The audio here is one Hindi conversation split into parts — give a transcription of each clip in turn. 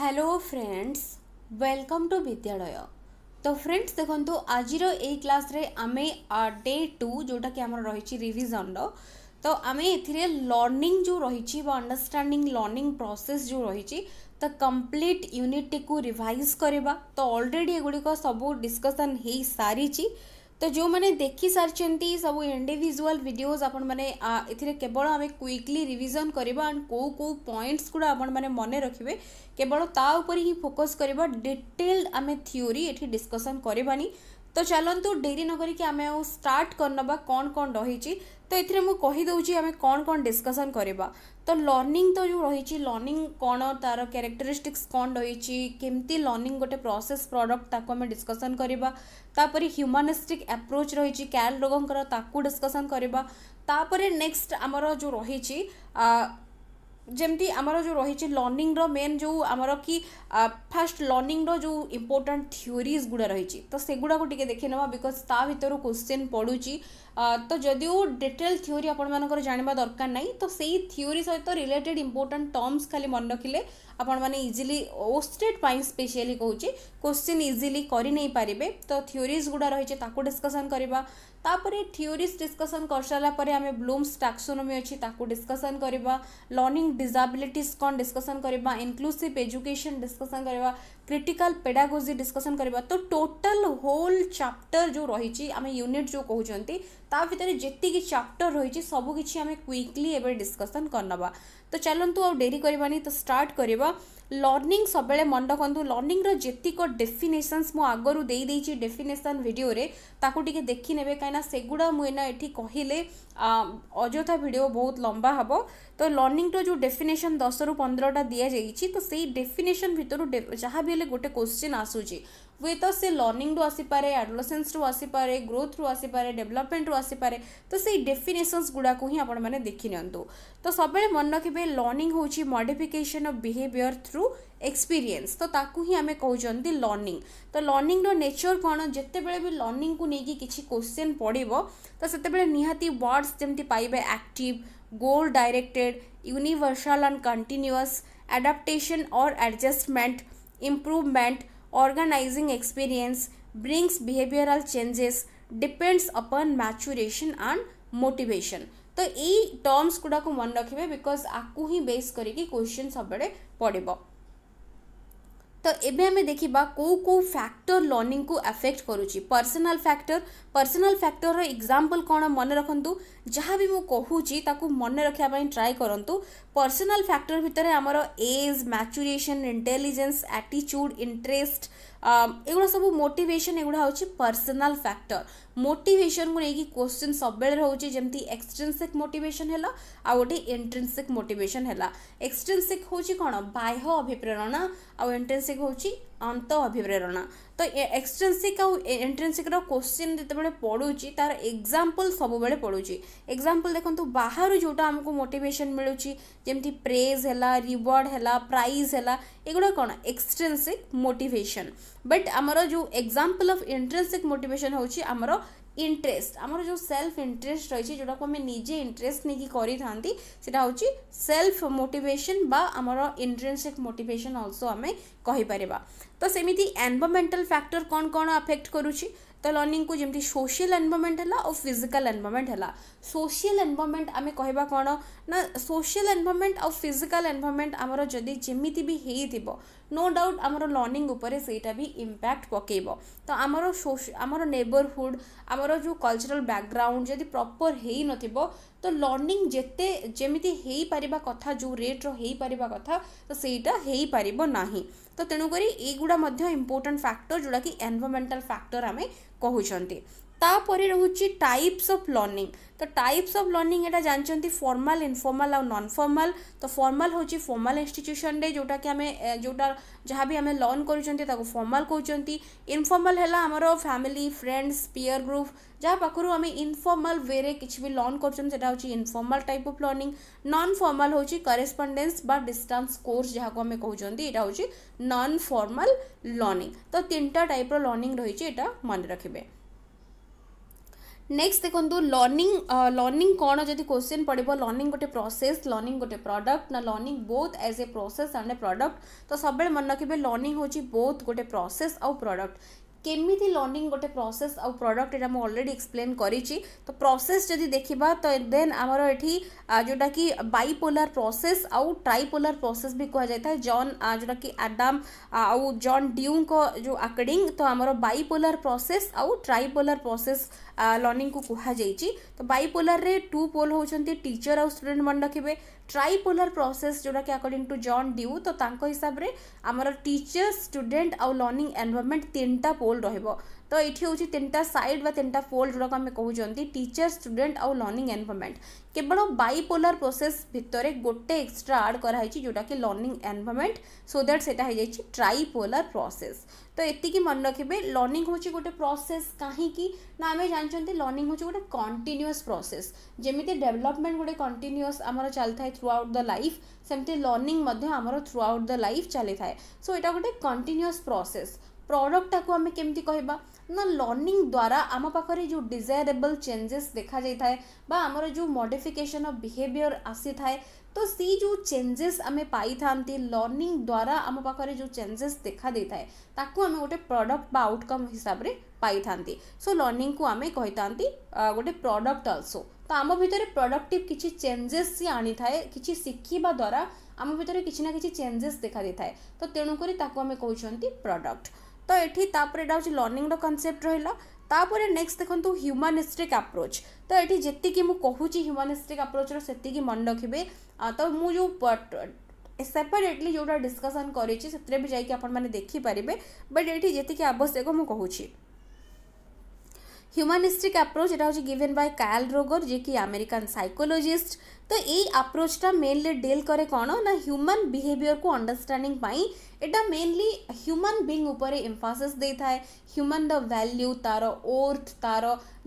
হ্যালো ফ্রেন্ডস ওয়েলকম টু বিদ্যালয় তো ফ্রেন্ডস দেখন্তু আজির এই ক্লাসরে আমি ডে টু যেটা কি আমার রয়েছে রিভিজনর তো আমি এথিরে লর্নিং যে রয়েছে বা অন্ডারস্ট্যান্ডিং লর্নিং প্রসেস যে রয়েছে তা কমপ্লিট ইউনিটটিକୁ ରିଭାଇଜ୍ କରିବା ତ ଅଲରେଡ଼ି ଏଗୁଡ଼ିକ ସବୁ ଡିସ୍କସନ୍ ହେଇସାରିଛି तो जो मैंने देखी सारी सब इंडिजुआल भिडिओज आपल आम क्विकली रिविजन करवा कौ कौ पॉइंट्स गुड़ा आपण मन रखिए केवल तापर ही फोकस करवा डिटेल्ड आम थीओरी ये डिस्कसन करवानी तो चलतु डेरी न करी आम स्टार्ट करनवा कौन कौन रही तो ये मुझे कहीदे आम कौन कौन डिस्कसन करवा ତ ଲର୍ଣ୍ଣିଂ ତ ଯେଉଁ ରହିଛି ଲର୍ଣ୍ଣିଂ କ'ଣ ତା'ର କ୍ୟାରେକ୍ଟରିଷ୍ଟିକ୍ସ କ'ଣ ରହିଛି କେମିତି ଲର୍ଣ୍ଣିଂ ଗୋଟେ ପ୍ରୋସେସ୍ ପ୍ରଡ଼କ୍ଟ ତାକୁ ଆମେ ଡିସ୍କସନ୍ କରିବା ତାପରେ ହ୍ୟୁମାନିଷ୍ଟିକ୍ ଆପ୍ରୋଚ୍ ରହିଛି କ୍ୟାଲ୍ ରୋଗଙ୍କର ତାକୁ ଡିସ୍କସନ୍ କରିବା ତାପରେ ନେକ୍ସଟ ଆମର ଯେଉଁ ରହିଛି ଯେମିତି ଆମର ଯେଉଁ ରହିଛି ଲର୍ଣ୍ଣିଂର ମେନ୍ ଯେଉଁ ଆମର କି ଫାଷ୍ଟ ଲର୍ଣ୍ଣିଂର ଯେଉଁ ଇମ୍ପୋର୍ଟାଣ୍ଟ ଥିଓରିଜ୍ ଗୁଡ଼ା ରହିଛି ତ ସେଗୁଡ଼ାକୁ ଟିକେ ଦେଖିନେବା ବିକଜ୍ ତା ଭିତରୁ କୋଶ୍ଚିନ୍ ପଡ଼ୁଛି तो जदि डिटेल थ्योरी आपर जाना दरकार नहीं तो से थीओरी सहित तो रिलेटेड इंपोर्टां टर्मस खाली मन रखिले आपजिली ओस्टेट स्पेशली कहे क्वेश्चन इजिली करेंगे तो थीओरीज गुड़ा रही है ताकू डिस्कसन करवापर थीओरीज डिस्कसन कर सारापर आम ब्लूम्स टाक्सोनोमी अच्छी ताकू डिस्कसन करवा लर्णिंग डिजाबिलिटीज कौन डिस्कसन करवा इनक्लूसीव एजुकेशन डिस्कसन करवा क्रिटिकाल पेडागोजी डिस्कसन करवा तो टोटल होल चैप्टर जो रही आम यूनिट जो कहते ତା ଭିତରେ ଯେତିକି ଚାପ୍ଟର ରହିଛି ସବୁ କିଛି ଆମେ କ୍ୱିକଲି ଏବେ ଡିସ୍କସନ୍ କରିନେବା ତ ଚାଲନ୍ତୁ ଆଉ ଡେରି କରିବାନି ତ ଷ୍ଟାର୍ଟ କରିବା ଲର୍ଣ୍ଣିଂ ସବୁବେଳେ ମନେ ରଖନ୍ତୁ ଲର୍ଣ୍ଣିଂର ଯେତିକ ଡେଫିନେସନ୍ସ ମୁଁ ଆଗରୁ ଦେଇଦେଇଛି ଡେଫିନେସନ୍ ଭିଡ଼ିଓରେ ତାକୁ ଟିକେ ଦେଖିନେବେ କାହିଁକିନା ସେଗୁଡ଼ା ମୁଁ ଏଇନା ଏଠି କହିଲେ ଅଯଥା ଭିଡ଼ିଓ ବହୁତ ଲମ୍ବା ହେବ ତ ଲର୍ଣ୍ଣିଂର ଯେଉଁ ଡେଫିନେସନ୍ ଦଶରୁ ପନ୍ଦରଟା ଦିଆଯାଇଛି ତ ସେଇ ଡେଫିନେସନ୍ ଭିତରୁ ଯାହା ବି ହେଲେ ଗୋଟେ କୋଶ୍ଚିନ୍ ଆସୁଛି ହୁଏତ ସେ ଲର୍ଣ୍ଣିଂରୁ ଆସିପାରେ ଆଡ଼ୋଲସେନ୍ସରୁ ଆସିପାରେ ଗ୍ରୋଥରୁ ଆସିପାରେ ଡେଭଲପମେଣ୍ଟରୁ ଆସିପାରେ ତ ସେଇ ଡେଫିନେସନ୍ସ ଗୁଡ଼ାକୁ ହିଁ ଆପଣମାନେ ଦେଖିନିଅନ୍ତୁ ତ ସବୁବେଳେ ମନେ ରଖିବେ ଲର୍ଣ୍ଣିଂ ହେଉଛି modification of behaviour through experience ତ ତାକୁ ହିଁ ଆମେ କହୁଛନ୍ତି ଲର୍ଣ୍ଣିଂ ତ ଲର୍ଣ୍ଣିଂର ନେଚର୍ କ'ଣ ଯେତେବେଳେ ବି ଲର୍ଣ୍ଣିଂକୁ ନେଇକି କିଛି କୋଶ୍ଚେନ୍ ପଡ଼ିବ ତ ସେତେବେଳେ ନିହାତି ୱାର୍ଡ଼ସ୍ ଯେମିତି ପାଇବେ active goal directed universal and continuous adaptation or adjustment improvement organizing experience brings behavioral changes depends upon maturation and motivation ତ ଏଇ ଟର୍ମସ୍ ଗୁଡ଼ାକୁ ମନେ ରଖିବେ ବିକଜ୍ ଆକୁ ହିଁ ବେସ୍ କରିକି କୋଶ୍ଚିନ୍ ସବୁବେଳେ पड़ो ତ ଏବେ ଆମେ ଦେଖିବା କେଉଁ କେଉଁ ଫ୍ୟାକ୍ଟର ଲର୍ଣ୍ଣିଂକୁ ଆଫେକ୍ଟ କରୁଛି ପର୍ସନାଲ ଫ୍ୟାକ୍ଟର ପର୍ସନାଲ ଫ୍ୟାକ୍ଟରର ଏକ୍ଜାମ୍ପଲ୍ କ'ଣ ମନେ ରଖନ୍ତୁ ଯାହା ବି ମୁଁ କହୁଛି ତାକୁ ମନେ ରଖିବା ପାଇଁ ଟ୍ରାଏ କରନ୍ତୁ ପର୍ସନାଲ ଫ୍ୟାକ୍ଟର ଭିତରେ ଆମର ଏଜ୍ ମ୍ୟାଚୁରେସନ୍ ଇଣ୍ଟେଲିଜେନ୍ସ ଆଟିଚ୍ୟୁଡ୍ ଇଣ୍ଟରେଷ୍ଟ एगुड़ा सब मोटेसन एगुड़ा हूँ पर्सनाल फैक्टर मोटेसन को लेकिन क्वेश्चन सब रोचे जमी एक्सट्रेनसिक मोटेसन है आ गए इंट्रेनसिक मोटेसन है एक्सट्रेनसिक हूँ कौन बाह्य अभिप्रेरणा आउ एंट्रेनसिक हूँ अंत अभिप्रेरणा तो एक्सट्रेनसिक आउ एंट्रेनसिक क्वेश्चन जितेबाद पढ़ूँ तार एक्जामपल सब पढ़ू एक्जामपल देखो बाहर जो आमको मोटेसन मिलूँ जमी प्रेज है रिवार्ड है प्राइज है एगुड़ा कौन एक्सट्रेनसिक मोटेसन बट आमर जो एक्जामपल अफ इंट्रेनसिक मोटिवेसन हूँ आमर इंटरेस्ट आमर जो सेल्फ इंटरेस्ट रही जोटा को निजे इंटरेस्ट नहीं करा हूँ सेल्फ मोटेसन आमर इंट्रेनसिक मोटेसन अल्सो आम कहीपर तो सेमती एनभरमेंटाल फैक्टर कौन कौन अफेक्ट करुच्छी तो लर्निंग को जमी सोशियल एनभरमेंट है और फिजिकाल एनभरमेंट है सोशियल एनभरमेंट आम कह कौन ना सोशियल एनभरमेंट और फिजिकाल एनभरमेंट आमर जदि जमी भी होती নো ଡାଉଟ୍ ଆମର ଲର୍ଣ୍ଣିଂ ଉପରେ ସେଇଟା ବି ଇମ୍ପ୍ୟାକ୍ଟ ପକାଇବ ତ ଆମର ଆମର ନେବରହୁଡ଼ ଆମର ଯେଉଁ କଲଚରାଲ ବ୍ୟାକଗ୍ରାଉଣ୍ଡ ଯଦି ପ୍ରପର୍ ହେଇନଥିବ ତ ଲର୍ଣ୍ଣିଂ ଯେତେ ଯେମିତି ହେଇପାରିବା କଥା ଯେଉଁ ରେଟ୍ର ହେଇପାରିବା କଥା ତ ସେଇଟା ହେଇପାରିବ ନାହିଁ ତ ତେଣୁକରି ଏଇଗୁଡ଼ା ମଧ୍ୟ ଇମ୍ପୋର୍ଟାଣ୍ଟ ଫ୍ୟାକ୍ଟର ଯେଉଁଟାକି ଏନଭାରମେଣ୍ଟାଲ ଫ୍ୟାକ୍ଟର ଆମେ କହୁଛନ୍ତି ତାପରେ ରହୁଛି ଟାଇପ୍ସ ଅଫ୍ ଲର୍ଣ୍ଣିଂ ତ ଟାଇପ୍ସ ଅଫ୍ ଲର୍ଣ୍ଣିଂ ଏଇଟା ଜାଣିଛନ୍ତି ଫର୍ମାଲ୍ ଇନଫର୍ମାଲ୍ ଆଉ ନନ୍ ଫର୍ମାଲ୍ ତ ଫର୍ମାଲ୍ ହେଉଛି ଫର୍ମାଲ୍ ଇନଷ୍ଟିଚ୍ୟୁସନ୍ରେ ଯେଉଁଟାକି ଆମେ ଯେଉଁଟା ଯାହା ବି ଆମେ ଲର୍ଣ୍ଣ କରୁଛନ୍ତି ତାକୁ ଫର୍ମାଲ୍ କହୁଛନ୍ତି ଇନଫର୍ମାଲ୍ ହେଲା ଆମର ଫ୍ୟାମିଲି ଫ୍ରେଣ୍ଡସ୍ ପିୟର୍ ଗ୍ରୁପ୍ ଯାହା ପାଖରୁ ଆମେ ଇନଫର୍ମାଲ୍ ୱେରେ କିଛି ବି ଲର୍ଣ୍ଣ କରୁଛନ୍ତି ସେଇଟା ହେଉଛି informal type of learning non formal ହେଉଛି କରେସ୍ପଣ୍ଡେନ୍ସ ବା ଡିଷ୍ଟାନ୍ସ କୋର୍ସ ଯାହାକୁ ଆମେ କହୁଛନ୍ତି ଏଇଟା ହେଉଛି ନନ୍ ଫର୍ମାଲ୍ ଲର୍ଣ୍ଣିଂ ତ ତିନିଟା ଟାଇପ୍ର ଲର୍ଣ୍ଣିଂ ରହିଛି ଏଇଟା ମନେ ରଖିବେ नेक्स्ट देखो लर्निंग लर्निंग uh, कौन जब क्वेश्चन पड़े लर्निंग गोटे प्रोसेस लर्निंग गोटे प्रडक्ट ना learning both as a process and a product तो सब मन रखिए लर्निंग हूँ बोथ गोटे प्रोसेस आउ प्रडक्ट केमी लर्निंग गोटे प्रोसेस आउ प्रडक्ट यहाँ मुझे अलरेडी एक्सप्लेन करी तो प्रोसेस जदि देखा तो देन आमर ये जोटा कि बैपोलार प्रोसेस आउ ट्राइपोलार प्रोसेस भी कहता है जन जोटा कि आडाम आउ जन ड्यू जो आकडिंग तो आमर बैपोलार प्रोसेस आउ ट्राइपोलार प्रोसेस ଲର୍ଣ୍ଣିଂକୁ କୁହାଯାଇଛି ତ ବାଇପୋଲାରରେ ଟୁ ପୋଲ୍ ହେଉଛନ୍ତି ଟିଚର ଆଉ ଷ୍ଟୁଡେଣ୍ଟମାନେ ରଖିବେ ଟ୍ରାଇପୋଲାର ପ୍ରୋସେସ୍ ଯେଉଁଟାକି ଆକର୍ଡିଂ ଟୁ ଜନ୍ ଡ୍ୟୁ ତ ତାଙ୍କ ହିସାବରେ ଆମର ଟିଚର ଷ୍ଟୁଡେଣ୍ଟ ଆଉ ଲର୍ଣ୍ଣିଂ ଏନ୍ଭାରମେଣ୍ଟ ତିନିଟା ପୋଲ୍ ରହିବ तो ये हूँ तीन टा सैड फोल्ड गुड़ा आम कौन टीचर स्टूडेंट आउ लर्णिंग एनभरमेंट केवल बैपोलर प्रोसेस भितर गोटे एक्सट्रा आड कराई जोटा कि लर्णिंग एनभरमेंट सो दैट से ट्राइपोलार प्रोसेस तो ये मन रखिए लर्णिंग हूँ गोटे प्रोसेस कहीं आम जानते लर्णिंग हूँ गोटे कंटिन्यूस प्रोसेस जमी डेभलपमेंट गोटे कंटिन्यूस चलता है थ्रू आउट द लाइफ सेमती लर्णिंग आम थ्रू आउट द लाइफ चली था सो यहाँ गोटे कंटिन्यूस प्रोसेस ପ୍ରଡ଼କ୍ଟଟାକୁ ଆମେ କେମିତି କହିବା ନା ଲର୍ଣ୍ଣିଂ ଦ୍ୱାରା ଆମ ପାଖରେ ଯେଉଁ ଡିଜାୟାରେବଲ୍ ଚେଞ୍ଜେସ୍ ଦେଖାଯାଇଥାଏ ବା ଆମର ଯେଉଁ ମଡ଼ିଫିକେସନ୍ ଅଫ୍ ବିହେଭିଅର୍ ଆସିଥାଏ ତ ସେଇ ଯେଉଁ ଚେଞ୍ଜେସ୍ ଆମେ ପାଇଥାନ୍ତି ଲର୍ଣ୍ଣିଂ ଦ୍ୱାରା ଆମ ପାଖରେ ଯେଉଁ ଚେଞ୍ଜେସ୍ ଦେଖାଦେଇଥାଏ ତାକୁ ଆମେ ଗୋଟେ ପ୍ରଡ଼କ୍ଟ ବା ଆଉଟକମ୍ ହିସାବରେ ପାଇଥାନ୍ତି ସୋ ଲର୍ଣ୍ଣିଂକୁ ଆମେ କହିଥାନ୍ତି ଗୋଟେ ପ୍ରଡ଼କ୍ଟ ଅଲସୋ ତ ଆମ ଭିତରେ ପ୍ରଡ଼କ୍ଟିଭ୍ କିଛି ଚେଞ୍ଜେସ୍ ସିଏ ଆଣିଥାଏ କିଛି ଶିଖିବା ଦ୍ୱାରା ଆମ ଭିତରେ କିଛି ନା କିଛି ଚେଞ୍ଜେସ୍ ଦେଖାଦେଇଥାଏ ତ ତେଣୁକରି ତାକୁ ଆମେ କହୁଛନ୍ତି ପ୍ରଡ଼କ୍ଟ ତ ଏଠି ତାପରେ ଏଇଟା ହେଉଛି ଲର୍ଣ୍ଣିଂର କନସେପ୍ଟ ରହିଲା ତାପରେ ନେକ୍ସଟ ଦେଖନ୍ତୁ ହ୍ୟୁମାନିଷ୍ଟିକ୍ ଆପ୍ରୋଚ୍ ତ ଏଠି ଯେତିକି ମୁଁ କହୁଛି ହ୍ୟୁମାନିଷ୍ଟିକ୍ ଆପ୍ରୋଚ୍ର ସେତିକି ମନେ ରଖିବେ ତ ମୁଁ ଯେଉଁ ସେପାରେଟଲି ଯେଉଁଟା ଡିସ୍କସନ୍ କରିଛି ସେଥିରେ ବି ଯାଇକି ଆପଣମାନେ ଦେଖିପାରିବେ ବଟ୍ ଏଠି ଯେତିକି ଆବଶ୍ୟକ ମୁଁ କହୁଛି ହ୍ୟୁମାନିଷ୍ଟିକ୍ ଆପ୍ରୋଚ୍ ଏଇଟା ହେଉଛି ଗିଭେନ୍ ବାଇ କାଲ୍ ରୋଗର ଯିଏକି ଆମେରିକାନ୍ ସାଇକୋଲୋଜିଷ୍ଟ तो ये आप्रोचटा मेनली डिल करे कौन ना ह्यूमन बिहेवियर को अंडरस्टैंडिंग यहाँ mainly human being emphasis human the value तार ओर्थ तार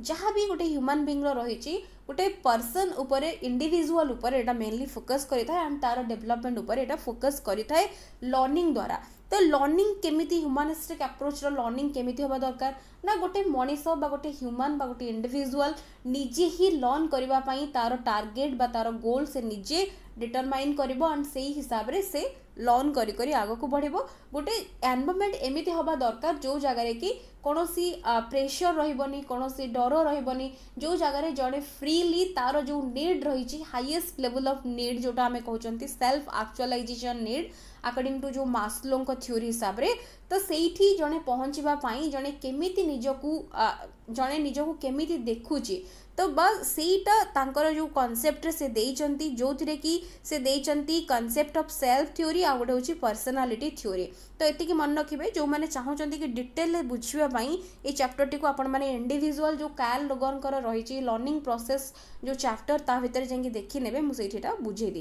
जहाँ भी गोटे ह्यूमन बिंग्र रही गोटे पर्सन उपर इंडिजुआल मेनली फोकस करें तार डेभलपमेंट उपर फोकस करें लर्णिंग द्वारा ତ ଲର୍ଣ୍ଣିଂ କେମିତି ହ୍ୟୁମାନିଷ୍ଟିକ୍ ଆପ୍ରୋଚ୍ର ଲର୍ଣ୍ଣିଂ କେମିତି ହେବା ଦରକାର ନା ଗୋଟେ ମଣିଷ ବା ଗୋଟେ ହ୍ୟୁମାନ୍ ବା ଗୋଟେ ଇଣ୍ଡିଭିଜୁଆଲ୍ ନିଜେ ହିଁ ଲର୍ଣ୍ଣ କରିବା ପାଇଁ ତା'ର ଟାର୍ଗେଟ୍ ବା ତା'ର ଗୋଲ୍ ସେ ନିଜେ ଡିଟରମାଇନ୍ କରିବ ଆଣ୍ଡ ସେଇ ହିସାବରେ ସେ ଲର୍ଣ୍ଣ କରି କରି ଆଗକୁ ବଢ଼ିବ ଗୋଟେ ଏନ୍ଭାରମେଣ୍ଟ ଏମିତି ହେବା ଦରକାର ଯେଉଁ ଜାଗାରେ କି କୌଣସି ପ୍ରେସର ରହିବନି କୌଣସି ଡର ରହିବନି ଯେଉଁ ଜାଗାରେ ଜଣେ ଫ୍ରିଲି ତା'ର ଯେଉଁ ନିଡ଼୍ ରହିଛି ହାଇଏଷ୍ଟ ଲେଭଲ୍ ଅଫ୍ ନିଡ଼୍ ଯେଉଁଟା ଆମେ କହୁଛନ୍ତି self actualization need according to जो मसलो थोरी हिसाब से तो से जड़े पहुँचापी जड़े केमी निजक जड़े निजक केमी देखुचे तो बस सहीटा जो कनसेप्ट से दे तो जो थे कि से कनसेप्ट अफ सेल्फ थ्योरी आ गए हूँ पर्सनालीटी थ्योरी तो ये मन रखिए जो मैंने चाहूँ कि डिटेल बुझापी ये चैप्टर टी आपजुआल जो कैल लोगर रही लर्णिंग प्रोसेस जो चैप्टर ता भर देखने मुझे बुझे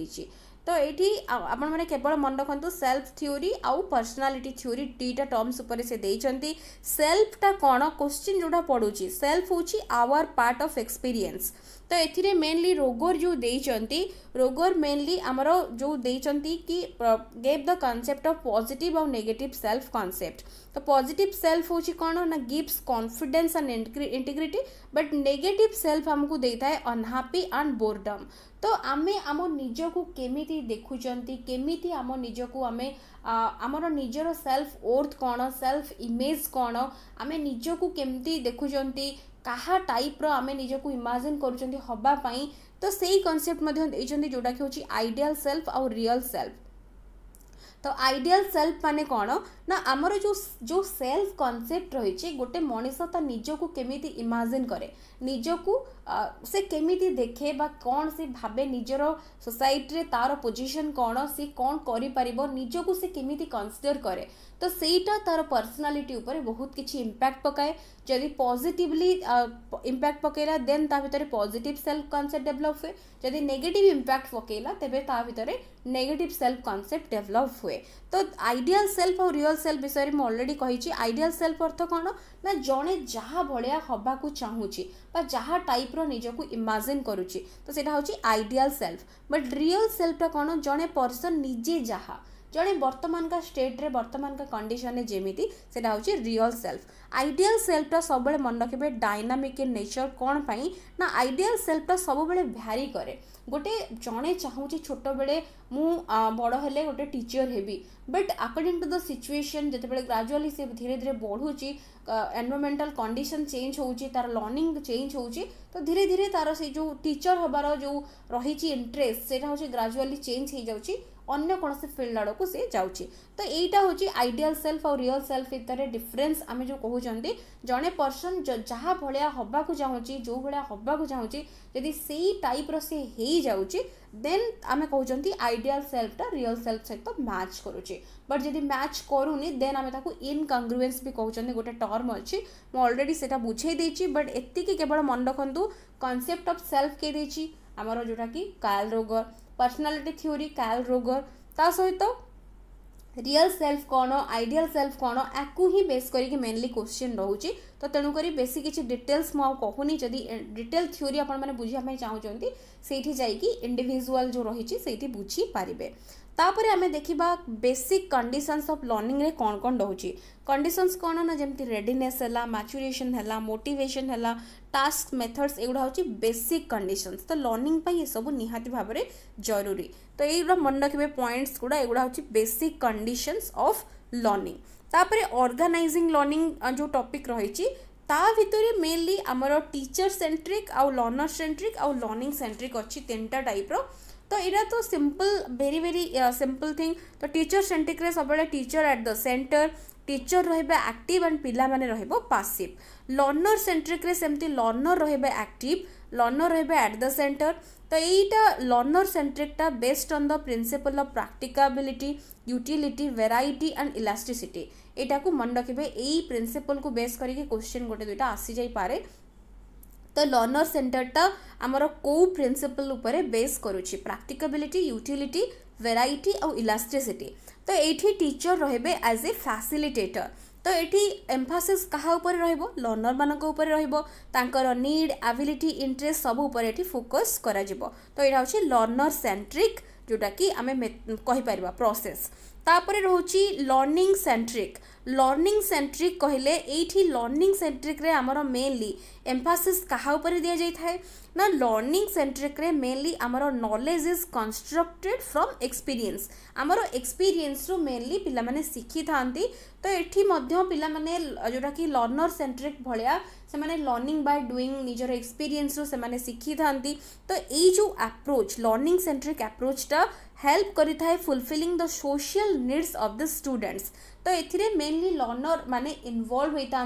ତ ଏଇଠି ଆପଣମାନେ କେବଳ ମନେ ରଖନ୍ତୁ ସେଲ୍ଫ ଥିଓରି ଆଉ ପର୍ସନାଲିଟି ଥିଓରି ଦୁଇଟା ଟର୍ମସ୍ ଉପରେ ସେ ଦେଇଛନ୍ତି ସେଲ୍ଫଟା କ'ଣ କୋଶ୍ଚିନ୍ ଯେଉଁଟା ପଡ଼ୁଛି ସେଲ୍ଫ ହେଉଛି ଆୱାର ପାର୍ଟ ଅଫ୍ ଏକ୍ସପିରିଏନ୍ସ तो ये मेनली रोगोर जो दे रोगर मेनली आमर जो दे कि gave the concept of positive आउ नेगेटिव सेल्फ कनसेप्ट तो पजिट सेल्फ हूँ कौन ना gives confidence and integrity but negative self आमको दे था अनहापी एंड बोर्डम तो आम आम निज को केमी देखुं केमी आम निजी आमर निजर सेल्फ ओर्थ कौन सेल्फ इमेज कौन आम निज निजी देखुं କାହା ଟାଇପ୍ର ଆମେ ନିଜକୁ ଇମାଜିନ୍ କରୁଛନ୍ତି ହେବା ପାଇଁ ତ ସେଇ କନସେପ୍ଟ ମଧ୍ୟ ଦେଇଛନ୍ତି ଯେଉଁଟାକି ହେଉଛି ଆଇଡ଼ିଆଲ ସେଲ୍ଫ ଆଉ ରିଅଲ୍ ସେଲ୍ଫ ତ ଆଇଡ଼ିଆଲ୍ ସେଲ୍ଫ ମାନେ କ'ଣ ନା ଆମର ଯେଉଁ ଯେଉଁ ସେଲ୍ଫ କନସେପ୍ଟ ରହିଛି ଗୋଟେ ମଣିଷ ତା ନିଜକୁ କେମିତି ଇମାଜିନ୍ କରେ ନିଜକୁ ସେ କେମିତି ଦେଖେ ବା କ'ଣ ସେ ଭାବେ ନିଜର ସୋସାଇଟିରେ ତା'ର ପୋଜିସନ୍ କ'ଣ ସେ କ'ଣ କରିପାରିବ ନିଜକୁ ସେ କେମିତି କନସିଡ଼ର କରେ तो ସେଇଟା ତାର ପର୍ସନାଲିଟି ଉପରେ ବହୁତ କିଛି ଇମ୍ପ୍ୟାକ୍ଟ ପକାଏ ଯଦି ପଜିଟିଭଲି ଇମ୍ପ୍ୟାକ୍ଟ ପକାଇଲା ଦେନ୍ ତା ଭିତରେ ପଜିଟିଭ୍ ସେଲ୍ଫ କନସେପ୍ଟ ଡେଭଲପ୍ ହୁଏ ଯଦି ନେଗେଟିଭ୍ ଇମ୍ପ୍ୟାକ୍ଟ ପକାଇଲା ତେବେ ତା ଭିତରେ ନେଗେଟିଭ୍ ସେଲ୍ଫ କନସେପ୍ଟ ଡେଭଲପ୍ ହୁଏ ତ ଆଇଡ଼ିଆଲ୍ ସେଲ୍ଫ ଆଉ ରିଅଲ୍ ସେଲ୍ଫ ବିଷୟରେ ମୁଁ ଅଲରେଡ଼ି କହିଛି ଆଇଡ଼ିଆଲ୍ ସେଲ୍ଫ ଅର୍ଥ କ'ଣ ନା ଜଣେ ଯାହା ଭଳିଆ ହେବାକୁ ଚାହୁଁଛି ବା ଯାହା ଟାଇପ୍ର ନିଜକୁ ଇମାଜିନ୍ କରୁଛି ତ ସେଇଟା ହେଉଛି ଆଇଡ଼ିଆଲ୍ ସେଲ୍ଫ ବଟ୍ ରିଅଲ୍ ସେଲ୍ଫଟା କ'ଣ ଜଣେ ପର୍ସନ୍ ନିଜେ ଯାହା ଜଣେ ବର୍ତ୍ତମାନଙ୍କ ଷ୍ଟେଟ୍ରେ ବର୍ତ୍ତମାନଙ୍କ କଣ୍ଡିସନ୍ରେ ଯେମିତି ସେଇଟା ହେଉଛି ରିଅଲ୍ ସେଲ୍ଫ ଆଇଡ଼ିଆଲ୍ ସେଲ୍ଫଟା ସବୁବେଳେ ମନେ ରଖିବେ ଡାଇନାମିକ୍ ଇନ୍ ନେଚର୍ କ'ଣ ପାଇଁ ନା ଆଇଡ଼ିଆଲ୍ ସେଲ୍ଫଟା ସବୁବେଳେ ଭ୍ୟାରି କରେ ଗୋଟେ ଜଣେ ଚାହୁଁଛି ଛୋଟବେଳେ ମୁଁ ବଡ଼ ହେଲେ ଗୋଟେ ଟିଚର୍ ହେବି but according to the situation ଯେତେବେଳେ ଗ୍ରାଜୁଆଲି ସେ ଧୀରେ ଧୀରେ ବଢ଼ୁଛି ଏନ୍ଭାରମେଣ୍ଟାଲ୍ କଣ୍ଡିସନ୍ ଚେଞ୍ଜ ହେଉଛି ତାର ଲର୍ଣ୍ଣିଂ ଚେଞ୍ଜ ହେଉଛି ତ ଧୀରେ ଧୀରେ ତାର ସେ ଯେଉଁ ଟିଚର୍ ହେବାର ଯେଉଁ ରହିଛି ଇଣ୍ଟରେଷ୍ଟ ସେଇଟା ହେଉଛି ଗ୍ରାଜୁଆଲି ଚେଞ୍ଜ ହେଇଯାଉଛି ଅନ୍ୟ କୌଣସି ଫିଲ୍ଡ ଆଡ଼କୁ ସେ ଯାଉଛି ତ ଏଇଟା ହେଉଛି ଆଇଡ଼ିଆଲ ସେଲ୍ଫ ଆଉ ରିଅଲ ସେଲ୍ଫ ଭିତରେ ଡିଫରେନ୍ସ ଆମେ ଯେଉଁ କହୁଛନ୍ତି ଜଣେ ପର୍ସନ୍ ଯାହା ଭଳିଆ ହେବାକୁ ଚାହୁଁଛି ଯେଉଁ ଭଳିଆ ହେବାକୁ ଚାହୁଁଛି ଯଦି ସେଇ ଟାଇପ୍ର ସେ ହେଇଯାଉଛି ଦେନ୍ ଆମେ କହୁଛନ୍ତି ଆଇଡ଼ିଆଲ ସେଲ୍ଫଟା ରିଅଲ ସେଲ୍ଫ ସହିତ ମ୍ୟାଚ୍ କରୁଛି ବଟ୍ ଯଦି ମ୍ୟାଚ୍ କରୁନି ଦେନ୍ ଆମେ ତାକୁ ଇନକଂଗ୍ରୁଏନ୍ସ ବି କହୁଛନ୍ତି ଗୋଟେ ଟର୍ମ ଅଛି ମୁଁ ଅଲରେଡ଼ି ସେଇଟା ବୁଝେଇ ଦେଇଛି ବଟ୍ ଏତିକି କେବଳ ମନେ ରଖନ୍ତୁ କନସେପ୍ଟ ଅଫ୍ ସେଲ୍ଫ କେ ଦେଇଛି ଆମର ଯେଉଁଟାକି କାଲ୍ ରୋଗର ಪರ್ಸನಾಲಿಟಿ ಥ್ಯೂರಿ ಕ್ಯಾಲ್ ರೋಗರ್ ତା ସହିତ ରିଅଲ୍ ସେଲ୍ଫ କ'ଣ ଆଇଡ଼ିଆଲ୍ ସେଲ୍ଫ କ'ଣ ଆକୁ ହିଁ ବେସ୍ କରିକି ମେନଲି କୋଶ୍ଚିନ୍ ରହୁଛି ତ ତେଣୁକରି ବେଶୀ କିଛି ଡିଟେଲ୍ସ ମୁଁ ଆଉ କହୁନି ଯଦି ଡିଟେଲ୍ ଥିଓରି ଆପଣମାନେ ବୁଝିବା ପାଇଁ ଚାହୁଁଛନ୍ତି ସେଇଠି ଯାଇକି ଇଣ୍ଡିଭିଜୁଆଲ୍ ଯେଉଁ ରହିଛି ସେଇଠି ବୁଝିପାରିବେ तापर आम देखा बेसिक कंडीशन अफ लर्णिंग कौन कौन रोचे कंडीशनस कौन ना जमी रेडनेस है है मोटेसन है टास्क मेथड्स एगुड़ा हूँ बेसिक कंडीशन तो लर्णिंग ये सब निहाती भाव में जरूरी तो ये मन रखिए पॉइंट्स गुड़ा एगुड़ा हूँ बेसिक कंडीशनस अफ लर्णिंग तापर अर्गानाइजिंग लर्णिंग जो टपिक रही ताकि मेनली आमर टीचर सेंट्रिक आउ लर्नर सेंट्रिक आउ लर्णिंग सेंट्रिक अच्छी तीन टाइप रहा तो एटा तो simple very very simple thing तो टीचर सेंटिक्रे सब teacher at the centre teacher रहा आक्टिव एंड पाने रसिव लर्णर सेंट्रिक्रे सेमती लर्णर रहा आक्टिव लर्णर रहा एट द सेंटर तो यही लर्णर सेंट्रिकटा based on the principle of practicability utility variety and elasticity यहाँ मन रखिए यही प्रिंसिपल को बेस करके क्वेश्चन गोटे दुईटा आसी जापे ତ ଲର୍ଣ୍ଣର ସେଣ୍ଟରଟା ଆମର କେଉଁ ପ୍ରିନ୍ସିପଲ୍ ଉପରେ ବେସ୍ କରୁଛି ପ୍ରାକ୍ଟିକାବିଲିଟି ୟୁଟିଲିଟି ଭେରାଇଟି ଆଉ ଇଲାଷ୍ଟ୍ରିସିଟି ତ ଏଇଠି ଟିଚର ରହିବେ ଆଜ୍ ଏ ଫ୍ୟାସିଲିଟେଟର ତ ଏଠି ଏମ୍ଫାସିସ୍ କାହା ଉପରେ ରହିବ ଲର୍ଣ୍ଣରମାନଙ୍କ ଉପରେ ରହିବ ତାଙ୍କର ନିଡ୍ ଆବିଲିଟି ଇଣ୍ଟରେଷ୍ଟ ସବୁ ଉପରେ ଏଠି ଫୋକସ୍ କରାଯିବ ତ ଏଇଟା ହେଉଛି ଲର୍ଣ୍ଣର ସେଣ୍ଟ୍ରିକ୍ ଯେଉଁଟାକି ଆମେ କହିପାରିବା ପ୍ରୋସେସ୍ ତାପରେ ରହୁଛି ଲର୍ଣ୍ଣିଂ ସେଣ୍ଟ୍ରିକ୍ ଲର୍ଣ୍ଣିଂ ସେଣ୍ଟ୍ରିକ୍ କହିଲେ ଏଇଠି ଲର୍ଣ୍ଣିଂ ସେଣ୍ଟ୍ରିକ୍ରେ ଆମର ମେନ୍ଲି ଏମ୍ଫାସିସ୍ କାହା ଉପରେ ଦିଆଯାଇଥାଏ ନା ଲର୍ଣ୍ଣିଂ ସେଣ୍ଟ୍ରିକ୍ରେ ମେନ୍ଲି ଆମର knowledge is constructed from experience ଆମର ଏକ୍ସପିରିଏନ୍ସରୁ ମେନ୍ଲି ପିଲାମାନେ ଶିଖିଥାନ୍ତି ତ ଏଠି ମଧ୍ୟ ପିଲାମାନେ ଯେଉଁଟାକି ଲର୍ଣ୍ଣର ସେଣ୍ଟ୍ରିକ୍ ଭଳିଆ ସେମାନେ ଲର୍ଣ୍ଣିଂ ବାଇ ଡୁଇଂ ନିଜର ଏକ୍ସପିରିଏନ୍ସରୁ ସେମାନେ ଶିଖିଥାନ୍ତି ତ ଏଇ ଯେଉଁ ଆପ୍ରୋଚ୍ ଲର୍ଣ୍ଣିଂ ସେଣ୍ଟ୍ରିକ୍ ଆପ୍ରୋଚ୍ଟା हेल्प कर fulfilling the social needs of the students तो ये मेनली लर्नर मैंने इनवल्व होता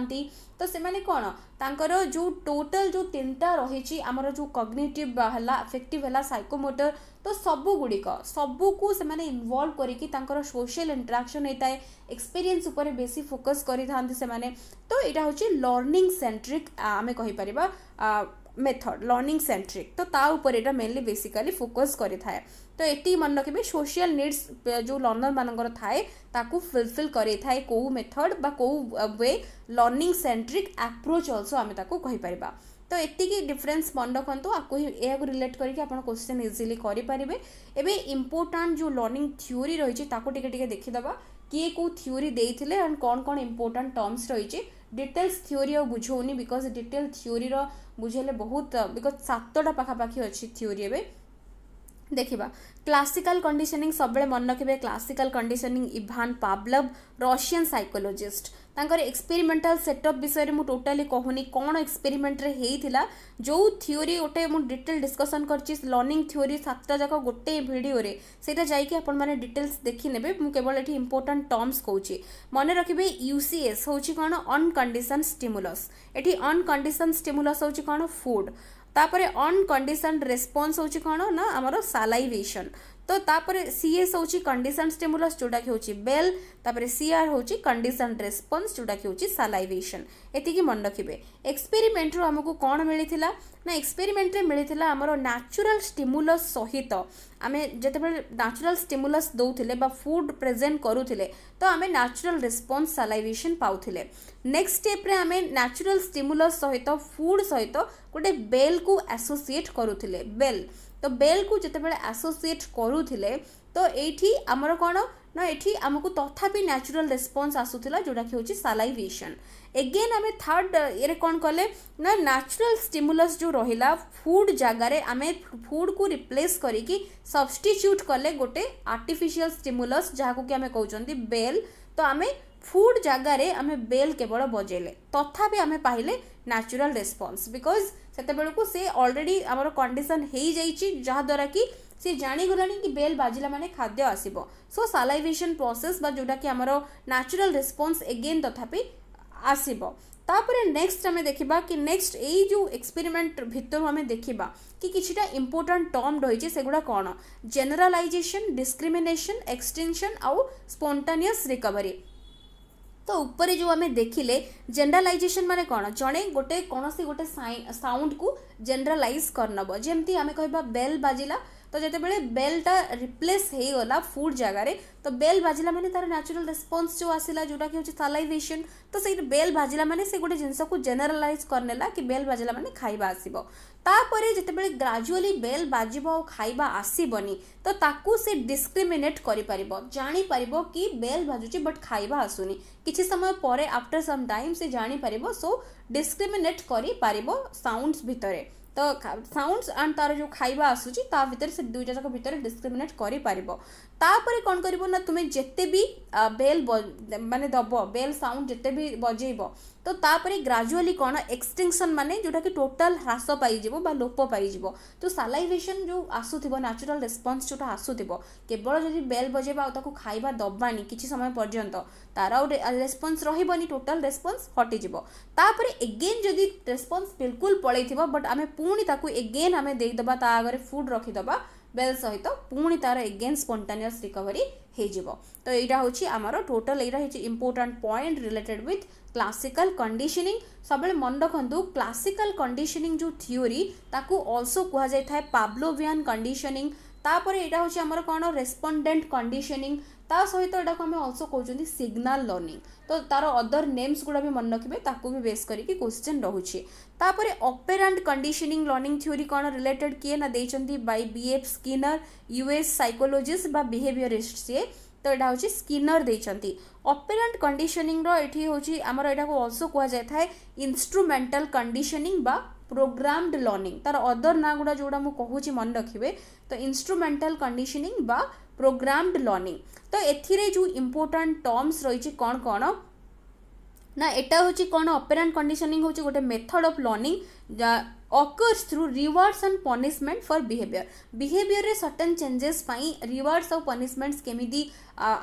तो से मैंने कौन तर जो टोटल जो तीन टा रही आमर जो कग्नेटिव है अफेक्टिव है सैकोमोटर तो सब गुड़िक सब कुछ इनवल्व कर सोशल इंट्राक्शन होता है एक्सपीरियंस बेस फोकस करें तो यहाँ हूँ लर्णिंग सेन्ट्रिक आम कहीपर मेथड लर्णिंग सेन्ट्रिक तो ताऊपर यहाँ मेनली बेसिकली फोकस करें ତ ଏତିକି ମନେ ରଖିବେ ସୋସିଆଲ୍ ନିଡ୍ସ ଯେଉଁ ଲର୍ଣ୍ଣରମାନଙ୍କର ଥାଏ ତାକୁ ଫୁଲଫିଲ୍ କରେଇଥାଏ କେଉଁ ମେଥଡ଼ ବା କେଉଁ way learning centric approach also ଆମେ ତାକୁ କହିପାରିବା ତ ଏତିକି ଡିଫରେନ୍ସ ମନେ ରଖନ୍ତୁ ଆକୁ ହିଁ ଏହାକୁ ରିଲେଟ୍ କରିକି ଆପଣ କୋଶ୍ଚିନ୍ ଇଜିଲି କରିପାରିବେ ଏବେ ଇମ୍ପୋର୍ଟାଣ୍ଟ ଯେଉଁ ଲର୍ଣ୍ଣିଂ ଥିଓରି ରହିଛି ତାକୁ ଟିକେ ଟିକେ ଦେଖିଦେବା କିଏ କେଉଁ ଥିଓରି ଦେଇଥିଲେ ଆଣ୍ଡ କ'ଣ କ'ଣ ଇମ୍ପୋର୍ଟାଣ୍ଟ ଟର୍ମସ୍ ରହିଛି ଡିଟେଲ୍ସ ଥିଓରି ଆଉ ବୁଝଉନି ବିକଜ୍ ଡିଟେଲ୍ ଥିଓରିର ବୁଝେଇଲେ ବହୁତ ବିକଜ୍ ସାତଟା ପାଖାପାଖି ଅଛି ଥିଓରି ଏବେ देखा क्लासिकाल कंडीशनिंग सब मन रखिए classical conditioning Ivan Pavlov Russian psychologist ତାଙ୍କର ଏକ୍ସପେରିମେଣ୍ଟାଲ ସେଟଅପ୍ ବିଷୟରେ ମୁଁ ଟୋଟାଲି କହୁନି କ'ଣ ଏକ୍ସପେରିମେଣ୍ଟରେ ହେଇଥିଲା ଯେଉଁ ଥିଓରି ଗୋଟେ ମୁଁ ଡିଟେଲ୍ ଡିସ୍କସନ୍ କରିଛି ଲର୍ଣ୍ଣିଂ ଥିଓରି ସାତଟା ଯାକ ଗୋଟେ ଭିଡ଼ିଓରେ ସେଇଟା ଯାଇକି ଆପଣମାନେ ଡିଟେଲ୍ସ ଦେଖିନେବେ ମୁଁ କେବଳ ଏଠି ଇମ୍ପୋର୍ଟାଣ୍ଟ ଟର୍ମସ୍ କହୁଛି ମନେ ରଖିବେ ୟୁସିଏସ୍ ହେଉଛି କ'ଣ ଅନକଣ୍ଡିସନ୍ ଷ୍ଟିମୁଲସ୍ ଏଠି ଅନକଣ୍ଡିସନ୍ ଷ୍ଟିମୁଲସ୍ ହେଉଛି କ'ଣ ଫୁଡ଼୍ ତାପରେ ଅନ୍ କଣ୍ଡିସନ୍ ରେସ୍ପନ୍ସ ହେଉଛି କ'ଣ ନା ଆମର ସାଲାଇଭେସନ୍ ତ ତାପରେ ସିଏସ୍ ହେଉଛି କଣ୍ଡିସନ୍ ଷ୍ଟିମୁଲସ୍ ଯେଉଁଟାକି ହେଉଛି ବେଲ୍ ତାପରେ ସିଆର୍ ହେଉଛି କଣ୍ଡିସନ୍ ରେସ୍ପନ୍ସ ଯେଉଁଟାକି ହେଉଛି ସାଲାଇଭେସନ୍ ଏତିକି ମନେ ରଖିବେ ଏକ୍ସପେରିମେଣ୍ଟରୁ ଆମକୁ କ'ଣ ମିଳିଥିଲା ନା ଏକ୍ସପେରିମେଣ୍ଟରେ ମିଳିଥିଲା ଆମର ନ୍ୟାଚୁରାଲ୍ ଷ୍ଟିମୁଲସ୍ ସହିତ ଆମେ ଯେତେବେଳେ ନ୍ୟାଚୁରାଲ୍ ଷ୍ଟିମୁଲସ୍ ଦେଉଥିଲେ ବା ଫୁଡ୍ ପ୍ରେଜେଣ୍ଟ କରୁଥିଲେ ତ ଆମେ ନ୍ୟାଚୁରାଲ୍ ରେସ୍ପନ୍ସ ସାଲାଇଭେସନ୍ ପାଉଥିଲେ ନେକ୍ସଟ ଷ୍ଟେପ୍ରେ ଆମେ ନ୍ୟାଚୁରାଲ୍ ଷ୍ଟିମୁଲସ୍ ସହିତ ଫୁଡ୍ ସହିତ ଗୋଟେ ବେଲ୍କୁ ଆସୋସିଏଟ୍ କରୁଥିଲେ ବେଲ୍ ତ ବେଲ୍କୁ ଯେତେବେଳେ ଆସୋସିଏଟ୍ କରୁଥିଲେ ତ ଏଇଠି ଆମର କ'ଣ ନା ଏଠି ଆମକୁ ତଥାପି ନ୍ୟାଚୁରାଲ୍ ରେସ୍ପନ୍ସ ଆସୁଥିଲା ଯେଉଁଟାକି ହେଉଛି ସାଲାଇଭେସନ୍ ଏଗେନ୍ ଆମେ ଥାର୍ଡ଼ ଇଏରେ କ'ଣ କଲେ ନା ନ୍ୟାଚୁରାଲ୍ ଷ୍ଟିମୁଲସ୍ ଯେଉଁ ରହିଲା ଫୁଡ଼୍ ଜାଗାରେ ଆମେ ଫୁଡ଼୍କୁ ରିପ୍ଲେସ୍ କରିକି ସବଷ୍ଟିଚ୍ୟୁଟ୍ କଲେ ଗୋଟେ ଆର୍ଟିଫିସିଆଲ୍ ଷ୍ଟିମୁଲସ୍ ଯାହାକୁ କି ଆମେ କହୁଛନ୍ତି ବେଲ୍ ତ ଆମେ ଫୁଡ୍ ଜାଗାରେ ଆମେ ବେଲ୍ କେବଳ ବଜେଇଲେ ତଥାପି ଆମେ ପାଇଲେ ନ୍ୟାଚୁରାଲ୍ ରେସ୍ପନ୍ସ ବିକଜ୍ ସେତେବେଳକୁ ସେ ଅଲରେଡ଼ି ଆମର କଣ୍ଡିସନ୍ ହେଇଯାଇଛି ଯାହାଦ୍ୱାରା କି সে জাগলাণি কি বেল বাজিলা মানে খাদ্য আসব সো সালাইভেসন প্রসেস বা যেটা কি আমার ন্যাচুরাল রেসপন্স এগেন তথাপি আসব তাপরে নেক্সট আমি দেখিবা কি নেক্সট এই যে এক্সপেরিমেন্ট ভিতর আমি দেখিবা কি কিছুটা ইম্পর্টাট টর্ম রয়েছে সেগুলা কোণ জেনেরালাইজেসন ডিসক্রিমিনেসন এক্সটেনশন আউ স্পন্টানিয়স রিকভারি ତ ଉପରେ ଯେଉଁ ଆମେ ଦେଖିଲେ ଜେନେରାଲାଇଜେସନ୍ ମାନେ କ'ଣ ଜଣେ ଗୋଟେ କୌଣସି ଗୋଟେ ସାଉଣ୍ଡକୁ ଜେନେରାଲାଇଜ୍ କରିନେବ ଯେମିତି ଆମେ କହିବା ବେଲ୍ ବାଜିଲା ତ ଯେତେବେଳେ ବେଲ୍ଟା ରିପ୍ଲେସ୍ ହେଇଗଲା ଫୁଡ଼୍ ଜାଗାରେ ତ ବେଲ୍ ବାଜିଲା ମାନେ ତା'ର ନ୍ୟାଚୁରାଲ୍ ରେସ୍ପନ୍ସ ଯେଉଁ ଆସିଲା ଯେଉଁଟାକି ହେଉଛି ସାଲାଇଭେସନ୍ ତ ସେଇଠି ବେଲ୍ ବାଜିଲା ମାନେ ସେ ଗୋଟେ ଜିନିଷକୁ ଜେନେରାଲାଇଜ୍ କରିନେଲା କି ବେଲ୍ ବାଜିଲା ମାନେ ଖାଇବା ଆସିବ ତାପରେ ଯେତେବେଳେ ଗ୍ରାଜୁଆଲି ବେଲ୍ ବାଜିବ ଆଉ ଖାଇବା ଆସିବନି ତ ତାକୁ ସେ ଡିସ୍କ୍ରିମିନେଟ୍ କରିପାରିବ ଜାଣିପାରିବ କି ବେଲ୍ ବାଜୁଛି ବଟ୍ ଖାଇବା ଆସୁନି କିଛି ସମୟ ପରେ ଆଫ୍ଟର ସମ୍ ଟାଇମ୍ ସେ ଜାଣିପାରିବ ସୋ ଡିସ୍କ୍ରିମିନେଟ୍ କରିପାରିବ ସାଉଣ୍ଡସ୍ ଭିତରେ ତ ସାଉଣ୍ଡସ୍ ଆଣ୍ଡ ତା'ର ଯେଉଁ ଖାଇବା ଆସୁଛି ତା ଭିତରେ ସେ ଦୁଇଟା ଯାକ ଭିତରେ ଡିସ୍କ୍ରିମିନେଟ୍ କରିପାରିବ ତାପରେ କ'ଣ କରିବ ନା ତୁମେ ଯେତେ ବି ବେଲ୍ ମାନେ ଦେବ ବେଲ୍ ସାଉଣ୍ଡ ଯେତେ ବି ବଜେଇବ ତ ତାପରେ ଗ୍ରାଜୁଆଲି କ'ଣ ଏକ୍ସଟେନସନ୍ ମାନେ ଯେଉଁଟାକି ଟୋଟାଲ୍ ହ୍ରାସ ପାଇଯିବ ବା ଲୋପ ପାଇଯିବ ତ ସାଲାଇଭେସନ୍ ଯେଉଁ ଆସୁଥିବ ନ୍ୟାଚୁରାଲ୍ ରେସ୍ପନ୍ସ ଯେଉଁଟା ଆସୁଥିବ କେବଳ ଯଦି ବେଲ୍ ବଜେଇବା ଆଉ ତାକୁ ଖାଇବା ଦେବାନି କିଛି ସମୟ ପର୍ଯ୍ୟନ୍ତ ତାର ଆଉ ରେସ୍ପନ୍ସ ରହିବନି ଟୋଟାଲ୍ ରେସ୍ପନ୍ସ ହଟିଯିବ ତାପରେ ଏଗେନ୍ ଯଦି ରେସ୍ପନ୍ସ ବିଲକୁଲ ପଳେଇଥିବ ବଟ୍ ଆମେ ପୁଣି ତାକୁ ଏଗେନ୍ ଆମେ ଦେଇଦେବା ତା ଆଗରେ ଫୁଡ଼୍ ରଖିଦେବା ବେଲ୍ ସହିତ ପୁଣି ତା'ର ଏଗେନ୍ ସ୍ପଣ୍ଟାନିୟସ୍ ରିକଭରି ହୋଇଯିବ ତ ଏଇଟା ହେଉଛି ଆମର ଟୋଟାଲ୍ ଏଇଟା ହେଉଛି important point related with classical conditioning ସବୁବେଳେ ମନେ ରଖନ୍ତୁ କ୍ଲାସିକାଲ କଣ୍ଡିସନିଂ ଯେଉଁ ଥିଓରି ତାକୁ ଅଲସୋ କୁହାଯାଇଥାଏ ପାବ୍ଲୋଭିଆନ୍ କଣ୍ଡିସନିଂ ତାପରେ ଏଇଟା ହେଉଛି ଆମର କ'ଣ ରେସ୍ପଣ୍ଡେଣ୍ଟ କଣ୍ଡିସନିଂ ତା ସହିତ ଏଟାକୁ ଆମେ ଅଲସୋ କହୁଛନ୍ତି ସିଗ୍ନାଲ୍ ଲର୍ଣ୍ଣିଂ ତ ତାର ଅଦର ନେମ୍ସ ଗୁଡ଼ା ବି ମନେ ରଖିବେ ତାକୁ ବି ବେସ୍ କରିକି କୋଶ୍ଚିନ୍ ରହୁଛି ତାପରେ ଅପେରାଣ୍ଡ କଣ୍ଡିସନିଂ ଲର୍ଣ୍ଣିଂ ଥିଓରି କ'ଣ ରିଲେଟେଡ୍ କିଏ ନା ଦେଇଛନ୍ତି by B F Skinner US psychologist ବା ବିହେଭିୟରିଷ୍ଟ ସିଏ ତ ଏଇଟା ହେଉଛି ସ୍କିନର ଦେଇଛନ୍ତି ଅପେରାଣ୍ଟ କଣ୍ଡିସନିଂର ଏଠି ହେଉଛି ଆମର ଏଇଟାକୁ ଅଲସୋ କୁହାଯାଇଥାଏ ଇନ୍ଷ୍ଟ୍ରୁମେଣ୍ଟାଲ କଣ୍ଡିସନିଂ ବା ପ୍ରୋଗ୍ରାମଡ୍ ଲର୍ଣ୍ଣିଂ ତାର ଅଦର ନାଁ ଗୁଡ଼ା ଯେଉଁଟା ମୁଁ କହୁଛି ମନେ ରଖିବେ ତ ଇନଷ୍ଟ୍ରୁମେଣ୍ଟାଲ କଣ୍ଡିସନିଂ ବା ପ୍ରୋଗ୍ରାମଡ୍ ଲର୍ଣ୍ଣିଂ ତ ଏଥିରେ ଯେଉଁ ଇମ୍ପୋର୍ଟାଣ୍ଟ ଟର୍ମସ୍ ରହିଛି କ'ଣ କ'ଣ ନା ଏଇଟା ହେଉଛି କ'ଣ ଅପେରାଣ୍ଟ କଣ୍ଡିସନିଂ ହେଉଛି ଗୋଟେ method of learning occurs through rewards and punishment for behaviour ବିହେଭିଅର୍ରେ ସଟନ୍ ଚେଞ୍ଜେସ୍ ପାଇଁ ରିୱାର୍ଡ଼ସ୍ ଆଉ ପନିସମେଣ୍ଟସ୍ କେମିତି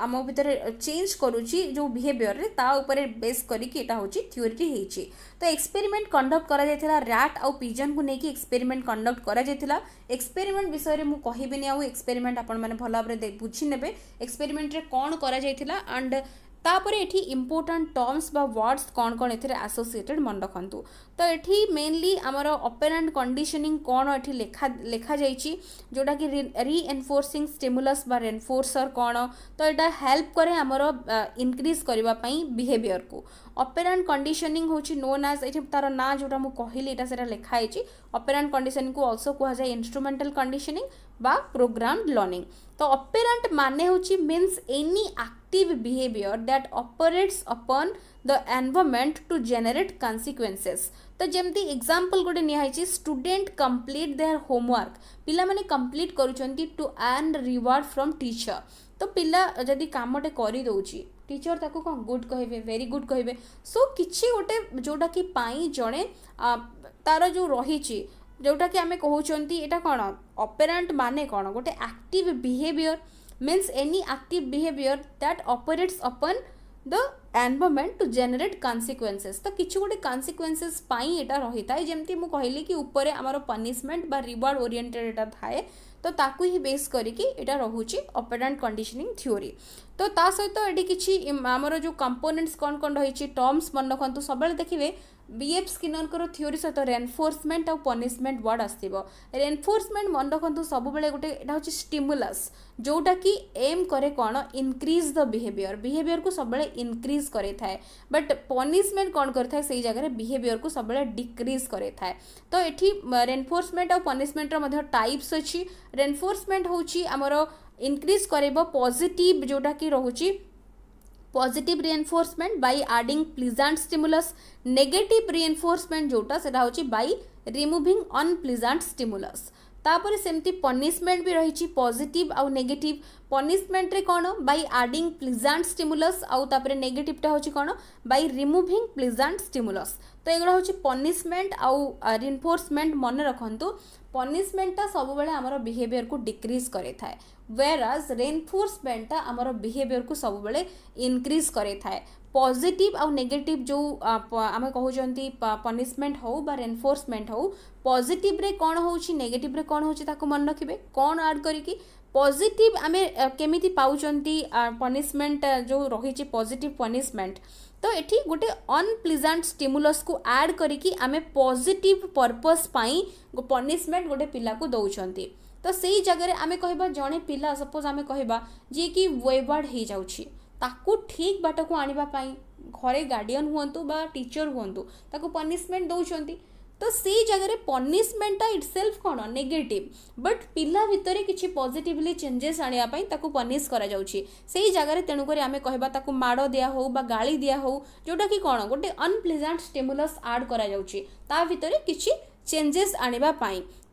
ଆମ ଭିତରେ ଚେଞ୍ଜ କରୁଛି ଯେଉଁ ବିହେଭିଅର୍ରେ ତା ଉପରେ ବେସ୍ କରିକି ଏଇଟା ହେଉଛି ଥିଓରିଟି ହେଇଛି ତ ଏକ୍ସପେରିମେଣ୍ଟ କଣ୍ଡକ୍ଟ କରାଯାଇଥିଲା ରାଟ୍ ଆଉ ପିଜନ୍କୁ ନେଇକି ଏକ୍ସପେରିମେଣ୍ଟ କଣ୍ଡକ୍ଟ କରାଯାଇଥିଲା ଏକ୍ସପେରିମେଣ୍ଟ ବିଷୟରେ ମୁଁ କହିବିନି ଆଉ ଏକ୍ସପେରିମେଣ୍ଟ ଆପଣମାନେ ଭଲ ଭାବରେ ବୁଝିନେବେ ଏକ୍ସପେରିମେଣ୍ଟରେ କ'ଣ କରାଯାଇଥିଲା ଆଣ୍ଡ ତାପରେ ଏଠି ଇମ୍ପୋର୍ଟାଣ୍ଟ ଟର୍ମସ୍ ବା ୱାର୍ଡ଼ସ୍ କ'ଣ କ'ଣ ଏଥିରେ ଆସୋସିଏଟେଡ଼୍ ମନେ ରଖନ୍ତୁ ତ ଏଠି ମେନଲି ଆମର ଓପେନ୍ ଆଣ୍ଡ କଣ୍ଡିସନିଂ କ'ଣ ଏଠି ଲେଖା ଲେଖାଯାଇଛି ଯେଉଁଟାକି ରିଏନଫୋର୍ସିଂ ଷ୍ଟିମୁଲସ୍ ବା ରେନଫୋର୍ସର୍ କ'ଣ ତ ଏଇଟା ହେଲ୍ପ କରେ ଆମର ଇନକ୍ରିଜ୍ କରିବା ପାଇଁ ବିହେଭିଅର୍କୁ ଓପେନ୍ ଆଣ୍ଡ କଣ୍ଡିସନିଂ ହେଉଛି ନୋନ୍ ଆଜ୍ ଏଠି ତା'ର ନାଁ ଯେଉଁଟା ମୁଁ କହିଲି ଏଇଟା ସେଇଟା ଲେଖା ହେଇଛି ଓପେନ୍ ଆଣ୍ଡ କଣ୍ଡିସନିଂକୁ ଅଲସୋ କୁହାଯାଏ ଇନଷ୍ଟ୍ରୁମେଣ୍ଟାଲ୍ କଣ୍ଡିସନିଂ ବା ପ୍ରୋଗ୍ରାମ୍ ଲର୍ଣ୍ଣିଂ तो अपेरेंट माने means any active behaviour that operates upon the environment to generate consequences तो जमी एक्जामपल गोटे निहाई स्टूडेंट कंप्लीट देयर होमवर्क पाने कम्प्लीट करू आर्न रिवार्ड फ्रम टीचर तो पिला जदि कामटे करदे टीचर ताको कौन गुड कहे वेरी गुड कहे सो so, किसी गोटे जोटा कि जड़े तार जो रही ଯେଉଁଟାକି ଆମେ କହୁଛନ୍ତି ଏଇଟା କ'ଣ ଅପେରାଣ୍ଟ ମାନେ କ'ଣ ଗୋଟେ active behaviour means any active behaviour that operates upon the environment to generate consequences ତ କିଛି ଗୋଟେ କନ୍ସିକ୍ୱେନ୍ସେସ୍ ପାଇଁ ଏଇଟା ରହିଥାଏ ଯେମିତି ମୁଁ କହିଲି କି ଉପରେ ଆମର ପନିଶମେଣ୍ଟ ବା ରିୱାର୍ଡ଼ ଓରିଏଣ୍ଟେଡ଼ ଏଇଟା ଥାଏ ତ ତାକୁ ହିଁ ବେସ୍ କରିକି ଏଇଟା ରହୁଛି ଅପେରାଣ୍ଟ କଣ୍ଡିସନିଂ ଥିଓରି ତ ତା ସହିତ ଏଠି କିଛି ଆମର ଯେଉଁ କମ୍ପୋନେଣ୍ଟସ୍ କ'ଣ କ'ଣ ରହିଛି ଟର୍ମସ୍ ମନେ ରଖନ୍ତୁ ସବୁବେଳେ ଦେଖିବେ ବି ଏଫ୍ ସ୍କିନରଙ୍କର ଥିଓରି ସହିତ ରେନଫୋର୍ସମେଣ୍ଟ ଆଉ ପନିଶମେଣ୍ଟ ୱାର୍ଡ଼ ଆସିବ ରେନଫୋର୍ସମେଣ୍ଟ ମନେ ରଖନ୍ତୁ ସବୁବେଳେ ଗୋଟେ ଏଇଟା ହେଉଛି ଷ୍ଟିମୁଲାସ୍ ଯେଉଁଟାକି ଏମ୍ କରେ କ'ଣ ଇନକ୍ରିଜ୍ ଦ ବିହେଭିଅର ବିହେଭିଅରକୁ ସବୁବେଳେ ଇନକ୍ରିଜ୍ କରେଇଥାଏ ବଟ୍ ପନିଶମେଣ୍ଟ କ'ଣ କରିଥାଏ ସେଇ ଜାଗାରେ ବିହେଭିଅରକୁ ସବୁବେଳେ ଡିକ୍ରିଜ୍ କରେଇଥାଏ ତ ଏଠି ରେନଫୋର୍ସମେଣ୍ଟ ଆଉ ପନିଶମେଣ୍ଟର ମଧ୍ୟ ଟାଇପ୍ସ ଅଛି ରେନଫୋର୍ସମେଣ୍ଟ ହେଉଛି ଆମର ଇନକ୍ରିଜ୍ କରେଇବ ପଜିଟିଭ୍ ଯେଉଁଟାକି ରହୁଛି positive reinforcement by adding pleasant stimulus negative reinforcement যেটা সেটা হচ্ছে বাই রিমুভিং অনপ্লিজান্ট স্টিমুলস তাপরে সেমতি পনিশমেন্ট বি রয়েছে পজিটিভ আউ নেগেটিভ পনিশমেন্টরে কোণ বাই আডিং প্লিজান্ট স্টিমুলস আউ তাপরে নেগেটিভটা হচ্ছে কোণ বাই রিমুভিং প্লিজান্ট স্টিমুলস তো এগুলো হচ্ছে পনিশমেন্ট আউ রিনফোর্সমেন্ট মনে রাখতু পনিশমেন্টটা সবুলে আমার বিহেভিয়ারকে ডিক্রিজ করে থাকে व्वेराज रेनफोर्समेंट आम बिहेयर को सब बेले इनक्रिज कराए पजिट आउ नेगेटिव जो आम कौन पनीशमेंट हो बा रेनफोर्समेंट हो पजिट्रे कौन हो होगेटिव्रे कौन हो मन रखिए कौन आड करी पजिट आम केमी पाँच पनीशमेंट जो रही पजिट पनीशमेंट तो ये गोटे अनप्लीजाट स्टिमुलस को आड करें पजिट पर्पज पर्पस पनीशमेंट गोटे पिला को दौर तो से जगह आम कह जड़े पिला सपोज आम कह कि वेवर्ड हो जाऊ ठीक बाट को आई घर गार्डियन हूँ टीचर हूँ ताको पनीशमेंट दौरान तो से जगह पनीशमेंटा इट सेल्फ कौन नेगेटिव बट पिला भितर कि पजिटली चेंजेस आने पनीश करा से जगह तेणुक आम कह माड़ दिया हो बा गाली दिया हो जोटा कि कौन गोटे अनप्लीजाट स्टेमुलस आड करा भितर कि चेंजेस आने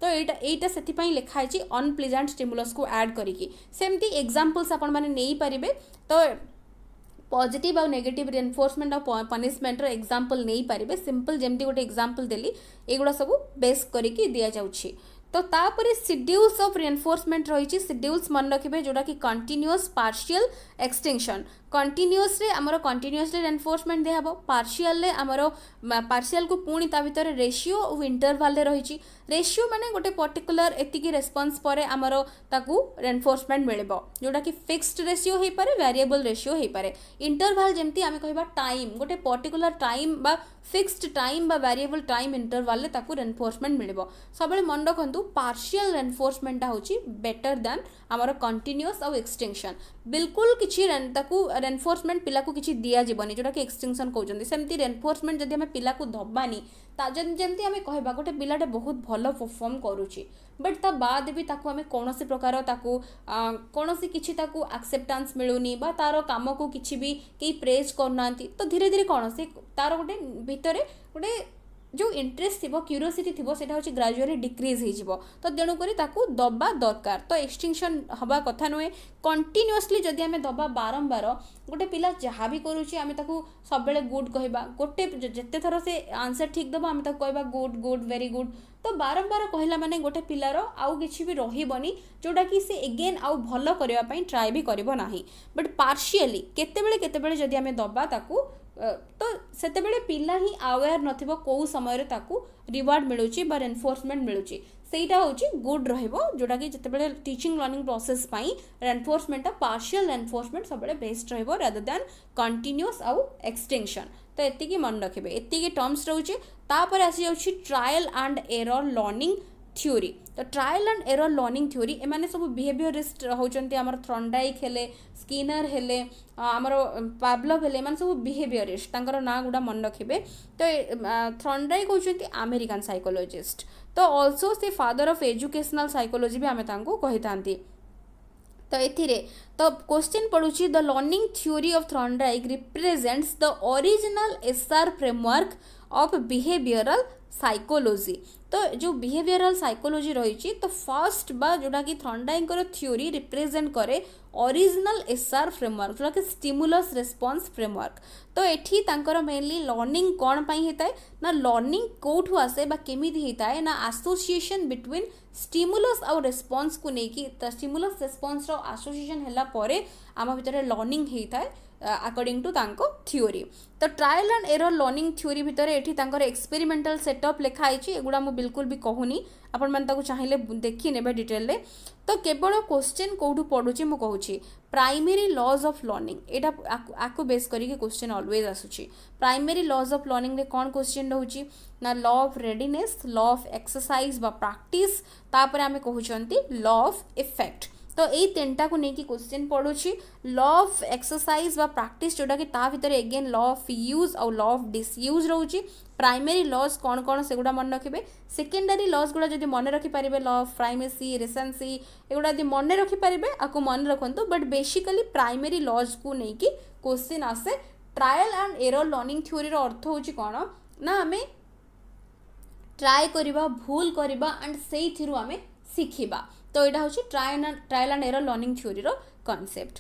तो यहाँ से लिखाई अनप्लिजाट स्टिमुलस को आड करके सेमती एक्जामपल्स आपारे तो पजिट आ नेगेट रिएनफोर्समेंट आ पनिशमेंटर एक्जामपल नहीं पारे सिंपल जमी गोटे एक्जामपल देली एगुड़ा सब बेस् करके दि जाऊँगी तो तापर सिड्यूल्स अफ रिएनफोर्समेंट रही सिड्यूल्स मन रखिए जोटा कि कंटिन्यूस पार्शियल एक्सटेंशन କଣ୍ଟିନ୍ୟୁଅସ୍ରେ ଆମର କଣ୍ଟିନ୍ୟୁଅସ୍ଲି ଏନ୍ଫୋର୍ସମେଣ୍ଟ ଦିଆହେବ ପାର୍ସିଆଲରେ ଆମର ପାର୍ସିଆଲକୁ ପୁଣି ତା ଭିତରେ ରେସିଓ ଓ ଇଣ୍ଟରଭାଲରେ ରହିଛି ରେସିଓ ମାନେ ଗୋଟେ ପର୍ଟିକୁଲାର ଏତିକି ରେସ୍ପନ୍ସ ପରେ ଆମର ତାକୁ ଏନ୍ଫୋର୍ସମେଣ୍ଟ ମିଳିବ ଯେଉଁଟାକି ଫିକ୍ସଡ ରେସିଓ ହେଇପାରେ ଭ୍ୟାରିଏବଲ୍ ରେସିଓ ହେଇପାରେ ଇଣ୍ଟରଭାଲ ଯେମିତି ଆମେ କହିବା ଟାଇମ୍ ଗୋଟେ ପର୍ଟିକୁଲାର ଟାଇମ୍ ବା ଫିକ୍ସଡ ଟାଇମ୍ ବା ଭ୍ୟାରିଏବଲ୍ ଟାଇମ୍ ଇଣ୍ଟରଭାଲରେ ତାକୁ ଏନ୍ଫୋର୍ସମେଣ୍ଟ ମିଳିବ ସବୁବେଳେ ମନେ ରଖନ୍ତୁ ପାର୍ସିଆଲ ଏନ୍ଫୋର୍ସମେଣ୍ଟଟା ହେଉଛି ବେଟର ଦ୍ୟାନ୍ ଆମର କଣ୍ଟିନ୍ୟୁଅସ୍ ଆଉ ଏକ୍ସଟେନସନ୍ बिल्कुल किसी एनफोर्समेंट पिला को किसी दि जावन जोटा कि एक्सटेनसन कौन सेमती एनफोर्समेंट जब पिला दबानी जमी आम कह गए पिलाटे बहुत भल परफर्म करुच्छे बट ता बाद भी आम कौन प्रकार कौन सी कि आक्सेप्टान्स मिलूनी तार कम को किसी भी कई प्रेज करना तो धीरे धीरे कौन से तार गोटे भितर गोटे ଯେଉଁ ଇଣ୍ଟରେଷ୍ଟ ଥିବ କ୍ୟୁରିଓସିଟି ଥିବ ସେଇଟା ହେଉଛି ଗ୍ରାଜୁଆଲି ଡିକ୍ରିଜ୍ ହେଇଯିବ ତ ତେଣୁକରି ତାକୁ ଦେବା ଦରକାର ତ ଏକ୍ସଟିଂସନ୍ ହେବା କଥା ନୁହେଁ କଣ୍ଟିନ୍ୟୁଅସ୍ଲି ଯଦି ଆମେ ଦେବା ବାରମ୍ବାର ଗୋଟେ ପିଲା ଯାହା ବି କରୁଛି ଆମେ ତାକୁ ସବୁବେଳେ ଗୁଡ଼୍ କହିବା ଗୋଟେ ଯେତେ ଥର ସେ ଆନ୍ସର୍ ଠିକ୍ ଦେବ ଆମେ ତାକୁ କହିବା ଗୁଡ଼୍ ଗୁଡ଼୍ ଭେରି ଗୁଡ଼୍ ତ ବାରମ୍ବାର କହିଲା ମାନେ ଗୋଟେ ପିଲାର ଆଉ କିଛି ବି ରହିବନି ଯେଉଁଟାକି ସେ ଏଗେନ୍ ଆଉ ଭଲ କରିବା ପାଇଁ ଟ୍ରାଏ ବି କରିବ ନାହିଁ ବଟ୍ ପାର୍ସିଆଲି କେତେବେଳେ କେତେବେଳେ ଯଦି ଆମେ ଦେବା ତାକୁ ତ ସେତେବେଳେ ପିଲା ହିଁ ଆୱେୟାର ନଥିବ କେଉଁ ସମୟରେ ତାକୁ ରିୱାର୍ଡ଼ ମିଳୁଛି ବା ରେନଫୋର୍ସମେଣ୍ଟ ମିଳୁଛି ସେଇଟା ହେଉଛି ଗୁଡ୍ ରହିବ ଯେଉଁଟାକି ଯେତେବେଳେ ଟିଚିଂ ଲର୍ଣ୍ଣିଂ ପ୍ରୋସେସ୍ ପାଇଁ ରେନଫୋର୍ସମେଣ୍ଟଟା ପାର୍ସିଆଲ୍ ରେନଫୋର୍ସମେଣ୍ଟ ସବୁବେଳେ ବେଷ୍ଟ ରହିବ ରାଦର୍ ଦ୍ୟାନ୍ କଣ୍ଟିନ୍ୟୁଅସ୍ ଆଉ ଏକ୍ସଟେନସନ୍ ତ ଏତିକି ମନେ ରଖିବେ ଏତିକି ଟର୍ମସ୍ ରହୁଛି ତାପରେ ଆସିଯାଉଛି trial and error learning theory ତ trial and error learning theory ଏମାନେ ସବୁ ବିହେଭିଅରିଷ୍ଟ ହେଉଛନ୍ତି ଆମର ଥ୍ରଣ୍ଡାଇକ୍ ହେଲେ ସ୍କିନର୍ ହେଲେ ଆମର ପାବ୍ଲଭ୍ ହେଲେ ଏମାନେ ସବୁ ବିହେଭିଅରିଷ୍ଟ ତାଙ୍କର ନାଁ ଗୁଡ଼ା ମନେ ରଖିବେ ତ ଥ୍ରଣ୍ଡାଇକ୍ ହେଉଛନ୍ତି ଆମେରିକାନ୍ ସାଇକୋଲୋଜିଷ୍ଟ ତ ଅଲସୋ ସେ ଫାଦର୍ ଅଫ୍ ଏଜୁକେସନାଲ୍ ସାଇକୋଲୋଜି ବି ଆମେ ତାଙ୍କୁ କହିଥାନ୍ତି ତ ଏଥିରେ ତ କ୍ୱେଶ୍ଚିନ୍ ପଡ଼ୁଛି the learning theory of Thorndike represents the original S R framework of behavioural psychology ତ ଯେଉଁ ବିହେଭିଅରାଲ୍ ସାଇକୋଲୋଜି ରହିଛି ତ ଫାର୍ଷ୍ଟ ବା ଯେଉଁଟାକି ଥଣ୍ଡାଇଙ୍କର ଥିଓରି ରିପ୍ରେଜେଣ୍ଟ କରେ ଅରିଜିନାଲ୍ ଏସ୍ଆର୍ ଫ୍ରେମୱାର୍କ ଯେଉଁଟାକି ଷ୍ଟିମୁଲସ୍ ରେସ୍ପନ୍ସ ଫ୍ରେମୱାର୍କ ତ ଏଠି ତାଙ୍କର ମେନଲି ଲର୍ଣ୍ଣିଂ କ'ଣ ପାଇଁ ହେଇଥାଏ ନା ଲର୍ଣ୍ଣିଂ କେଉଁଠୁ ଆସେ ବା କେମିତି ହେଇଥାଏ ନା ଆସୋସିଏସନ୍ ବିଟୱିନ୍ ଷ୍ଟିମୁଲସ୍ ଆଉ ରେସ୍ପନ୍ସକୁ ନେଇକି ଷ୍ଟିମୁଲସ୍ ରେସ୍ପନ୍ସର ଆସୋସିଏସନ୍ ହେଲା ପରେ ଆମ ଭିତରେ ଲର୍ଣ୍ଣିଂ ହେଇଥାଏ ଆକର୍ଡିଂ ଟୁ ତାଙ୍କ ଥିଓରି ତ trial and error learning theory ଭିତରେ ଏଠି ତାଙ୍କର ଏକ୍ସପେରିମେଣ୍ଟାଲ୍ ସେଟଅପ୍ ଲେଖା ହେଇଛି ଏଗୁଡ଼ା ମୁଁ ବିଲକୁଲ ବି କହୁନି ଆପଣମାନେ ତାକୁ ଚାହିଁଲେ ଦେଖିନେବେ ଡିଟେଲରେ ତ କେବଳ କୋଶ୍ଚିନ୍ କେଉଁଠୁ ପଡ଼ୁଛି ମୁଁ କହୁଛି ପ୍ରାଇମେରୀ ଲଜ୍ ଅଫ୍ ଲର୍ଣ୍ଣିଂ ଏଇଟା ଆକୁ ବେସ୍ କରିକି କୋଶ୍ଚିନ୍ ଅଲୱେଜ୍ ଆସୁଛି ପ୍ରାଇମେରୀ ଲଜ୍ ଅଫ୍ ଲର୍ଣ୍ଣିଂରେ କ'ଣ କୋଶ୍ଚିନ୍ ରହୁଛି ନା law of readiness law of exercise ବା ପ୍ରାକ୍ଟିସ୍ ତାପରେ ଆମେ କହୁଛନ୍ତି ଲ ଅଫ୍ ଇଫେକ୍ଟ तो यही तीनटा को लेकिन क्वेश्चन पढ़ू ल अफ एक्सरसाइज व प्राक्ट जोटा कि भितर एगेन ल अफ यूज आउ ल अफ डिस्यूज रोच प्राइमरी लस् कौन कौन से गुड़ा मन रखे सेकेंडरी लस गुड़ा जब मन रखिपर ल अफ प्राइमेसी रेसेन्सी एगुड़ा जब मन रखिपारे आपको मन रखुद बट बेसिकली प्राइमेरी लस को लेकिन क्वेश्चन आसे trial and error learning theory अर्थ हो कौन ना आम ट्राए करवा भूल करवा एंड से आम शिखा তো এটা হচ্ছে ট্রায়াল আন্ড এরর লর্ଣ୍ଣିং থিওরির কনসেপ্ট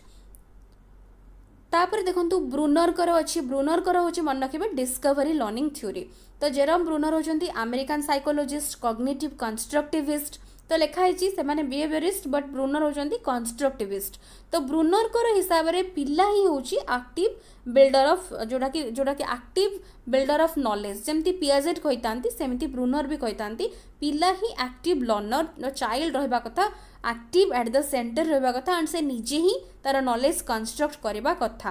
ତାପରେ ଦେଖନ୍ତୁ ବ୍ରୁନରଙ୍କର ଅଛି ବ୍ରୁନରଙ୍କର ହେଉଛି ମନେ ରଖିବେ ଡିସ୍କଭରି ଲର୍ଣ୍ଣିଂ ଥିଓରି ତ ଜେରମ୍ ବ୍ରୁନର ହେଉଛନ୍ତି ଆମେରିକାନ୍ ସାଇକୋଲୋଜିଷ୍ଟ କଗ୍ନେଟିଭ୍ କନଷ୍ଟ୍ରକ୍ଟିଭିଷ୍ଟ ତ ଲେଖାହେଇଛି ସେମାନେ ବିହେଭିୟରିଷ୍ଟ ବଟ୍ ବ୍ରୁନର ହେଉଛନ୍ତି କନଷ୍ଟ୍ରକ୍ଟିଭିଷ୍ଟ ତ ବ୍ରୁନରଙ୍କର ହିସାବରେ ପିଲା ହିଁ ହେଉଛି ଆକ୍ଟିଭ ବିଲ୍ଡର ଅଫ୍ ଯେଉଁଟାକି ଯେଉଁଟାକି ଆକ୍ଟିଭ ବିଲ୍ଡର ଅଫ୍ ନଲେଜ ଯେମିତି ପିଆଜେଟ୍ କହିଥାନ୍ତି ସେମିତି ବ୍ରୁନର ବି କହିଥାନ୍ତି ପିଲା ହିଁ ଆକ୍ଟିଭ ଲର୍ଣ୍ଣର ଚାଇଲ୍ଡ ରହିବା କଥା ଆକ୍ଟିଭ ଆଟ୍ ଦ ସେଣ୍ଟର ରହିବା କଥା ଆଣ୍ଡ ସେ ନିଜେ ହିଁ ତା'ର ନଲେଜ କନଷ୍ଟ୍ରକ୍ଟ କରିବା କଥା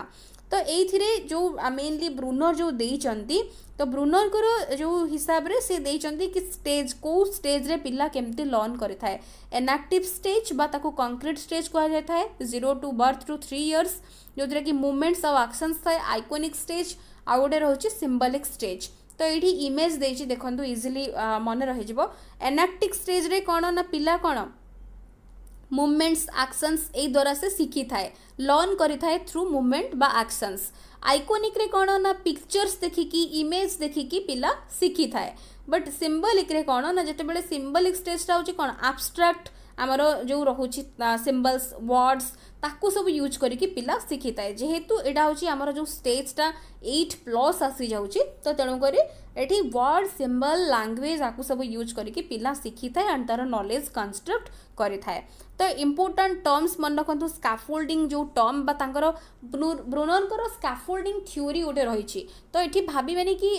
ତ ଏଇଥିରେ ଯେଉଁ ମେନଲି ବ୍ରୁନର୍ ଯେଉଁ ଦେଇଛନ୍ତି ତ ବ୍ରୁନରଙ୍କର ଯେଉଁ ହିସାବରେ ସେ ଦେଇଛନ୍ତି କି ଷ୍ଟେଜ୍ କେଉଁ ଷ୍ଟେଜ୍ରେ ପିଲା କେମିତି ଲର୍ଣ୍ଣ କରିଥାଏ ଏନାକ୍ଟିଭ୍ ଷ୍ଟେଜ୍ ବା ତାକୁ କଂକ୍ରିଟ୍ ଷ୍ଟେଜ୍ କୁହାଯାଇଥାଏ zero to birth to three years ଯେଉଁଥିରେ କି ମୁଭମେଣ୍ଟସ୍ ଆଉ ଆକ୍ସନ୍ସ ଥାଏ ଆଇକୋନିକ୍ ଷ୍ଟେଜ୍ ଆଉ ଗୋଟେ ରହୁଛି ସିମ୍ବଲିକ୍ ଷ୍ଟେଜ୍ ତ ଏଇଠି ଇମେଜ୍ ଦେଇଛି ଦେଖନ୍ତୁ ଇଜିଲି ମନେ ରହିଯିବ ଏନାକ୍ଟିକ୍ ଷ୍ଟେଜ୍ରେ କ'ଣ ନା ପିଲା କ'ଣ ମୁଭମେଣ୍ଟସ୍ ଆକ୍ସନ୍ସ ଏଇ ଦ୍ୱାରା ସେ ଶିଖିଥାଏ ଲର୍ନ କରିଥାଏ ଥ୍ରୁ ମୁଭମେଣ୍ଟ ବା ଆକ୍ସନ୍ସ ଆଇକୋନିକ୍ରେ କ'ଣ ନା ପିକ୍ଚର୍ସ ଦେଖିକି ଇମେଜ୍ ଦେଖିକି ପିଲା ଶିଖିଥାଏ ବଟ୍ ସିମ୍ବଲିକ୍ରେ କ'ଣ ନା ଯେତେବେଳେ ସିମ୍ବଲିକ୍ ଷ୍ଟେଜ୍ଟା ହେଉଛି କ'ଣ ଆବଷ୍ଟ୍ରାକ୍ଟ ଆମର ଯେଉଁ ରହୁଛି ସିମ୍ବଲ୍ସ ୱାର୍ଡ଼ସ୍ ତାକୁ ସବୁ ୟୁଜ୍ କରିକି ପିଲା ଶିଖିଥାଏ ଯେହେତୁ ଏଇଟା ହେଉଛି ଆମର ଯେଉଁ ଷ୍ଟେଜ୍ଟା ଏଇଟ୍ ପ୍ଲସ୍ ଆସିଯାଉଛି ତ ତେଣୁକରି ଏଠି ୱାର୍ଡ଼ ସିମ୍ବଲ୍ ଲାଙ୍ଗୁଏଜ୍ ଆକୁ ସବୁ ୟୁଜ୍ କରିକି ପିଲା ଶିଖିଥାଏ ଆଣ୍ଡ ତା'ର ନଲେଜ୍ କନଷ୍ଟ୍ରକ୍ଟ କରିଥାଏ ତ ଇମ୍ପୋର୍ଟାଣ୍ଟ ଟର୍ମସ୍ ମନେ ରଖନ୍ତୁ ସ୍କାଫୋଲ୍ଡିଂ ଯେଉଁ ଟର୍ମ ବା ତାଙ୍କର ବ୍ରୁନରଙ୍କର ସ୍କାଫୋଲ୍ଡିଂ ଥିଓରି ଗୋଟେ ରହିଛି ତ ଏଠି ଭାବିବେନି କି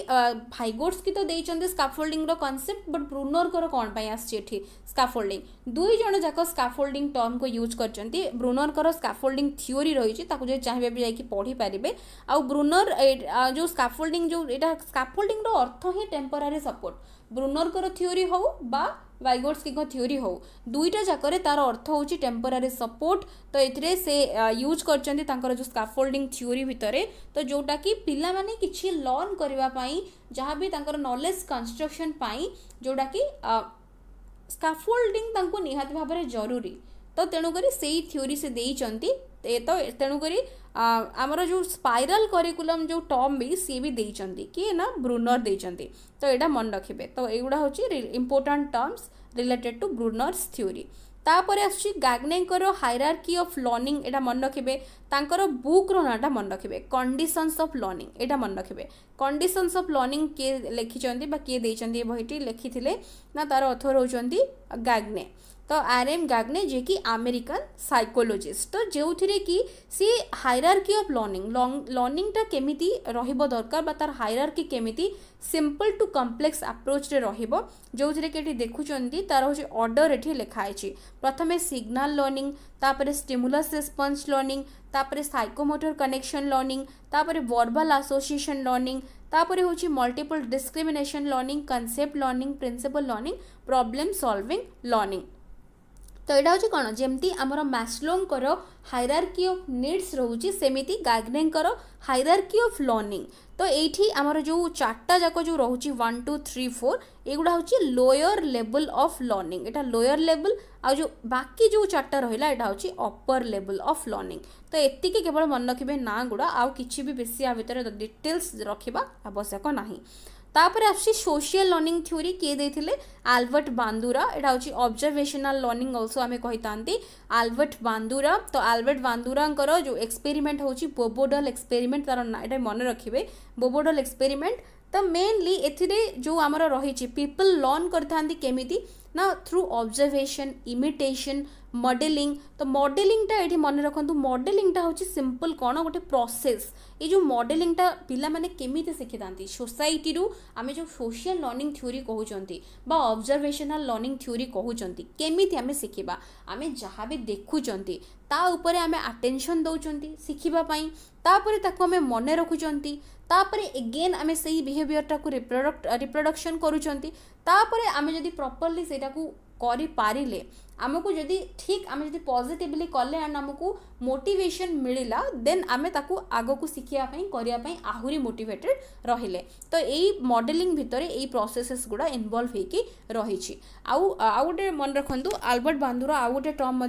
କି ତ ଦେଇଛନ୍ତି ସ୍କାଫୋଲ୍ଡିଂର କନସେପ୍ଟ ବଟ୍ ବ୍ରୁନରଙ୍କର କ'ଣ ପାଇଁ ଆସିଛି ଏଠି ସ୍କାଫୋଲ୍ଡିଂ ଦୁଇ ଜଣ ଯାକ ସ୍କାଫୋଲ୍ଡିଂ ଟର୍ମକୁ ୟୁଜ୍ କରିଛନ୍ତି ବ୍ରୁନରଙ୍କର ସ୍କାଫୋଲ୍ଡିଂ ଥିଓରି ରହିଛି ତାକୁ ଯଦି ଚାହିଁବେ ବି ଯାଇକି ପଢ଼ିପାରିବେ ଆଉ ବ୍ରୁନର ଯେଉଁ ସ୍କାଫୋଲ୍ଡିଂ ଯେଉଁ ଏଇଟା ସ୍କାଫୋଲ୍ଡିଂର ଅର୍ଥ ହିଁ ଟେମ୍ପରାରୀ ସପୋର୍ଟ ବ୍ରୁନରଙ୍କର ଥିଓରି ହେଉ ବା ବାଇଗୋଟ୍ସକିଙ୍କ ଥିଓରି ହେଉ ଦୁଇଟା ଯାକରେ ତାର ଅର୍ଥ ହେଉଛି ଟେମ୍ପୋରାରୀ ସପୋର୍ଟ ତ ଏଥିରେ ସେ ୟୁଜ୍ କରିଛନ୍ତି ତାଙ୍କର ଯେଉଁ ସ୍କାଫୋଲ୍ଡିଂ ଥିଓରି ଭିତରେ ତ ଯେଉଁଟାକି ପିଲାମାନେ କିଛି ଲର୍ନ କରିବା ପାଇଁ ଯାହା ବି ତାଙ୍କର ନଲେଜ କନଷ୍ଟ୍ରକ୍ସନ୍ ପାଇଁ ଯେଉଁଟାକି ସ୍କାଫୋଲ୍ଡିଂ ତାଙ୍କୁ ନିହାତି ଭାବରେ ଜରୁରୀ ତ ତେଣୁକରି ସେଇ ଥିଓରି ସେ ଦେଇଛନ୍ତି ତ ତେଣୁକରି ଆମର ଯେଉଁ ସ୍ପାଇରାଲ୍ କରିକୁଲମ୍ ଯେଉଁ ଟର୍ମ ବି ସିଏ ବି ଦେଇଛନ୍ତି କିଏ ନା ବ୍ରୁନର୍ ଦେଇଛନ୍ତି ତ ଏଇଟା ମନେ ରଖିବେ ତ ଏଇଗୁଡ଼ା ହେଉଛି important terms related to Bruner's theory ତାପରେ ଆସୁଛି ଗାଗ୍ନେଙ୍କର ହାଇରାର୍କି ଅଫ୍ ଲର୍ଣ୍ଣିଂ ଏଇଟା ମନେ ରଖିବେ ତାଙ୍କର ବୁକ୍ର ନାଁଟା ମନେ ରଖିବେ କଣ୍ଡିସନ୍ସ ଅଫ୍ ଲର୍ଣ୍ଣିଂ ଏଇଟା ମନେ ରଖିବେ କଣ୍ଡିସନ୍ସ ଅଫ୍ ଲର୍ଣ୍ଣିଂ କିଏ ଲେଖିଛନ୍ତି ବା କିଏ ଦେଇଛନ୍ତି ଏ ବହିଟି ଲେଖିଥିଲେ ନା ତାର ଅଥର ହେଉଛନ୍ତି ଗାଗ୍ନେ तो आर एम गागने जी कि आमेरिकन सैकोलोजिस्ट तो जो थी कि सी हायरार्की अफ लर्णिंग लर्णिंगटा केमी ररकार तार हायरार्की केमी सिंपल टू कम्प्लेक्स आप्रोच रो थे कि देखुं तार हूँ अर्डर ये लिखाई प्रथम signal learning stimulus response learning psychomotor connection learning verbal association learning तापर हूँ multiple discrimination learning concept learning principle learning problem solving learning তো এটা হচ্ছে কোণ যেমি আমার মাসলোঙ্কর হাইরার্কি অফ নিডস রয়েছে সেমিতি গাগনেঙ্কর হাইরার্কি অফ লর্নিং তো এইটি আমার যে চারটা যাক যে রয়েছে ওয়ান টু থ্রি ফোর এগুলা হচ্ছে লোয়র লেভেল অফ লর্নিং এটা লোয়র লেভেল আজ বাকি যে চারটা রহিলা এটা হচ্ছে অপর লেভেল অফ লর্নিং তো এতিকি কেবল মনে রাখবে না গুড়া আউ কিছু বি বেশি আ ভিতরে ডিটেলস রাখবা আবশ্যক না ତାପରେ ଆସୁଛି ସୋସିଆଲ୍ ଲର୍ଣ୍ଣିଂ ଥିଓରି କିଏ ଦେଇଥିଲେ ଆଲବର୍ଟ ବାନ୍ଦୁରା ଏଇଟା ହେଉଛି ଅବଜର୍ଭେସନାଲ୍ ଲର୍ଣ୍ଣିଂ ଅଲସୋ ଆମେ କହିଥାନ୍ତି ଆଲବର୍ଟ ବାନ୍ଦୁରା ତ ଆଲବର୍ଟ ବାନ୍ଦୁରାଙ୍କର ଯେଉଁ ଏକ୍ସପେରିମେଣ୍ଟ ହେଉଛି ବୋବୋଡଲ୍ ଏକ୍ସପେରିମେଣ୍ଟ ତାର ଏଇଟା ମନେ ରଖିବେ ବୋବୋଡଲ୍ ଏକ୍ସପେରିମେଣ୍ଟ ତ ମେନ୍ଲି ଏଥିରେ ଯେଉଁ ଆମର ରହିଛି ପିପଲ୍ ଲର୍ଣ୍ଣ କରିଥାନ୍ତି କେମିତି না থ্রু অবজরভেসন ইমিটেসন মডেলিং তো মডেলিংটা এটি মনে রাখতু মডেলিংটা হচ্ছে সিম্পল কোণ গোটে প্রসেস এই যে মডেলিংটা পিলামানে কেমিতি শিখিথাନ୍ତି সোসাইটিরু আমি যে সোশিয়াল লর্নিং থিওরি কহুচন্তি বা অবজরভেসনাল লর্নিং থিওরি কহুচন্তি কেমিতি আমি শিখিবা আমি যাহা বি দেখুচন্তি তা উপরে আমি আটেনশন দৌচন্তি শিখিবা পাই তাপরে তাকে আমি মনে রাখুচন্তি तापर एगेन आम से ही बिहेवियरटा को रिप्रडक्ट रिप्रडक्शन करुँचापर आम जब प्रपर्ली से पारे आमको जदि ठीक आम जदि पजिटिवली कले एंड आमको मोटेसन मिलला देन आम आग को शिखापी करने आहरी मोटेटेड रे तो यही मडेलींग भितर ये प्रोसेसेस गुड़ा इनवल्व होगी आउ आउ गोटे मन रखु आलबर्ट बांधुर आउ गोटे टर्म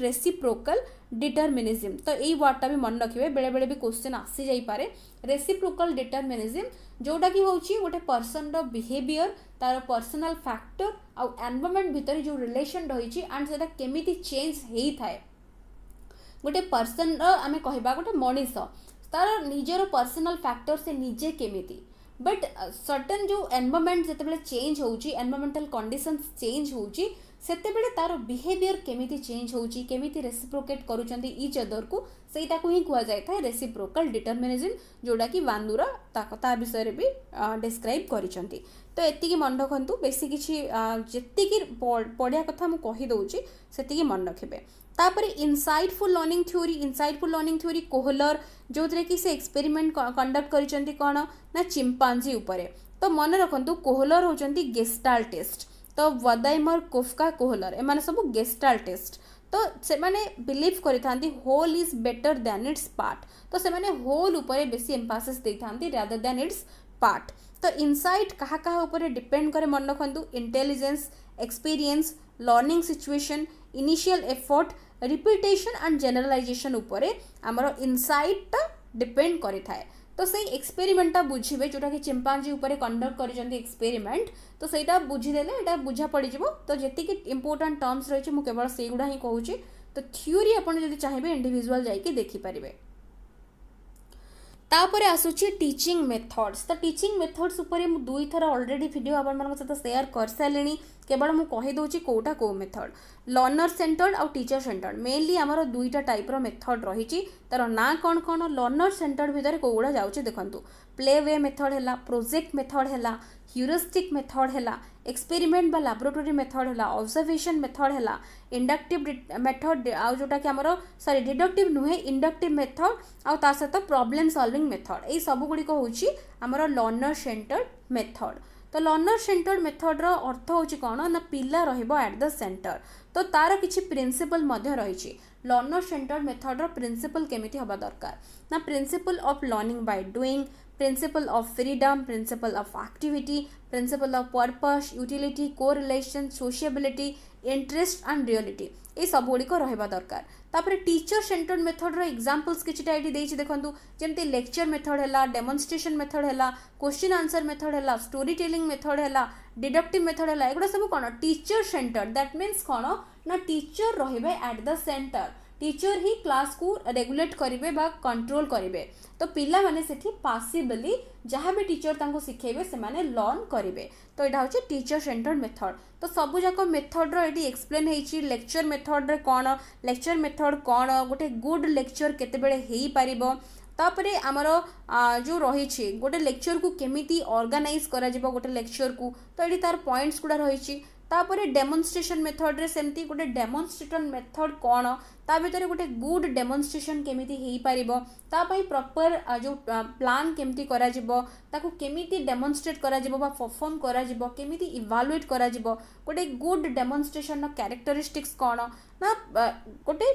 रेसीप्रोकल डिटरमिनिजम तो यही वार्डटा भी मन रखिए बेले बेले भी क्वेश्चन आसी जापे रेसीप्रोकल डिटरमिनिजम ଯେଉଁଟାକି ହେଉଛି ଗୋଟେ ପର୍ସନର ବିହେଭିଅର୍ ତାର ପର୍ସନାଲ୍ ଫ୍ୟାକ୍ଟର ଆଉ ଏନ୍ଭାରମେଣ୍ଟ ଭିତରେ ଯେଉଁ ରିଲେସନ୍ ରହିଛି ଆଣ୍ଡ ସେଇଟା କେମିତି ଚେଞ୍ଜ ହେଇଥାଏ ଗୋଟେ ପର୍ସନର ଆମେ କହିବା ଗୋଟେ ମଣିଷ ତାର ନିଜର ପର୍ସନାଲ୍ ଫ୍ୟାକ୍ଟର ସେ ନିଜେ କେମିତି ବଟ୍ ସଟନ୍ ଯେଉଁ ଏନ୍ଭାରମେଣ୍ଟ ଯେତେବେଳେ ଚେଞ୍ଜ ହେଉଛି ଏନ୍ଭାରମେଣ୍ଟାଲ୍ କଣ୍ଡିସନ୍ସ ଚେଞ୍ଜ ହେଉଛି ସେତେବେଳେ ତାର ବିହେଭିଅର୍ କେମିତି ଚେଞ୍ଜ ହେଉଛି କେମିତି ରେସିପ୍ରୋକେଟ୍ କରୁଛନ୍ତି ଇଚ୍ ଅଦରକୁ ସେଇଟାକୁ ହିଁ କୁହାଯାଇଥାଏ ରେସିପ୍ରୋକାଲ୍ ଡିଟର୍ମିନିଜିମ୍ ଯେଉଁଟାକି ବାନ୍ଦୁର ତା ବିଷୟରେ ବି ଡେସ୍କ୍ରାଇବ୍ କରିଛନ୍ତି ତ ଏତିକି ମନେ ରଖନ୍ତୁ ବେଶୀ କିଛି ଯେତିକି ପଢ଼ିବା କଥା ମୁଁ କହିଦେଉଛି ସେତିକି ମନେ ରଖିବେ ତାପରେ insightful learning theory insightful learning theory Kohler ଯେଉଁଥିରେ କି ସେ ଏକ୍ସପେରିମେଣ୍ଟ କଣ୍ଡକ୍ଟ କରିଛନ୍ତି କ'ଣ ନା ଚିମ୍ପାଞ୍ଜି ଉପରେ ତ ମନେ ରଖନ୍ତୁ କୋହଲର ହେଉଛନ୍ତି ଗେଷ୍ଟାଲ୍ ଟେଷ୍ଟ ତ ୱଦାଇମର କୋଫ୍କା କୋହଲର ଏମାନେ ସବୁ ଗେଷ୍ଟାଲଟିଷ୍ଟ ତ ସେମାନେ ବିଲିଭ୍ କରିଥାନ୍ତି whole is better than its part ତ ସେମାନେ ହୋଲ୍ ଉପରେ ବେଶୀ ଏମ୍ଫାସିସ୍ ଦେଇଥାନ୍ତି ରାଦର ଦ୍ୟାନ୍ ଇଟ୍ସ ପାର୍ଟ ତ ଇନସାଇଟ୍ କାହା କାହା ଉପରେ ଡିପେଣ୍ଡ କରେ ମନେ ରଖନ୍ତୁ intelligence experience learning situation initial effort repetition and generalisation ଉପରେ ଆମର ଇନସାଇଟ୍ଟା ଡିପେଣ୍ଡ କରିଥାଏ तो से एक्सपेरिमेंटा बुझे जोटा कि चिंपाजी उपर कंडक्ट कर एक्सपेरिमेंट तो से बुझीदे ये बुझा पड़ जा तो जी इम्पोर्टां टर्म्स रही है मुझे केवल से गुड़ा ही कहूँ तो थ्योरी आपड़ जब चाहिए इंडिजुआल जाइए देखिपारे ତାପରେ ଆସୁଛି ଟିଚିଂ ମେଥଡ଼୍ସ ତ ଟିଚିଂ ମେଥଡ଼୍ସ ଉପରେ ମୁଁ ଦୁଇଥର ଅଲରେଡ଼ି ଭିଡ଼ିଓ ଆପଣମାନଙ୍କ ସହିତ ସେୟାର କରିସାରିଲିଣି କେବଳ ମୁଁ କହିଦେଉଛି କେଉଁଟା କେଉଁ ମେଥଡ଼ ଲର୍ଣ୍ଣର ସେଣ୍ଟର୍ଡ଼ ଆଉ ଟିଚର ସେଣ୍ଟର୍ଡ଼ ମେନଲି ଆମର ଦୁଇଟା ଟାଇପ୍ର ମେଥଡ଼ ରହିଛି ତା'ର ନାଁ କ'ଣ କ'ଣ ଲର୍ଣ୍ଣର ସେଣ୍ଟର୍ଡ଼ ଭିତରେ କେଉଁଗୁଡ଼ା ଯାଉଛି ଦେଖନ୍ତୁ ପ୍ଲେ ୱେ ମେଥଡ଼ ହେଲା ପ୍ରୋଜେକ୍ଟ ମେଥଡ଼ ହେଲା ହ୍ୟୁରିଷ୍ଟିକ୍ ମେଥଡ଼ ହେଲା एक्सपेरिमेंट बा लाबोरेटोरी मेथड है अबजर्भेसन मेथड है इंडक्टिव मेथड आउ जोटा कि आम सरी डिडक्टिव नुहे इंडक्टिव मेथड आ सहित प्रोब्लेम सल्विंग मेथड यही सबुगुड़िक होम लर्णर सेन्टर्ड मेथड तो लर्णर सेन्टर्ड मेथड्र अर्थ हूँ कौन ना पिला रट द सेन्टर तो तार किसी प्रिन्सीपल रही लर्णर सेन्टर्ड मेथड्र प्रिन्सीपल केमी हवा दरकार ना principle of learning by doing principle of freedom, principle of activity, principle of purpose, utility, correlation, sociability, interest and reality এই সবগুড়িক ରହିବା ଦରକାର ତାପରେ ଟିଚର ସେଣ୍ଟର୍ଡ ମେଥଡ଼ର ଏକ୍ଜାମ୍ପଲ୍ସ କିଛିଟା ଏଠି ଦେଇଛି ଦେଖନ୍ତୁ ଯେମିତି ଲେକ୍ଚର ମେଥଡ଼ ହେଲା ଡେମନଷ୍ଟ୍ରେସନ୍ ମେଥଡ଼ ହେଲା କ୍ୱେଶ୍ଚିନ୍ ଆନ୍ସର୍ ମେଥଡ଼ ହେଲା ଷ୍ଟୋରି ଟେଲିଂ ମେଥଡ଼ ହେଲା ଡିଡକ୍ଟିଭ୍ ମେଥଡ଼ ହେଲା ଏଗୁଡ଼ା ସବୁ କ'ଣ ଟିଚର ସେଣ୍ଟର୍ ଦ୍ୟାଟ୍ ମିନ୍ସ କ'ଣ ନା ଟିଚର ରହିବେ ଆଟ୍ ଦ ସେଣ୍ଟର୍ टीचर ହିଁ କ୍ଲାସ୍କୁ ରେଗୁଲେଟ୍ କରିବେ ବା କଣ୍ଟ୍ରୋଲ୍ କରିବେ ତ ପିଲାମାନେ ସେଠି ପାସିବଲି ଯାହା ବି ଟିଚର୍ ତାଙ୍କୁ ଶିଖେଇବେ ସେମାନେ ଲର୍ଣ୍ଣ କରିବେ ତ ଏଇଟା ହେଉଛି ଟିଚର୍ ସେଣ୍ଟର୍ଡ଼ ମେଥଡ଼ ତ ସବୁଯାକ ମେଥଡ଼ର ଏଠି ଏକ୍ସପ୍ଲେନ୍ ହେଇଛି ଲେକ୍ଚର୍ ମେଥଡ଼ରେ କ'ଣ ଲେକ୍ଚର୍ ମେଥଡ଼ କ'ଣ ଗୋଟେ ଗୁଡ୍ ଲେକ୍ଚର୍ କେତେବେଳେ ହେଇପାରିବ ତାପରେ ଆମର ଯେଉଁ ରହିଛି ଗୋଟେ ଲେକ୍ଚର୍କୁ କେମିତି ଅର୍ଗାନାଇଜ୍ କରାଯିବ ଗୋଟେ ଲେକ୍ଚର୍କୁ ତ ଏଠି ତାର ପଏଣ୍ଟସ୍ ଗୁଡ଼ା ରହିଛି ତାପରେ ଡେମନଷ୍ଟ୍ରେସନ୍ ମେଥଡ଼ରେ ସେମିତି ଗୋଟେ ଡେମନଷ୍ଟ୍ରେଟନ୍ ମେଥଡ଼ କ'ଣ ତା ଭିତରେ ଗୋଟେ ଗୁଡ୍ ଡେମନଷ୍ଟ୍ରେସନ୍ କେମିତି ହେଇପାରିବ ତା ପାଇଁ ପ୍ରପର୍ ଯେଉଁ ପ୍ଲାନ୍ କେମିତି କରାଯିବ ତାକୁ କେମିତି ଡେମନଷ୍ଟ୍ରେଟ୍ କରାଯିବ ବା ପରଫର୍ମ କରାଯିବ କେମିତି ଇଭାଲୁଏଟ୍ କରାଯିବ ଗୋଟେ ଗୁଡ୍ ଡେମନଷ୍ଟ୍ରେସନ୍ର କ୍ୟାରେକ୍ଟରିଷ୍ଟିକ୍ସ କ'ଣ ନା ଗୋଟେ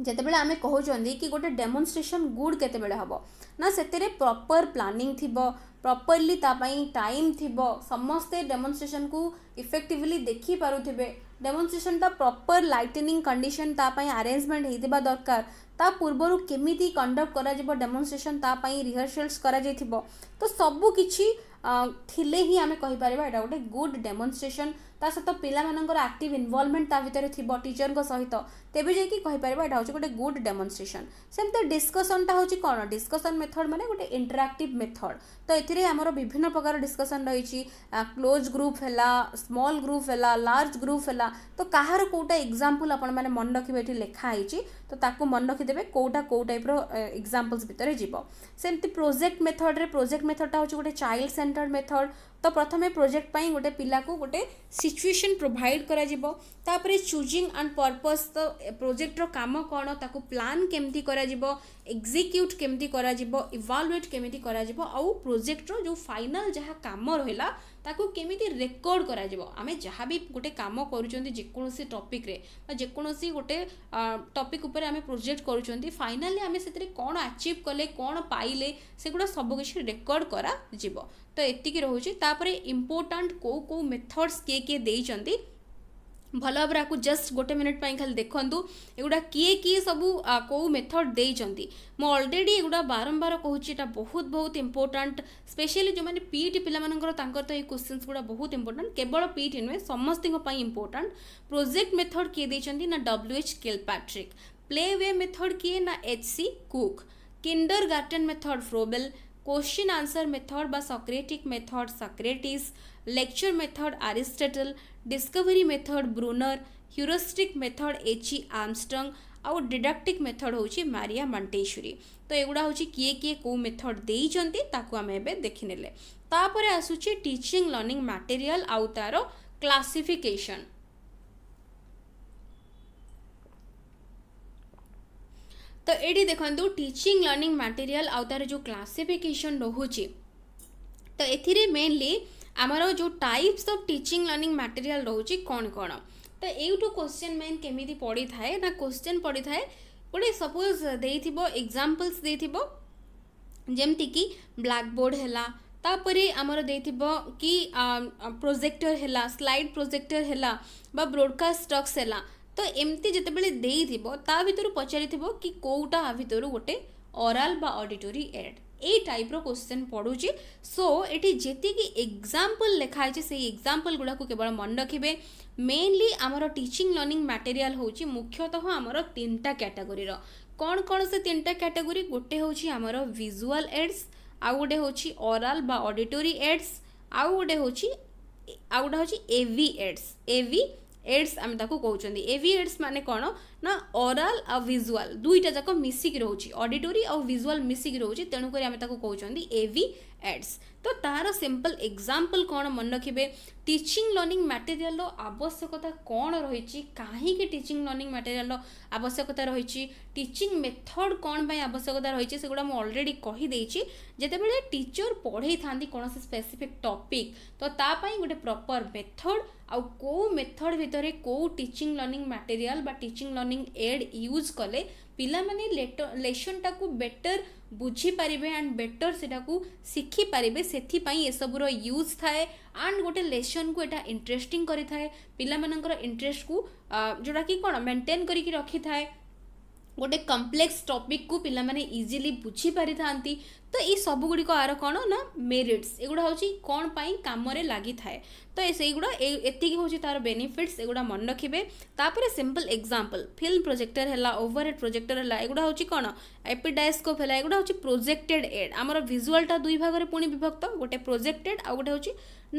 जिते आम कौन कि गोटे डेमोनस्ट्रेसन गुड के ना से प्रपर प्लानिंग थी प्रपरली टाइम थी समस्ते डेमनस्ट्रेसन को इफेक्टिवली देखी पारे डेमोनस्ट्रेसन टा प्रपर लाइटनिंग कंडीशन तापाई आरेंजमेंट होता दरकार ता पूर्व केमी कंडक्ट कर डेमनस्ट्रेसन तापाई रिहर्सल्स कर तो सबकि ही आम कहीपर एटा गोटे गुड डेमोनस्ट्रेसन सहित पिलामर आक्ट इनवल्वमेंट तेतर थी टीचर सहित तेज जाइपर एटा गोटे गुड डेमनस्ट्रेसन सेमती डिस्कसनटा हूँ कौन डिस्कसन मेथड मैंने गोटे इंटराक्टिव मेथड तो एम विभिन्न प्रकार डिस्कसन रही क्लोज ग्रुप है स्मल ग्रुप है लार्ज ग्रुप है तो कह रोटा एक्जामपल आपने मन रखिए ये लिखाही तो मन रखीदे कौटा कौ टाइप रक्जामपल्स भितर जीव सेमती प्रोजेक्ट मेथड्रे प्रोजेक्ट मेथडटा हूँ गोटे चाइल्ड सेन्टर्ड मेथड তো প্ৰথমে প্ৰজেক্ট পাই গটে পিলাক গটে सिচুয়েশ্বন প্ৰোভাইড কৰা যাব তাৰ পাৰে চুজিং আণ্ড পৰপছ তো প্ৰজেক্টৰ কাম কৰা তাকু پلان কেনেতি কৰা যাব এক্সিকিউট কেনেতি কৰা যাব ইভালুয়েট কেনেতি কৰা যাব আৰু প্ৰজেক্টৰ যো ফাইনাল যা কাম ৰহিলা ତାକୁ କେମିତି ରେକର୍ଡ଼ କରାଯିବ ଆମେ ଯାହା ବି ଗୋଟେ କାମ କରୁଛନ୍ତି ଯେକୌଣସି ଟପିକ୍ରେ ବା ଯେକୌଣସି ଗୋଟେ ଟପିକ୍ ଉପରେ ଆମେ ପ୍ରୋଜେକ୍ଟ କରୁଛନ୍ତି ଫାଇନାଲି ଆମେ ସେଥିରେ କ'ଣ ଆଚିଭ୍ କଲେ କ'ଣ ପାଇଲେ ସେଗୁଡ଼ା ସବୁକିଛି ରେକର୍ଡ଼ କରାଯିବ ତ ଏତିକି ରହୁଛି ତାପରେ ଇମ୍ପୋର୍ଟାଣ୍ଟ କେଉଁ କେଉଁ ମେଥଡ଼ସ୍ କିଏ କିଏ ଦେଇଛନ୍ତି भल भाव जस्ट गोटे मिनट पर खाली देखु एगुटा किए किए सब कौ मेथड दे अलरेडी एगुटा बारंबार कहूँ बहुत बहुत इंपोर्टाट स्पेशली जो मैंने पीईटी पिलार तो ये क्वेश्चन गुड़ा बहुत इंपोर्टाट केवल पीट नुहे समस्त इंपोर्टाट प्रोजेक्ट मेथड किए देखते ना W H Kilpatrick play way method किए ना H C Cook kindergarten method Froebel question answer method बा Socratic method Socrates lecture method aristotle discovery method brunner heuristic method h e armstrong ଆଉ ଡିଡକ୍ଟିକ୍ ମେଥଡ଼ ହେଉଛି ମାରିଆ ମଣ୍ଟେଶ୍ୱରୀ ତ ଏଗୁଡ଼ା ହେଉଛି କିଏ କିଏ କେଉଁ ମେଥଡ଼ ଦେଇଛନ୍ତି ତାକୁ ଆମେ ଏବେ ଦେଖିନେଲେ ତାପରେ ଆସୁଛି ଟିଚିଂ ଲର୍ଣ୍ଣିଂ ମ୍ୟାଟେରିଆଲ୍ ଆଉ ତା'ର କ୍ଲାସିଫିକେସନ୍ ତ ଏଇଠି ଦେଖନ୍ତୁ ଟିଚିଂ ଲର୍ଣ୍ଣିଂ ମ୍ୟାଟେରିଆଲ୍ ଆଉ ତା'ର ଯେଉଁ କ୍ଲାସିଫିକେସନ୍ ରହୁଛି ତ ଏଥିରେ ମେନ୍ଲି ଆମର ଯେଉଁ types of teaching learning material ରହୁଛି କ'ଣ କ'ଣ ତ ଏଇଠୁ କୋଶ୍ଚିନ୍ ମେନ୍ କେମିତି ପଡ଼ିଥାଏ ନା କୋଶ୍ଚିନ୍ ପଡ଼ିଥାଏ ଗୋଟେ ସପୋଜ୍ ଦେଇଥିବ ଏକ୍ଜାମ୍ପଲ୍ସ ଦେଇଥିବ ଯେମିତିକି ବ୍ଲାକ୍ବୋର୍ଡ଼ ହେଲା ତାପରେ ଆମର ଦେଇଥିବ କି ପ୍ରୋଜେକ୍ଟର୍ ହେଲା ସ୍ଲାଇଡ୍ ପ୍ରୋଜେକ୍ଟର ହେଲା ବା ବ୍ରୋଡ଼କାଷ୍ଟ ଷ୍ଟକ୍ସ ହେଲା ତ ଏମିତି ଯେତେବେଳେ ଦେଇଥିବ ତା ଭିତରୁ ପଚାରିଥିବ କି କେଉଁଟା ଭିତରୁ ଗୋଟେ ଅରାଲ୍ ବା ଅଡିଟୋରୀ ଏଡ୍ এই টাইপ্র কোশ্চেନ୍ ପଡ଼ୁଛି ସୋ ଏଠି ଯେତିକି ଏକ୍ଜାମ୍ପଲ୍ ଲେଖା ହେଇଛି ସେଇ ଏକ୍ଜାମ୍ପଲ୍ ଗୁଡ଼ାକୁ କେବଳ ମନେ ରଖିବେ ମେନ୍ଲି ଆମର ଟିଚିଂ ଲର୍ଣ୍ଣିଂ ମ୍ୟାଟେରିଆଲ୍ ହେଉଛି ମୁଖ୍ୟତଃ ଆମର ତିନିଟା କ୍ୟାଟାଗୋରୀର କ'ଣ କ'ଣ ସେ ତିନିଟା କ୍ୟାଟାଗୋରୀ ଗୋଟେ ହେଉଛି ଆମର ଭିଜୁଆଲ୍ ଏଡ୍ସ ଆଉ ଗୋଟେ ହେଉଛି ଅରାଲ୍ ବା ଅଡିଟୋରୀ ଏଡ୍ସ ଆଉ ଗୋଟେ ହେଉଛି ଆଉ ଗୋଟେ ହେଉଛି ଏଭି ଏଡ୍ସ ଏଭି ଏଡ୍ସ ଆମେ ତାକୁ କହୁଛନ୍ତି ଏଭି ଏଡ୍ସ ମାନେ କ'ଣ ନା ଅରାଲ ଆଉ ଭିଜୁଆଲ ଦୁଇଟା ଯାକ ମିଶିକି ରହୁଛି ଅଡିଟୋରୀ ଆଉ ଭିଜୁଆଲ ମିଶିକି ରହୁଛି ତେଣୁକରି ଆମେ ତାକୁ କହୁଛନ୍ତି ଏଭି એડ્સ ତ ତାର સિમ્પલ એક્ઝામ્પલ କ'ଣ ମନେ ରଖିବେ ଟିଚିଂ ଲର୍ଣ୍ଣିଂ ମ୍ୟାଟେରିଆଲ୍ର ଆବଶ୍ୟକତା କ'ଣ ରହିଛି କାହିଁକି ଟିଚିଂ ଲର୍ଣ୍ଣିଂ ମ୍ୟାଟେରିଆଲ୍ର ଆବଶ୍ୟକତା ରହିଛି ଟିଚିଂ ମେଥଡ଼ କ'ଣ ପାଇଁ ଆବଶ୍ୟକତା ରହିଛି ସେଗୁଡ଼ା ମୁଁ ଅଲରେଡ଼ି କହିଦେଇଛି ଯେତେବେଳେ ଟିଚର୍ ପଢ଼େଇଥାନ୍ତି କୌଣସି ସ୍ପେସିଫିକ୍ ଟପିକ୍ ତ ତା ପାଇଁ ଗୋଟେ ପ୍ରପର୍ ମେଥଡ଼ ଆଉ କେଉଁ ମେଥଡ଼ ଭିତରେ କେଉଁ ଟିଚିଂ ଲର୍ଣ୍ଣିଂ ମ୍ୟାଟେରିଆଲ୍ ବା ଟିଚିଂ ଲର୍ଣ୍ଣିଂ ଏଡ୍ ୟୁଜ୍ କଲେ पाने लेसन टाक बेटर बुझीपारे एंड बेटर से शिखिपर से सबूर यूज थाए आंड गोटे लेसन को यहाँ इंटरेस्टिंग करें पाकर इंटरेस्ट को जोटा कि कौन मेन्टेन कर रखि थाए गोटे कम्प्लेक्स टपिक को पिला इजिली बुझीपारी था तो ये सबूगुड़ी आर कौन ना मेरीट्स एगुड़ा हूँ कौन पाई कम लगी তো ସେଇଗୁଡ଼ା ଏତିକି ହେଉଛି ତା'ର ବେନିଫିଟ୍ସ ଏଗୁଡ଼ା ମନେ ରଖିବେ ତାପରେ ସିମ୍ପଲ୍ ଏକ୍ଜାମ୍ପଲ୍ ଫିଲ୍ମ ପ୍ରୋଜେକ୍ଟର ହେଲା ଓଭର ହେଡ୍ ପ୍ରୋଜେକ୍ଟର ହେଲା ଏଗୁଡ଼ା ହେଉଛି କ'ଣ ଏପିଡାଇସ୍କୋପ୍ ହେଲା ଏଗୁଡ଼ା ହେଉଛି ପ୍ରୋଜେକ୍ଟେଡ୍ ଏଡ୍ ଆମର ଭିଜୁଆଲ୍ଟା ଦୁଇ ଭାଗରେ ପୁଣି ବିଭକ୍ତ ଗୋଟେ ପ୍ରୋଜେକ୍ଟେଡ୍ ଆଉ ଗୋଟେ ହେଉଛି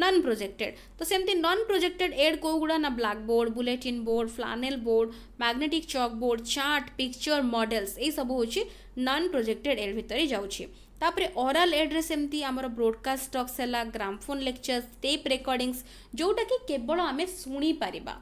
ନନ୍ ପ୍ରୋଜେକ୍ଟେଡ୍ ତ ସେମିତି ନନ୍ ପ୍ରୋଜେକ୍ଟେଡ୍ ଏଡ୍ କେଉଁଗୁଡ଼ା ନା black board bulletin board flannel board magnetic chalk board chart picture models ଏଇସବୁ ହେଉଛି ନନ୍ ପ୍ରୋଜେକ୍ଟେଡ୍ ଏଡ୍ ଭିତରେ ଯାଉଛି ତାପରେ ଅରାଲ ଏଡ୍ରେ ସେମିତି ଆମର ବ୍ରୋଡ଼କାଷ୍ଟ ଟକ୍ସ ହେଲା ଗ୍ରାମଫୋନ୍ ଲେକ୍ଚର୍ସ ଟେପ୍ ରେକର୍ଡ଼ିଂସ୍ ଯେଉଁଟାକି କେବଳ ଆମେ ଶୁଣିପାରିବା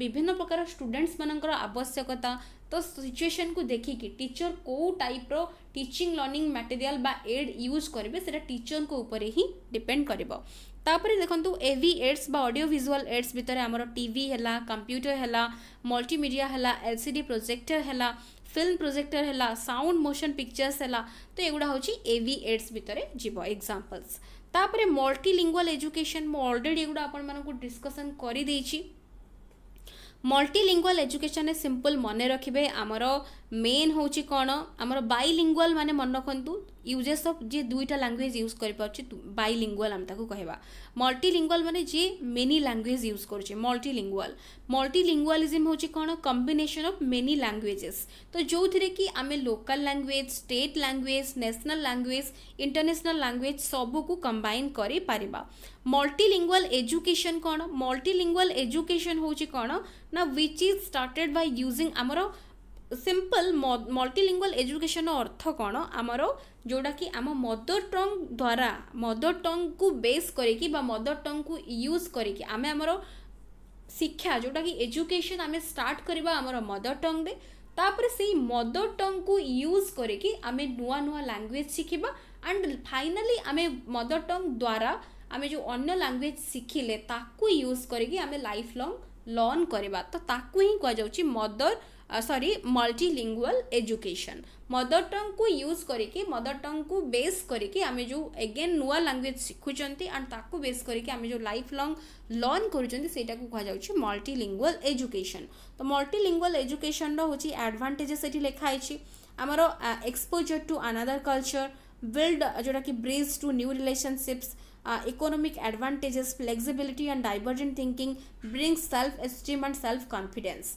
ବିଭିନ୍ନ ପ୍ରକାର ଷ୍ଟୁଡେଣ୍ଟସ୍ ମାନଙ୍କର ଆବଶ୍ୟକତା ତ ସିଚୁଏସନ୍କୁ ଦେଖିକି ଟିଚର୍ କେଉଁ ଟାଇପ୍ର ଟିଚିଂ ଲର୍ଣ୍ଣିଂ ମ୍ୟାଟେରିଆଲ୍ ବା ଏଡ୍ ୟୁଜ୍ କରିବେ ସେଇଟା ଟିଚର୍ଙ୍କ ଉପରେ ହିଁ ଡିପେଣ୍ଡ କରିବ ତାପରେ ଦେଖନ୍ତୁ ଏଭି ଏଡ୍ସ ବା ଅଡ଼ିଓ ଭିଜୁଆଲ୍ ଏଡ୍ସ ଭିତରେ ଆମର ଟିଭି ହେଲା କମ୍ପ୍ୟୁଟର ହେଲା ମଲ୍ଟିମିଡ଼ିଆ ହେଲା ଏଲ୍ ସି ଡି ପ୍ରୋଜେକ୍ଟର ହେଲା फिल्म प्रोजेक्टर है साउंड मोशन पिक्चर्स है तो एगुड़ा हूँ एड्स भितर जीव एक्जामपल्स तापर मल्टीलिंगुआल एजुकेशन मुलरेडी एगुड़ा आपण मैं डिस्कसन कर मल्टीलिंगुआल एजुकेशन सिंपल मन रखिए आमर मेन हूँ कौन आमर बैलिंगुआल मैंने मन रखु यूजेस अफ जी दुईटा लांगुएज यूज कर बैलिंगुआल आम कह कहवा मल्टीलिंगुआल मैंने जी मेनि लांगुएज यूज कर मल्टिलिंगुआल मल्टीलिंगुआलिज्म हूँ कौन कम्बेसन अफ मेनि लांगुएजेस तो जो थे कि आम local language state language national language international language सब कु कंबाइन कर मल्टिलिंगुआल एजुकेशन कौन मल्टिलिंगुआल एजुकेशन हूँ कौन ना which is started by using आमर ସିମ୍ପଲ୍ ମଲ୍ଟିଲିଙ୍ଗୁଆଲ୍ ଏଜୁକେସନ୍ର ଅର୍ଥ କ'ଣ ଆମର ଯେଉଁଟାକି ଆମ ମଦର୍ ଟଙ୍ଗ୍ ଦ୍ୱାରା ମଦର୍ ଟଙ୍ଗ୍କୁ ବେସ୍ କରିକି ବା ମଦର୍ ଟଙ୍ଗ୍କୁ ୟୁଜ୍ କରିକି ଆମେ ଆମର ଶିକ୍ଷା ଯେଉଁଟାକି ଏଜୁକେସନ୍ ଆମେ ଷ୍ଟାର୍ଟ କରିବା ଆମର ମଦର ଟଙ୍ଗ୍ରେ ତାପରେ ସେଇ ମଦର୍ ଟଙ୍ଗ୍କୁ ୟୁଜ୍ କରିକି ଆମେ ନୂଆ ନୂଆ ଲାଙ୍ଗୁଏଜ୍ ଶିଖିବା ଆଣ୍ଡ ଫାଇନାଲି ଆମେ ମଦର୍ ଟଙ୍ଗ୍ ଦ୍ୱାରା ଆମେ ଯେଉଁ ଅନ୍ୟ ଲାଙ୍ଗୁଏଜ୍ ଶିଖିଲେ ତାକୁ ୟୁଜ୍ କରିକି ଆମେ ଲାଇଫ୍ ଲଙ୍ଗ୍ ଲର୍ଣ୍ଣ କରିବା ତ ତାକୁ ହିଁ କୁହାଯାଉଛି ମଦର୍ सरी मल्टीलिंगुअल एजुकेशन मदर टंग को यूज करके मदर टंग को बेस करके आम जो एगेन नुआ लांगुएज शिखुंट एंड ताकू बेस करके आम जो लाइफ लंग लर्न करा कहु मल्टीलिंगुअल एजुकेशन तो मल्टीलिंगुअल एजुकेशन हूँ एडभांटेजेस ये लिखाई आमर exposure to another culture build जोटा कि bridge to new relationships economic advantages, flexibility and divergent thinking brings self-esteem and self-confidence.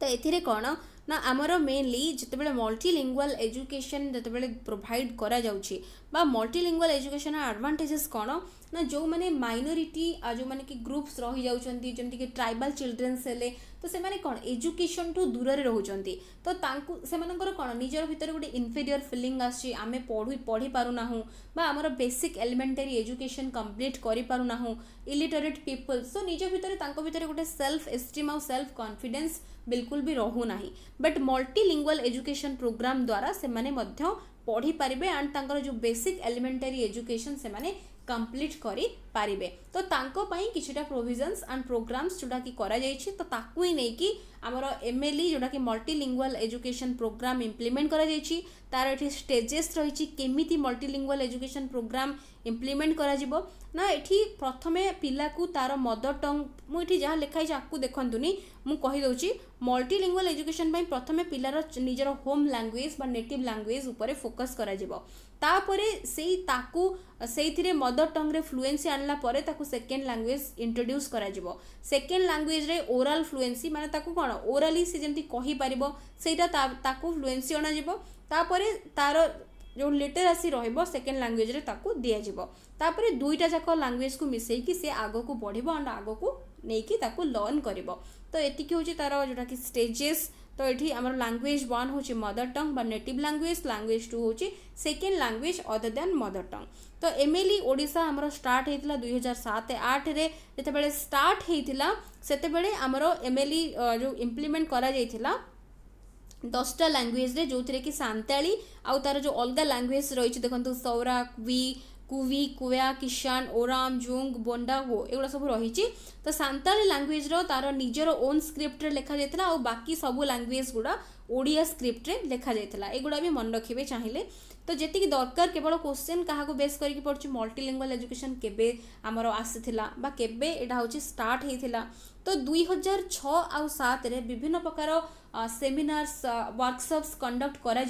ତ ଏଥିରେ କ'ଣ ନା ଆମର ମେନଲି ଯେତେବେଳେ ମଲ୍ଟିଲିଙ୍ଗୁଆଲ୍ ଏଜୁକେସନ୍ ଯେତେବେଳେ ପ୍ରୋଭାଇଡ଼୍ କରାଯାଉଛି বা ମଲ୍ଟିଲିଙ୍ଗୁଆଲ ଏଜୁକେସନ୍ର ଆଡ଼ଭାଣ୍ଟେଜେସ୍ କ'ଣ ନା ଯେଉଁମାନେ ମାଇନୋରିଟି ଆଉ ଯେଉଁମାନେ କି ଗ୍ରୁପ୍ସ ରହିଯାଉଛନ୍ତି ଯେମିତିକି ଟ୍ରାଇବାଲ୍ ଚିଲଡ୍ରେନ୍ସ ହେଲେ ତ ସେମାନେ କ'ଣ ଏଜୁକେସନ୍ଠୁ ଦୂରରେ ରହୁଛନ୍ତି ତ ତାଙ୍କୁ ସେମାନଙ୍କର କ'ଣ ନିଜର ଭିତରେ ଗୋଟେ ଇନଫିରିୟର ଫିଲିଙ୍ଗ ଆସୁଛି ଆମେ ପଢ଼ି ପଢ଼ି ପାରୁନାହୁଁ ବା ଆମର ବେସିକ୍ ଏଲିମେଣ୍ଟାରୀ ଏଜୁକେସନ୍ କମ୍ପ୍ଲିଟ୍ କରିପାରୁନାହୁଁ ଇଲିଟରେଟ୍ ପିପୁଲ୍ ସୋ ନିଜ ଭିତରେ ତାଙ୍କ ଭିତରେ ଗୋଟେ ସେଲ୍ଫ ଏଷ୍ଟିମ୍ ଆଉ ସେଲ୍ଫ କନଫିଡେନ୍ସ ବିଲକୁଲ ବି ରହୁନାହିଁ ବଟ୍ ମଲ୍ଟିଲିଙ୍ଗୁଆଲ ଏଜୁକେସନ୍ ପ୍ରୋଗ୍ରାମ୍ ଦ୍ୱାରା ସେମାନେ ମଧ୍ୟ पढ़ी पारे एंड तर जो बेसिक एलिमेंटरी एजुकेशन से माने କମ୍ପ୍ଲିଟ୍ କରିପାରିବେ ତ ତାଙ୍କ ପାଇଁ କିଛିଟା ପ୍ରୋଭିଜନ୍ସ ଆଣ୍ଡ ପ୍ରୋଗ୍ରାମ୍ସ ଯେଉଁଟାକି କରାଯାଇଛି ତ ତାକୁ ହିଁ ନେଇକି ଆମର ଏମ୍ ଏଲ୍ ଇ ଯେଉଁଟାକି ମଲ୍ଟିଲିଙ୍ଗୁଆଲ୍ ଏଜୁକେସନ୍ ପ୍ରୋଗ୍ରାମ୍ ଇମ୍ପ୍ଲିମେଣ୍ଟ କରାଯାଇଛି ତା'ର ଏଠି ଷ୍ଟେଜେସ୍ ରହିଛି କେମିତି ମଲ୍ଟିଲିଙ୍ଗୁଆଲ୍ ଏଜୁକେସନ୍ ପ୍ରୋଗ୍ରାମ୍ ଇମ୍ପ୍ଲିମେଣ୍ଟ କରାଯିବ ନା ଏଠି ପ୍ରଥମେ ପିଲାକୁ ତା'ର ମଦର ଟଙ୍ଗ ମୁଁ ଏଠି ଯାହା ଲେଖା ହେଇଛି ଆକୁ ଦେଖନ୍ତୁନି ମୁଁ କହିଦେଉଛି ମଲ୍ଟିଲିଙ୍ଗୁଆଲ୍ ଏଜୁକେସନ୍ ପାଇଁ ପ୍ରଥମେ ପିଲାର ନିଜର ହୋମ୍ ଲାଙ୍ଗୁଏଜ୍ ବା ନେଟିଭ୍ ଲାଙ୍ଗୁଏଜ୍ ଉପରେ ଫୋକସ୍ କରାଯିବ ତାପରେ ସେଇ ତାକୁ ସେଇଥିରେ ମଦର ଟଙ୍ଗରେ ଫ୍ଲୁଏନ୍ସି ଆଣିଲା ପରେ ତାକୁ ସେକେଣ୍ଡ ଲାଙ୍ଗୁଏଜ୍ ଇଣ୍ଟ୍ରୋଡ୍ୟୁସ୍ କରାଯିବ ସେକେଣ୍ଡ ଲାଙ୍ଗୁଏଜ୍ରେ ଓରାଲ୍ ଫ୍ଲୁଏନ୍ସି ମାନେ ତାକୁ କ'ଣ ଓରାଲି ସେ ଯେମିତି କହିପାରିବ ସେଇଟା ତାକୁ ଫ୍ଲୁଏନ୍ସି ଅଣାଯିବ ତାପରେ ତାର ଯେଉଁ ଲିଟେରାସି ରହିବ ସେକେଣ୍ଡ ଲାଙ୍ଗୁଏଜ୍ରେ ତାକୁ ଦିଆଯିବ ତାପରେ ଦୁଇଟା ଯାକ ଲାଙ୍ଗୁଏଜକୁ ମିଶାଇକି ସେ ଆଗକୁ ବଢ଼ିବ ଆଣ୍ଡ ଆଗକୁ ନେଇକି ତାକୁ ଲର୍ଣ୍ଣ କରିବ ତ ଏତିକି ହେଉଛି ତାର ଯେଉଁଟାକି ଷ୍ଟେଜେସ୍ तो ये आम लांगुएज वन हूँ mother tongue native language language two हूँ second language other than mother tongue तो एमएलई ओडा आम स्टार्ट होता है दुई हजार सत आठ रेत स्टार्ट होता से आम एमएलई जो इम्प्लीमेंट कर दसटा लांगुएज जो थी कि सांताली आ जो अलग लांगुएज रही देखो सौरा क्वी कुवि कुआ किसान ओराम जुंग बोंडा वो एगुड़ा सब रही तो सांताली लांगुएज रार निजर ओन स्क्रिप्ट्रे लिखा जाता और बाकी सब लांगुएज गुड़ा ओडिया स्क्रिप्ट्रे लिखा जाता एगुड़ा भी मन रखे चाहिए तो जीक दरकार केवल क्वेश्चन क्या बेस करके पढ़ु मल्टिलिंगुआल एजुकेशन केमर आसी एटा हो स्टार्ट होता तो दुई हजार छ आउ विभिन्न प्रकार सेमिनार्स वर्कसप्स कंडक्ट कर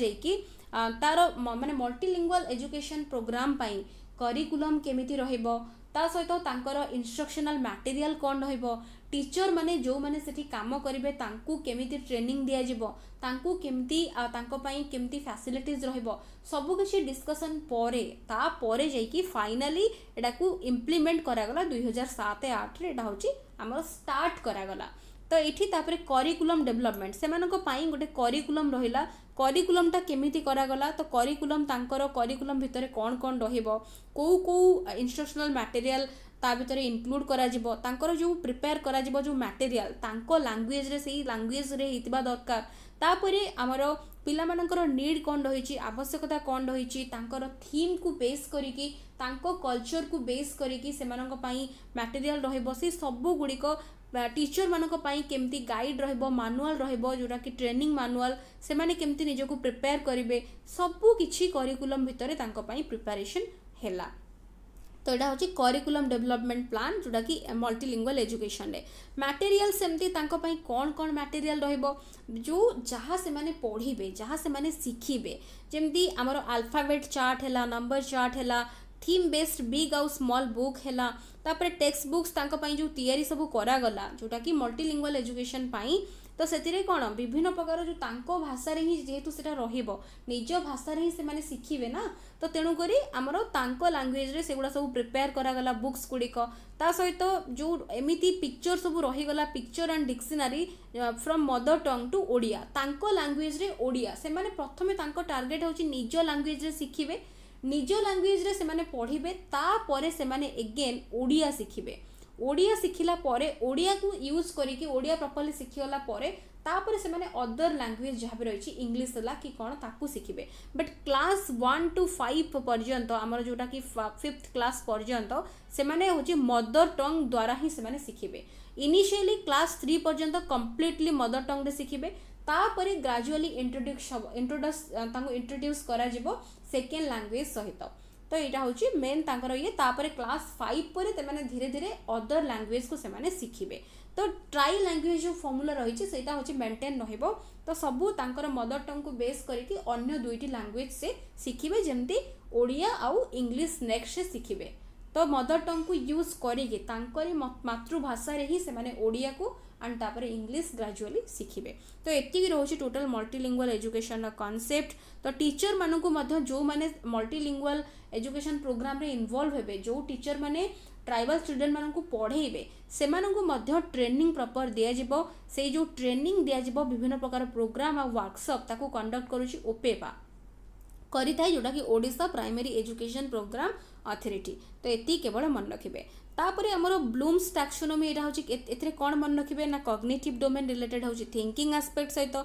तार मैंने मल्टिलिंगुआल एजुकेशन प्रोग्राम पाई କରିକୁଲମ୍ କେମିତି ରହିବ ତା ସହିତ ତାଙ୍କର ଇନଷ୍ଟ୍ରକ୍ସନାଲ୍ ମ୍ୟାଟେରିଆଲ୍ କ'ଣ ରହିବ ଟିଚର୍ମାନେ ଯେଉଁମାନେ ସେଠି କାମ କରିବେ ତାଙ୍କୁ କେମିତି ଟ୍ରେନିଂ ଦିଆଯିବ ତାଙ୍କୁ କେମିତି ତାଙ୍କ ପାଇଁ କେମିତି ଫ୍ୟାସିଲିଟିଜ୍ ରହିବ ସବୁକିଛି ଡିସ୍କସନ୍ ପରେ ତାପରେ ଯାଇକି ଫାଇନାଲି ଏଟାକୁ ଇମ୍ପ୍ଲିମେଣ୍ଟ କରାଗଲା ଦୁଇହଜାର ସାତ ଆଠରେ ଏଇଟା ହେଉଛି ଆମର ଷ୍ଟାର୍ଟ କରାଗଲା ତ ଏଠି ତାପରେ କରିକୁଲମ୍ ଡେଭଲପମେଣ୍ଟ ସେମାନଙ୍କ ପାଇଁ ଗୋଟେ କରିକୁଲମ ରହିଲା କରିକୁଲମ୍ଟା କେମିତି କରାଗଲା ତ କରିକୁଲମ୍ ତାଙ୍କର କରିକୁଲମ୍ ଭିତରେ କ'ଣ କ'ଣ ରହିବ କେଉଁ କେଉଁ ଇନଷ୍ଟ୍ରକ୍ସନାଲ୍ ମ୍ୟାଟେରିଆଲ୍ ତା ଭିତରେ ଇନକ୍ଲୁଡ଼ କରାଯିବ ତାଙ୍କର ଯେଉଁ ପ୍ରିପେୟାର କରାଯିବ ଯେଉଁ ମ୍ୟାଟେରିଆଲ୍ ତାଙ୍କ ଲାଙ୍ଗୁଏଜ୍ରେ ସେଇ ଲାଙ୍ଗୁଏଜ୍ରେ ହେଇଥିବା ଦରକାର ତାପରେ ଆମର ପିଲାମାନଙ୍କର ନିଡ଼୍ କ'ଣ ରହିଛି ଆବଶ୍ୟକତା କ'ଣ ରହିଛି ତାଙ୍କର ଥିମ୍କୁ ବେସ୍ କରିକି ତାଙ୍କ କଲଚରକୁ ବେସ୍ କରିକି ସେମାନଙ୍କ ପାଇଁ ମ୍ୟାଟେରିଆଲ୍ ରହିବ ସେ ସବୁଗୁଡ଼ିକ টিचर मानक केमती गाइड रानुआल रोटा कि ट्रेनिंग मानुआल से केमती निजक प्रिपेयर करेंगे सबकि करकुलम भितर प्रिपारेसन है তো এটা হচ্ছে কারিকুলাম ডেভেলপমেন্ট প্লান যেটা কি মল্টিলিঙ্গুয়াল এজুকেশনে ম্যাটেরিয়াল সেমতি তাঁক কণ কণ ম্যাটেরিয়াল রহব যে যা সে পড়বে যা সে শিখবে যেমতি আমার আলফাবেট চার্ট হেলা নম্বর চার্ট হেলা थीम बेस्ड बिग आउ स्मल बुक है टेक्स्ट बुक्स जो तैयारी सब करागला जोटा कि मल्टीलिंगुआल एजुकेशन ତ ସେଥିରେ କ'ଣ ବିଭିନ୍ନ ପ୍ରକାର ଯେଉଁ ତାଙ୍କ ଭାଷାରେ ହିଁ ଯେହେତୁ ସେଇଟା ରହିବ ନିଜ ଭାଷାରେ ହିଁ ସେମାନେ ଶିଖିବେ ନା ତ ତେଣୁକରି ଆମର ତାଙ୍କ ଲାଙ୍ଗୁଏଜ୍ରେ ସେଗୁଡ଼ା ସବୁ ପ୍ରିପେୟାର କରାଗଲା ବୁକ୍ସ ଗୁଡ଼ିକ ତା ସହିତ ଯେଉଁ ଏମିତି ପିକ୍ଚର ସବୁ ରହିଗଲା picture and dictionary from mother tongue to Odia ତାଙ୍କ ଲାଙ୍ଗୁଏଜ୍ରେ ଓଡ଼ିଆ ସେମାନେ ପ୍ରଥମେ ତାଙ୍କ ଟାର୍ଗେଟ୍ ହେଉଛି ନିଜ ଲାଙ୍ଗୁଏଜ୍ରେ ଶିଖିବେ ନିଜ ଲାଙ୍ଗୁଏଜ୍ରେ ସେମାନେ ପଢ଼ିବେ ତାପରେ ସେମାନେ ଏଗେନ୍ ଓଡ଼ିଆ ଶିଖିବେ ଓଡ଼ିଆ ଶିଖିଲା ପରେ ଓଡ଼ିଆକୁ ୟୁଜ୍ କରିକି ଓଡ଼ିଆ ପ୍ରପର୍ଲି ଶିଖିଗଲା ପରେ ତାପରେ ସେମାନେ ଅଦର ଲାଙ୍ଗୁଏଜ୍ ଯାହା ବି ରହିଛି ଇଂଲିଶ ହେଲା କି କ'ଣ ତାକୁ ଶିଖିବେ but class one to five ପର୍ଯ୍ୟନ୍ତ ଆମର ଯେଉଁଟାକି ଫିଫ୍ଥ କ୍ଲାସ୍ ପର୍ଯ୍ୟନ୍ତ ସେମାନେ ହେଉଛି ମଦର ଟଙ୍ଗ ଦ୍ୱାରା ହିଁ ସେମାନେ ଶିଖିବେ ଇନିସିଆଲି କ୍ଲାସ୍ ଥ୍ରୀ ପର୍ଯ୍ୟନ୍ତ କମ୍ପ୍ଲିଟଲି ମଦର ଟଙ୍ଗରେ ଶିଖିବେ ତାପରେ ଗ୍ରାଜୁଆଲି ଇଣ୍ଟ୍ରୋଡ୍ୟୁସ୍ ଇଣ୍ଟ୍ରୋଡ୍ୟୁସ୍ ତାଙ୍କୁ ଇଣ୍ଟ୍ରୋଡ୍ୟୁସ୍ କରାଯିବ ସେକେଣ୍ଡ ଲାଙ୍ଗୁଏଜ୍ ସହିତ ତ ଏଇଟା ହେଉଛି ମେନ୍ ତାଙ୍କର ଇଏ ତାପରେ କ୍ଲାସ୍ ଫାଇଭ୍ ପରେ ସେମାନେ ଧୀରେ ଧୀରେ ଅଦର୍ ଲାଙ୍ଗୁଏଜ୍କୁ ସେମାନେ ଶିଖିବେ ତ ଟ୍ରାଇ ଲାଙ୍ଗୁଏଜ୍ ଯେଉଁ ଫର୍ମୁଲା ରହିଛି ସେଇଟା ହେଉଛି ମେଣ୍ଟେନ୍ ରହିବ ତ ସବୁ ତାଙ୍କର ମଦର ଟଙ୍ଗକୁ ବେସ୍ କରିକି ଅନ୍ୟ ଦୁଇଟି ଲାଙ୍ଗୁଏଜ୍ ସେ ଶିଖିବେ ଯେମିତି ଓଡ଼ିଆ ଆଉ ଇଂଲିଶ ନେକ୍ସଟ ସେ ଶିଖିବେ ତ ମଦର ଟଙ୍ଗକୁ ୟୁଜ୍ କରିକି ତାଙ୍କରି ମାତୃଭାଷାରେ ହିଁ ସେମାନେ ଓଡ଼ିଆକୁ ଆଣ୍ଡ ତାପରେ ଇଂଲିଶ ଗ୍ରାଜୁଆଲି ଶିଖିବେ ତ ଏତିକି ରହୁଛି ଟୋଟାଲ୍ ମଲ୍ଟିଲିଙ୍ଗୁଆଲ୍ ଏଜୁକେସନ୍ର କନସେପ୍ଟ ତ ଟିଚର୍ମାନଙ୍କୁ ମଧ୍ୟ ଯେଉଁମାନେ ମଲ୍ଟିଲିଙ୍ଗୁଆଲ୍ ଏଜୁକେସନ୍ ପ୍ରୋଗ୍ରାମ୍ରେ ଇନଭଲ୍ଭ ହେବେ ଯେଉଁ ଟିଚର୍ମାନେ ট্রাইবাল স্টুডেন্ট পড়াইবে সে ট্রেনিং প্রপর দিয়াযিব সেই যে ট্রেনিং দিয়াযিব বিভিন্ন প্রকার প্রোগ্রাম আর্কসপ তাকে কন্ডক্ট করুছি ওপেপা করে থাকে যেটা কি Odisha primary education programme authority তো এটি কেবল মনে রাখবে তাপরে আমার ব্লুমস ট্যাক্সোনোমি এটা হচ্ছে এতে কোণ মনে রাখবে না কগনেটিভ ডোমেন রিলেটেড হচ্ছে থিঙ্কিং আসপেক্ট সহিত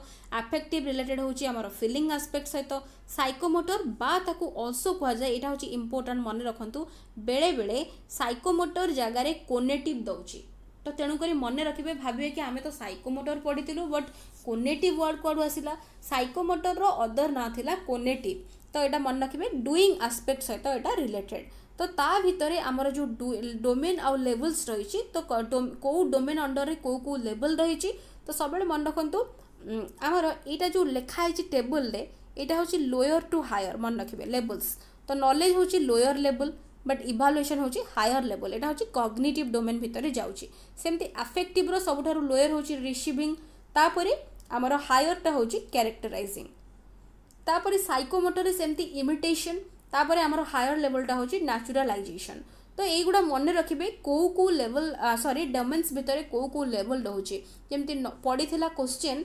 আফেক্টিভ রিলেটেড হচ্ছে আমার ফিলিং আসপেক্ট সহিত সাইকোমোটর বা তাকে অলসো কুহযায় এটা হচ্ছে ইম্পর্টাট মনে রাখতু বেড়ে বেড়ে সাইকোমোটর জায়গায় কোনেটিভ দৌছি তো তেণুকরি মনে রাখবে ভাববে কি আমি তো সাইকোমোটর পড়িলু বট কোনেটিভ ওয়ার্ড কুয়াড়ু আসিলা সাইকোমোটর অদর না লা কোনেটিভ তো এটা মনে রাখবে ডুইং আসপেক্ট সহিত এটা রিলেটেড তো ତା ଭିତରେ ଆମର ଯେଉଁ ଡୋମେନ୍ ଆଉ ଲେବଲ୍ସ ରହିଛି ତ କେଉଁ ଡୋମେନ୍ ଅଣ୍ଡରରେ କେଉଁ କେଉଁ ଲେବଲ୍ ରହିଛି ତ ସବୁବେଳେ ମନେ ରଖନ୍ତୁ ଆମର ଏଇଟା ଯେଉଁ ଲେଖା ହେଇଛି ଟେବୁଲ୍ରେ ଏଇଟା ହେଉଛି ଲୋୟର୍ ଟୁ ହାୟର୍ ମନେ ରଖିବେ ଲେବଲ୍ସ ତ ନଲେଜ୍ ହେଉଛି ଲୋୟର୍ ଲେବଲ୍ ବଟ୍ ଇଭାଲୁଏସନ୍ ହେଉଛି ହାୟର୍ ଲେବଲ୍ ଏଇଟା ହେଉଛି କଗ୍ନେଟିଭ୍ ଡୋମେନ୍ ଭିତରେ ଯାଉଛି ସେମିତି ଆଫେକ୍ଟିଭ୍ର ସବୁଠାରୁ ଲୋୟର୍ ହେଉଛି ରିସିଭିଂ ତାପରେ ଆମର ହାୟର୍ଟା ହେଉଛି କ୍ୟାରେକ୍ଟରାଇଜିଂ ତାପରେ ସାଇକୋମୋଟୋରେ ସେମିତି ଇମିଟେସନ୍ ତାପରେ ଆମର ହାୟର ଲେଭଲଟା ହେଉଛି ନ୍ୟାଚୁରାଲାଇଜେସନ୍ ତ ଏଇଗୁଡ଼ା ମନେ ରଖିବେ କେଉଁ କେଉଁ ଲେଭଲ ସରି ଡୋମେନ୍ସ ଭିତରେ କେଉଁ କେଉଁ ଲେଭଲ ରହୁଛି ଯେମିତି ପଡ଼ିଥିଲା କୋଶ୍ଚିନ୍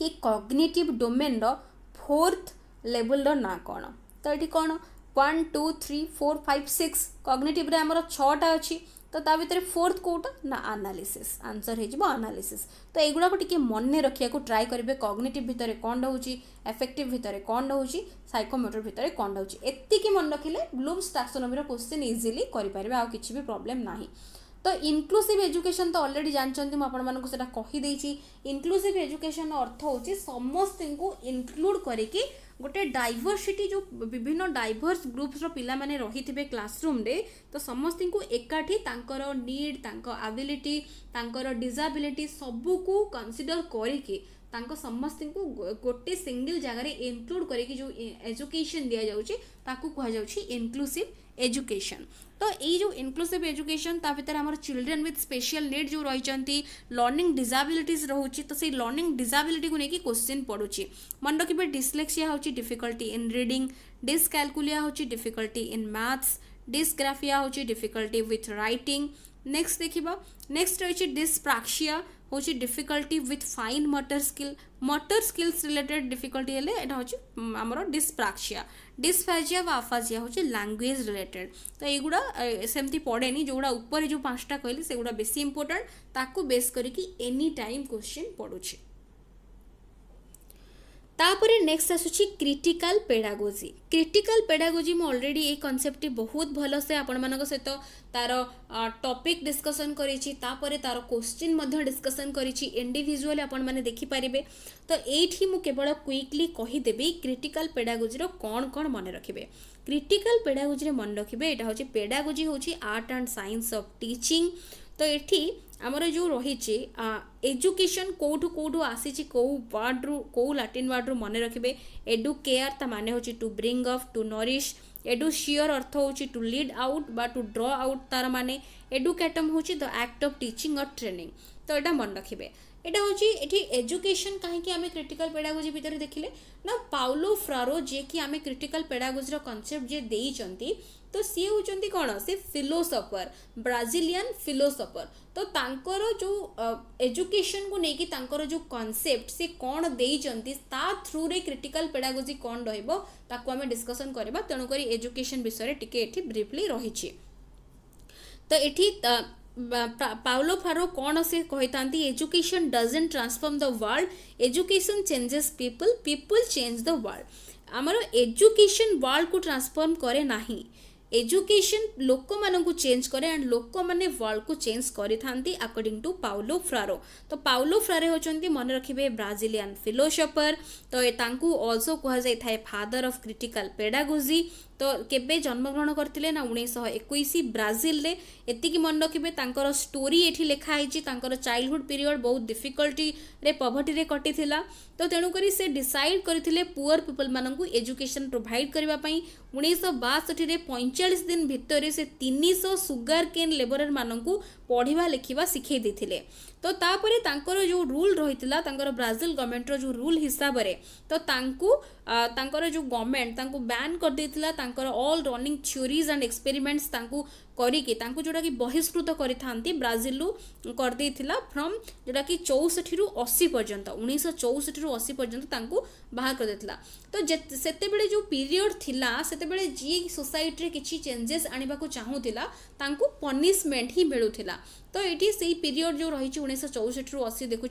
କି କଗ୍ନେଟିଭ୍ ଡୋମେନ୍ର ଫୋର୍ଥ ଲେଭଲର ନାଁ କ'ଣ ତ ଏଠି କ'ଣ one two three four five six କଗ୍ନେଟିଭ୍ରେ ଆମର ଛଅଟା ଅଛି ତ ତା ଭିତରେ ଫୋର୍ଥ କେଉଁଟା ନା ଆନାଲିସିସ୍ ଆନ୍ସର୍ ହେଇଯିବ ଆନାଲିସିସ୍ ତ ଏଗୁଡ଼ାକ ଟିକେ ମନେ ରଖିବାକୁ ଟ୍ରାଏ କରିବେ କଗ୍ନେଟିଭ୍ ଭିତରେ କ'ଣ ରହୁଛି ଏଫେକ୍ଟିଭ୍ ଭିତରେ କ'ଣ ରହୁଛି ସାଇକୋମୋଟର ଭିତରେ କ'ଣ ରହୁଛି ଏତିକି ମନେ ରଖିଲେ ବ୍ଲୁମ୍ସ ଟାକ୍ସୋନୋମିର କୋଶ୍ଚିନ୍ ଇଜିଲି କରିପାରିବେ ଆଉ କିଛି ବି ପ୍ରୋବ୍ଲେମ୍ ନାହିଁ ତ ଇନକ୍ଲୁସିଭ୍ ଏଜୁକେସନ୍ ତ ଅଲରେଡ଼ି ଜାଣିଛନ୍ତି ମୁଁ ଆପଣମାନଙ୍କୁ ସେଇଟା କହିଦେଇଛି ଇନକ୍ଲୁସିଭ୍ ଏଜୁକେସନ୍ର ଅର୍ଥ ହେଉଛି ସମସ୍ତଙ୍କୁ ଇନକ୍ଲୁଡ଼୍ କରିକି ଗୋଟେ ଡାଇଭର୍ସିଟି ଯେଉଁ ବିଭିନ୍ନ ଡାଇଭର୍ସ ଗ୍ରୁପ୍ସର ପିଲାମାନେ ରହିଥିବେ କ୍ଲାସରୁମ୍ରେ ତ ସମସ୍ତଙ୍କୁ ଏକାଠି ତାଙ୍କର ନିଡ଼୍ ତାଙ୍କ ଆବିଲିଟି ତାଙ୍କର ଡିଜାବିଲିଟି ସବୁକୁ କନସିଡ଼ର କରିକି ତାଙ୍କ ସମସ୍ତଙ୍କୁ ଗୋଟେ ସିଙ୍ଗିଲ୍ ଜାଗାରେ ଇନକ୍ଲୁଡ଼ କରିକି ଯେଉଁ ଏଜୁକେସନ୍ ଦିଆଯାଉଛି ତାକୁ କୁହାଯାଉଛି ଇନକ୍ଲୁସିଭ୍ ଏଜୁକେସନ୍ ତ ଏଇ ଯେଉଁ ଇନକ୍ଲୁସିଭ୍ ଏଜୁକେସନ୍ ତା ଭିତରେ ଆମର ଚିଲଡ୍ରେନ୍ ୱିଥ୍ ସ୍ପେଶିଆଲ୍ ନିଡ୍ ଯେଉଁ ରହିଛନ୍ତି ଲର୍ଣ୍ଣିଂ ଡିଜାବିଲିଟିଜ୍ ରହୁଛି ତ ସେଇ ଲର୍ଣ୍ଣିଂ ଡିଜାବିଲିଟିକୁ ନେଇକି କୋଶ୍ଚିନ୍ ପଡ଼ୁଛି ମନେ ରଖିବେ ଡିସ୍ଲେକ୍ସିଆ ହେଉଛି ଡିଫିକଲ୍ଟି ଇନ୍ ରିଡ଼ିଂ ଡିସ୍କାଲକୁଲିଆ ହେଉଛି ଡିଫିକଲ୍ଟି ଇନ୍ ମ୍ୟାଥ୍ସ ଡିସ୍ଗ୍ରାଫିଆ ହେଉଛି ଡିଫିକଲ୍ଟି ୱିଥ୍ ରାଇଟିଂ ନେକ୍ସଟ ଦେଖିବା ନେକ୍ସଟ ରହିଛି ଡିସ୍ପ୍ରାକ୍ସିଆ হচ্ছে difficulty with fine motor skill motor skills related difficulty হলে এটা হচ্ছে আমার ডিসপ্রাক্সিয়া ডিসফ্যাজিয়া বা আফাজিয়া হচ্ছে ল্যাঙ্গুয়েজ রিলেটেড তো এইগুড়া সেমতি পড়েনি যেগুড়া উপরে যে পাঁচটা কহিলি সেগুড়া বেশি ইম্পর্টান্ট তাকে বেস করিকি এনি টাইম কোশ্চিন পড়ুছে ତାପରେ নেক্সট ଆସୁଛି ক্রিটিকাল ପେଡ଼ାଗୋଜି ক্রিটিকাল ପେଡ଼ାଗୋଜି ମୁଁ ଅଲରେଡ଼ି ଏଇ କନସେପ୍ଟଟି ବହୁତ ଭଲସେ ଆପଣମାନଙ୍କ ସହିତ ତାର ଟପିକ୍ ଡିସ୍କସନ୍ କରିଛି ତାପରେ ତାର କୋଶ୍ଚିନ୍ ମଧ୍ୟ ଡିସ୍କସନ୍ କରିଛି ଇଣ୍ଡିଭିଜୁଆଲି ଆପଣମାନେ ଦେଖିପାରିବେ ତ ଏଇଠି ମୁଁ କେବଳ କ୍ୱିକଲି କହିଦେବି କ୍ରିଟିକାଲ ପେଡାଗୋଜିର କ'ଣ କ'ଣ ମନେ ରଖିବେ କ୍ରିଟିକାଲ ପେଡାଗୋଜିରେ ମନେ ରଖିବେ ଏଇଟା ହେଉଛି ପେଡାଗୋଜି ହେଉଛି art and science of teaching ତ ଏଠି ଆମର ଯେଉଁ ରହିଛି ଏଜୁକେସନ୍ କେଉଁଠୁ କେଉଁଠୁ ଆସିଛି କେଉଁ ୱାର୍ଡ଼ରୁ କେଉଁ ଲାଟିନ୍ ୱାର୍ଡ଼ରୁ ମନେ ରଖିବେ ଏଡୁ କେୟାର ତା ମାନେ ହେଉଛି to bring up to nourish ଏଡୁ ସିଓର ଅର୍ଥ ହେଉଛି ଟୁ ଲିଡ୍ ଆଉଟ୍ ବା ଟୁ ଡ୍ର ଆଉଟ୍ ତାର ମାନେ ଏଡୁକେଟମ୍ ହେଉଛି the act of teaching or training ତ ଏଇଟା ମନେ ରଖିବେ ଏଇଟା ହେଉଛି ଏଠି ଏଜୁକେସନ୍ କାହିଁକି ଆମେ କ୍ରିଟିକାଲ୍ ପେଡ଼ାଗୋଜି ଭିତରେ ଦେଖିଲେ ନା ପାଉଲୋ ଫ୍ରାରୋ ଯିଏକି ଆମେ କ୍ରିଟିକାଲ୍ ପେଡ଼ାଗୋଜିର କନସେପ୍ଟ ଯିଏ ଦେଇଛନ୍ତି ତ ସିଏ ହେଉଛନ୍ତି କ'ଣ ସେ ଫିଲୋସଫର ବ୍ରାଜିଲିଆନ୍ ଫିଲୋସଫର ତ ତାଙ୍କର ଯେଉଁ ଏଜୁକେସନକୁ ନେଇକି ତାଙ୍କର ଯେଉଁ କନସେପ୍ଟ ସେ କ'ଣ ଦେଇଛନ୍ତି ତା ଥ୍ରୁରେ କ୍ରିଟିକାଲ ପେଡାଗୋଜି କ'ଣ ରହିବ ତାକୁ ଆମେ ଡିସ୍କସନ୍ କରିବା ତେଣୁକରି ଏଜୁକେସନ୍ ବିଷୟରେ ଟିକେ ଏଠି ବ୍ରିଫଲି ରହିଛି ତ ଏଠି ପାଉଲୋ ଫାରୋ କ'ଣ ସେ କହିଥାନ୍ତି education doesn't transform the world education changes people people change the world ଆମର ଏଜୁକେସନ୍ ୱାର୍ଲଡକୁ ଟ୍ରାନ୍ସଫର୍ମ କରେ ନାହିଁ ଏଜୁକେସନ୍ ଲୋକମାନଙ୍କୁ ଚେଞ୍ଜ କରେ ଆଣ୍ଡ ଲୋକମାନେ ୱାର୍ଲଡକୁ ଚେଞ୍ଜ କରିଥାନ୍ତି ଆକର୍ଡିଂ ଟୁ ପାଉଲୋ ଫ୍ରାରୋ ତ ପାଉଲୋ ଫ୍ରାରୋ ହେଉଛନ୍ତି ମନେ ରଖିବେ ବ୍ରାଜିଲିଆନ୍ ଫିଲୋସଫର ତ ତାଙ୍କୁ ଅଲସୋ କୁହାଯାଇଥାଏ ଫାଦର ଅଫ୍ କ୍ରିଟିକାଲ୍ ପେଡାଗୋଜି ତ କେବେ ଜନ୍ମଗ୍ରହଣ କରିଥିଲେ ନା ଉଣେଇଶହ ଏକୋଇଶ ବ୍ରାଜିଲରେ ଏତିକି ମନେ ରଖିବେ ତାଙ୍କର ଷ୍ଟୋରି ଏଠି ଲେଖା ହେଇଛି ତାଙ୍କର ଚାଇଲ୍ଡହୁଡ଼ ପିରିୟଡ଼ ବହୁତ ଡିଫିକଲ୍ଟିରେ ପଭର୍ଟିରେ କଟିଥିଲା ତ ତେଣୁକରି ସେ ଡିସାଇଡ଼୍ କରିଥିଲେ ପୁଅର୍ ପିପଲ୍ମାନଙ୍କୁ ଏଜୁକେସନ୍ ପ୍ରୋଭାଇଡ଼୍ କରିବା ପାଇଁ ଉଣେଇଶହ ବାଷଠିରେ ପଇଁଚାଳିଶ ଦିନ ଭିତରେ ସେ ତିନିଶହ ସୁଗାର କେନ୍ ମାନଙ୍କୁ ପଢ଼ିବା ଲେଖିବା ଶିଖାଇ ଦେଇଥିଲେ ତ ତାପରେ ତାଙ୍କର ଯେଉଁ ରୁଲ୍ ରହିଥିଲା ତାଙ୍କର ବ୍ରାଜିଲ ଗଭର୍ଣ୍ଣମେଣ୍ଟର ଯେଉଁ ରୁଲ୍ ହିସାବରେ ତ ତାଙ୍କୁ ତାଙ୍କର ଯେଉଁ ଗଭର୍ଣ୍ଣମେଣ୍ଟ ତାଙ୍କୁ ବ୍ୟାନ୍ କରିଦେଇଥିଲା ତାଙ୍କର all learning theories and experiments ତାଙ୍କୁ करी कि बहिष्कृत करते ब्राजिलु करदे फ्रम जोटा कि चौसठ रु अशी पर्यटन उन्नीस चौसठ रु अशी पर्यटन बाहर करदे तो से जो पीरियड था से सोसाइटी किसी चेंजेस आने को चाहूला पनीसमेंट ही मिलूला तो ये से पीरियड जो रही उन्नीस चौसठ रु अशी देखुं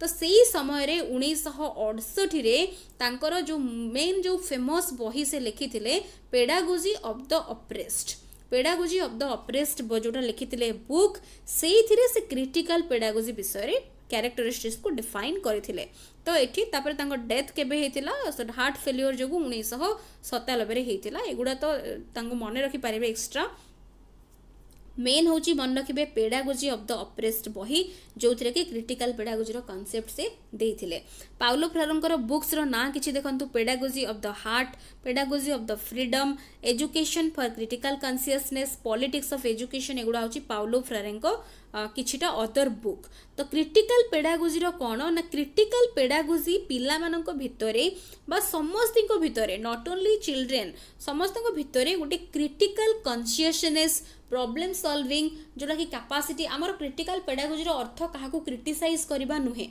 तो से समय उड़सठी जो मेन जो फेमस बही से लिखी थे pedagogy of the oppressed pedagogy of the oppressed ଯେଉଁଟା ଲେଖିଥିଲେ ବୁକ୍ ସେଇଥିରେ ସେ କ୍ରିଟିକାଲ ପେଡାଗୋଜି ବିଷୟରେ କ୍ୟାରେକ୍ଟରିଷ୍ଟିକ୍ସକୁ ଡିଫାଇନ୍ କରିଥିଲେ ତ ଏଠି ତାପରେ ତାଙ୍କ ଡେଥ୍ କେବେ ହେଇଥିଲା ହାର୍ଟ ଫେଲିଓର ଯୋଗୁଁ ଉଣେଇଶହ ସତାନବେରେ ହେଇଥିଲା ଏଗୁଡ଼ା ତ ତାଙ୍କୁ ମନେ ରଖିପାରିବେ ଏକ୍ସଟ୍ରା মেন হচ্ছে মনে রাখবে পেডাগোজি অফ দ অপ্রেসড বহি যেথিরে কি ক্রিটিকাল পেডাগোজির কনসেপ্ট সে দিয়ে পাওলো ফ্রারঙ্কর বুকসর না কিছু দেখুন pedagogy of the heart pedagogy of the freedom education for critical consciousness politics of education এগুলা হচ্ছে পাওলো ফ্রারেঙ্ক কিছুটা অদর বুক তো ক্রিটিকাল পেডাগোজির কোণ না ক্রিটিকাল পেডাগোজি পিলামানক ভিতরে বা সমস্ত ভিতরে নট ওনলি চিলড্রেন সমস্ত ভিতরে গোটে ক্রিটিকাল কনসিয়সনেস প্রোবলেম সলভিং ଯେଉଁଟାକି କାପାସିଟି ଆମର କ୍ରିଟିକାଲ୍ ପେଡାଗୋଜିର ଅର୍ଥ କାହାକୁ କ୍ରିଟିସାଇଜ୍ କରିବା ନୁହେଁ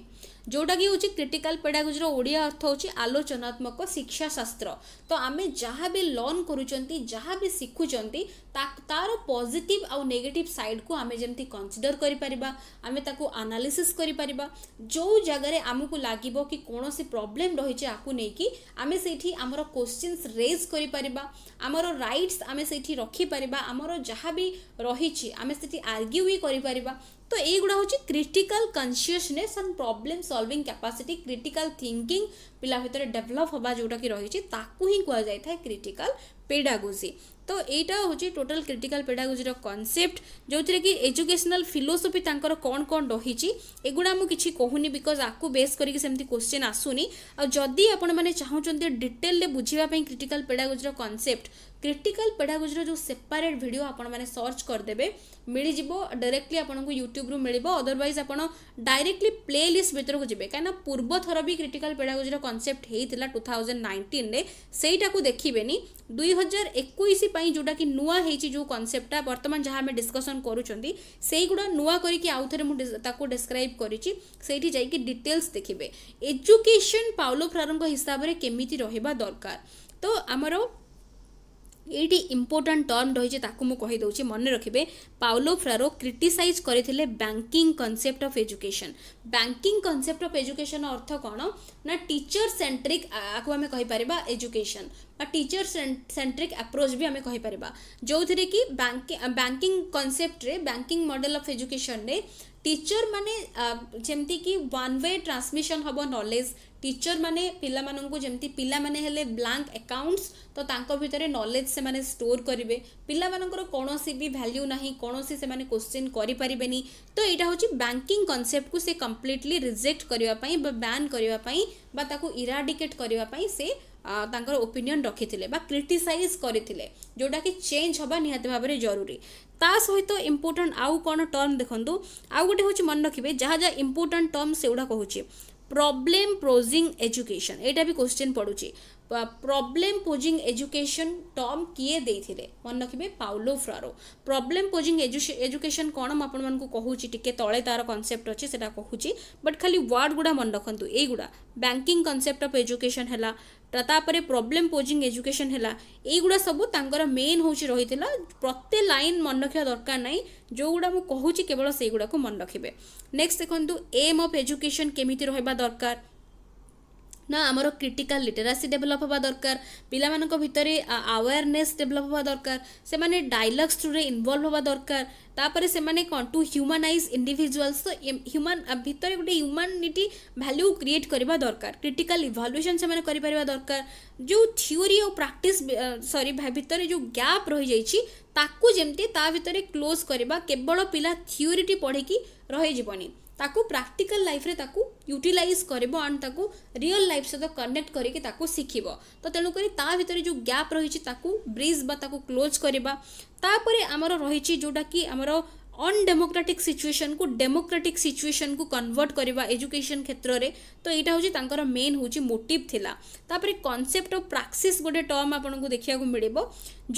ଯେଉଁଟାକି ହେଉଛି କ୍ରିଟିକାଲ୍ ପେଡାଗୋଜିର ଓଡ଼ିଆ ଅର୍ଥ ହେଉଛି ଆଲୋଚନାତ୍ମକ ଶିକ୍ଷାଶାସ୍ତ୍ର ତ ଆମେ ଯାହା ବି ଲର୍ଣ୍ଣ କରୁଛନ୍ତି ଯାହା ବି ଶିଖୁଛନ୍ତି तार पजिट आउ नेगेटिव साइड को आम जमी कनसीडर करें आनालीसीस कर जो आम को लगे कि कौन सी प्रोब्लेम रही है कि आम से आम क्वेश्चनस रेज करमर रईट्स आम से रखिपर आम जहाँ भी रही आम से आर्ग्यू भी करपर तो युवा हूँ critical consciousness and problem solving capacity critical thinking पिला भितर डेभलप हाँ जोटा कि रही है ताकू ही क्रिटिकल पेडागोजी তো এইটা ହେଉଛି ଟୋଟାଲ୍ କ୍ରିଟିକାଲ୍ ପେଡାଗୋଜିର କନସେପ୍ଟ ଯେଉଁଥିରେ କି ଏଜୁକେସନାଲ୍ ଫିଲୋସଫି ତାଙ୍କର କ'ଣ କ'ଣ ରହିଛି ଏଗୁଡ଼ା ମୁଁ କିଛି କହୁନି ବିକଜ୍ ଆକୁ ବେସ୍ କରିକି ସେମିତି କୋଶ୍ଚିନ୍ ଆସୁନି ଆଉ ଯଦି ଆପଣମାନେ ଚାହୁଁଛନ୍ତି ଡିଟେଲରେ ବୁଝିବା ପାଇଁ କ୍ରିଟିକାଲ୍ ପେଡାଗୋଜିର କନସେପ୍ଟ क्रिटिकाल पेडागोजीर जो सेपारेट भिड आपने सर्च करदे मिलज डायरेक्टली आपको यूट्यूब मिल अदरवैज आप डायरेक्टली प्ले लिस्ट भितर को जी कहीं पूर्व थर भी क्रिटिकाल पेडागोजीर कनसेप्ट होता टू थाउजेंड नाइंटीन सेटा को देखिए दुई हजार एक जोटा कि नुआ हो जो कनसेप्टा बर्तमान जहाँ आम डिस्कसन करुड़ा नुआ करके आउ थे मुझे डिटेल्स देखिए एजुकेशन पाउलो फ्रारों हिसाब से केमी रहा दरकार तो आमर এইটি ইম্পোর্টাট টর্ম রয়েছে তাকে মু মনে রাখবে পাওলো ফ্রারো ক্রিটিসাইজ করে banking concept of education banking concept of education অর্থ কোণ না টিচর সেন্ট্রিক আকু আমি কহিপার এজুকেশন বা টিচর সেন্ট্রিক আপ্রোচ বি আমি কহিপার যে কি ব্যাঙ্কিং কনসেপ্টরে banking model of education teacher মানে যেমতি কি ওয়ান ওয়ে ট্রান্সমিশন হব নলেজ টিচর মানে ପିଲାମାନଙ୍କୁ ଯେମିତି ପିଲାମାନେ ହେଲେ ବ୍ଲାଙ୍କ ଆକାଉଣ୍ଟସ୍ ତ ତାଙ୍କ ଭିତରେ ନଲେଜ୍ ସେମାନେ ଷ୍ଟୋର୍ କରିବେ ପିଲାମାନଙ୍କର କୌଣସି ବି ଭ୍ୟାଲ୍ୟୁ ନାହିଁ କୌଣସି ସେମାନେ କୋଶ୍ଚିନ୍ କରିପାରିବେନି ତ ଏଇଟା ହେଉଛି ବ୍ୟାଙ୍କିଂ କନସେପ୍ଟକୁ ସେ କମ୍ପ୍ଲିଟଲି ରିଜେକ୍ଟ କରିବା ପାଇଁ ବା ବ୍ୟାନ୍ କରିବା ପାଇଁ ବା ତାକୁ ଇରାଡିକେଟ୍ କରିବା ପାଇଁ ସେ ତାଙ୍କର ଓପିନିଅନ୍ ରଖିଥିଲେ ବା କ୍ରିଟିସାଇଜ୍ କରିଥିଲେ ଯେଉଁଟାକି ଚେଞ୍ଜ ହେବା ନିହାତି ଭାବରେ ଜରୁରୀ ତା ସହିତ ଇମ୍ପୋର୍ଟାଣ୍ଟ ଆଉ କ'ଣ ଟର୍ମ ଦେଖନ୍ତୁ ଆଉ ଗୋଟେ ହେଉଛି ମନେ ରଖିବେ ଯାହା ଯାହା ଇମ୍ପୋର୍ଟାଣ୍ଟ ଟର୍ମ ସେଗୁଡ଼ା କହୁଛି ପ୍ରୋବ୍ଲେମ୍ ପ୍ରୋଜିଂ ଏଜୁକେସନ୍ ଏଇଟା ବି କୋଶ୍ଚିନ୍ ପଡ଼ୁଛି ପ୍ରୋବ୍ଲେମ୍ ପୋଜିଂ ଏଜୁକେସନ୍ ଟର୍ମ କିଏ ଦେଇଥିଲେ ମନେ ରଖିବେ Paulo Freire problem posing education କ'ଣ ମୁଁ ଆପଣମାନଙ୍କୁ କହୁଛି ଟିକେ ତଳେ ତା'ର କନସେପ୍ଟ ଅଛି ସେଇଟା କହୁଛି ବଟ୍ ଖାଲି ୱାର୍ଡ଼ ଗୁଡ଼ା ମନେ ରଖନ୍ତୁ ଏଇଗୁଡ଼ା ବ୍ୟାଙ୍କିଂ କନସେପ୍ଟ ଅଫ୍ ଏଜୁକେସନ୍ ହେଲା ତାପରେ ପ୍ରୋବ୍ଲେମ୍ ପୋଜିଂ ଏଜୁକେସନ୍ ହେଲା ଏଇଗୁଡ଼ା ସବୁ ତାଙ୍କର ମେନ୍ ହେଉଛି ରହିଥିଲା ପ୍ରତ୍ୟେକ ଲାଇନ୍ ମନେ ରଖିବା ଦରକାର ନାହିଁ ଯେଉଁଗୁଡ଼ା ମୁଁ କହୁଛି କେବଳ ସେଇଗୁଡ଼ାକୁ ମନେ ରଖିବେ ନେକ୍ସଟ ଦେଖନ୍ତୁ ଏମ୍ ଅଫ୍ ଏଜୁକେସନ୍ କେମିତି ରହିବା ଦରକାର ନା ଆମର କ୍ରିଟିକାଲ ଲିଟେରାସି ଡେଭେଲପ୍ ହେବା ଦରକାର ପିଲାମାନଙ୍କ ଭିତରେ ଆୱେୟାରନେସ୍ ଡେଭେଲପ୍ ହେବା ଦରକାର ସେମାନେ ଡାଇଲଗ୍ସ ଥ୍ରୁରେ ଇନଭଲ୍ଭ ହେବା ଦରକାର ତାପରେ ସେମାନେ କ'ଣ ଟୁ ହ୍ୟୁମାନାଇଜ୍ ଇଣ୍ଡିଭିଜୁଆଲ୍ସ ତ ହ୍ୟୁମାନ୍ ଭିତରେ ଗୋଟେ ହ୍ୟୁମାନିଟି ଭ୍ୟାଲ୍ୟୁ କ୍ରିଏଟ୍ କରିବା ଦରକାର କ୍ରିଟିକାଲ ଇଭାଲୁଏସନ୍ ସେମାନେ କରିପାରିବା ଦରକାର ଯେଉଁ ଥିଓରି ଆଉ ପ୍ରାକ୍ଟିସ୍ ସରି ଭିତରେ ଯେଉଁ ଗ୍ୟାପ୍ ରହିଯାଇଛି ତାକୁ ଯେମିତି ତା ଭିତରେ କ୍ଲୋଜ୍ କରିବା କେବଳ ପିଲା ଥିଓରିଟି ପଢ଼ିକି ରହିଯିବନି ତାକୁ ପ୍ରାକ୍ଟିକାଲ ଲାଇଫ୍ରେ ତାକୁ ୟୁଟିଲାଇଜ୍ କରିବ ଆଣ୍ଡ ତାକୁ ରିଅଲ୍ ଲାଇଫ୍ ସହିତ କନେକ୍ଟ କରିକି ତାକୁ ଶିଖିବ ତ ତେଣୁକରି ତା ଭିତରେ ଯେଉଁ ଗ୍ୟାପ୍ ରହିଛି ତାକୁ ବ୍ରିଜ୍ ବା ତାକୁ କ୍ଲୋଜ୍ କରିବା ତାପରେ ଆମର ରହିଛି ଯେଉଁଟାକି ଆମର ଅଣଡେମୋକ୍ରାଟିକ୍ ସିଚୁଏସନ୍କୁ ଡେମୋକ୍ରାଟିକ୍ ସିଚୁଏସନ୍କୁ କନଭର୍ଟ କରିବା ଏଜୁକେସନ୍ କ୍ଷେତ୍ରରେ ତ ଏଇଟା ହେଉଛି ତାଙ୍କର ମେନ୍ ହେଉଛି ମୋଟିଭ୍ ଥିଲା ତାପରେ କନସେପ୍ଟ ଅଫ୍ ପ୍ରାକ୍ସିସ୍ ଗୋଟେ ଟର୍ମ ଆପଣଙ୍କୁ ଦେଖିବାକୁ ମିଳିବ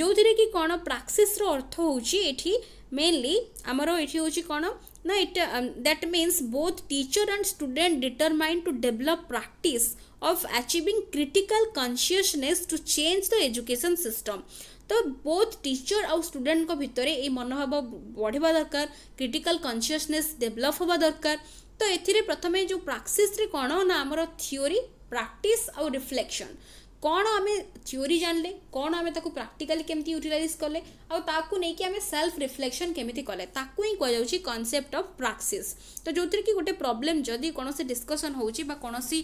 ଯେଉଁଥିରେ କି କ'ଣ ପ୍ରାକ୍ସିସ୍ର ଅର୍ଥ ହେଉଛି ଏଠି ମେନଲି ଆମର ଏଠି ହେଉଛି କ'ଣ now it um, that means both teacher and student determined to develop practice of achieving critical consciousness to change the education system तो बोथ टीचर आउ स्टूडेंट को भितर ये मनोभाव बढ़िया दरकार क्रिटिकल कनसीयसनेस डेभलप हवा दरकार तो ये प्रथम जो प्राक्सीस कौन ना आमर थीओरी प्राक्ट आउ रिफ्लेक्शन କ'ଣ ଆମେ ଥିଓରି ଜାଣିଲେ କ'ଣ ଆମେ ତାକୁ ପ୍ରାକ୍ଟିକାଲି କେମିତି ୟୁଟିଲାଇଜ୍ କଲେ ଆଉ ତାକୁ ନେଇକି ଆମେ ସେଲ୍ଫ ରିଫ୍ଲେକ୍ସନ୍ କେମିତି କଲେ ତାକୁ ହିଁ କୁହାଯାଉଛି କନସେପ୍ଟ ଅଫ୍ ପ୍ରାକ୍ସିସ୍ ତ ଯେଉଁଥିରେ କି ଗୋଟେ ପ୍ରୋବ୍ଲେମ୍ ଯଦି କୌଣସି ଡିସ୍କସନ୍ ହେଉଛି ବା କୌଣସି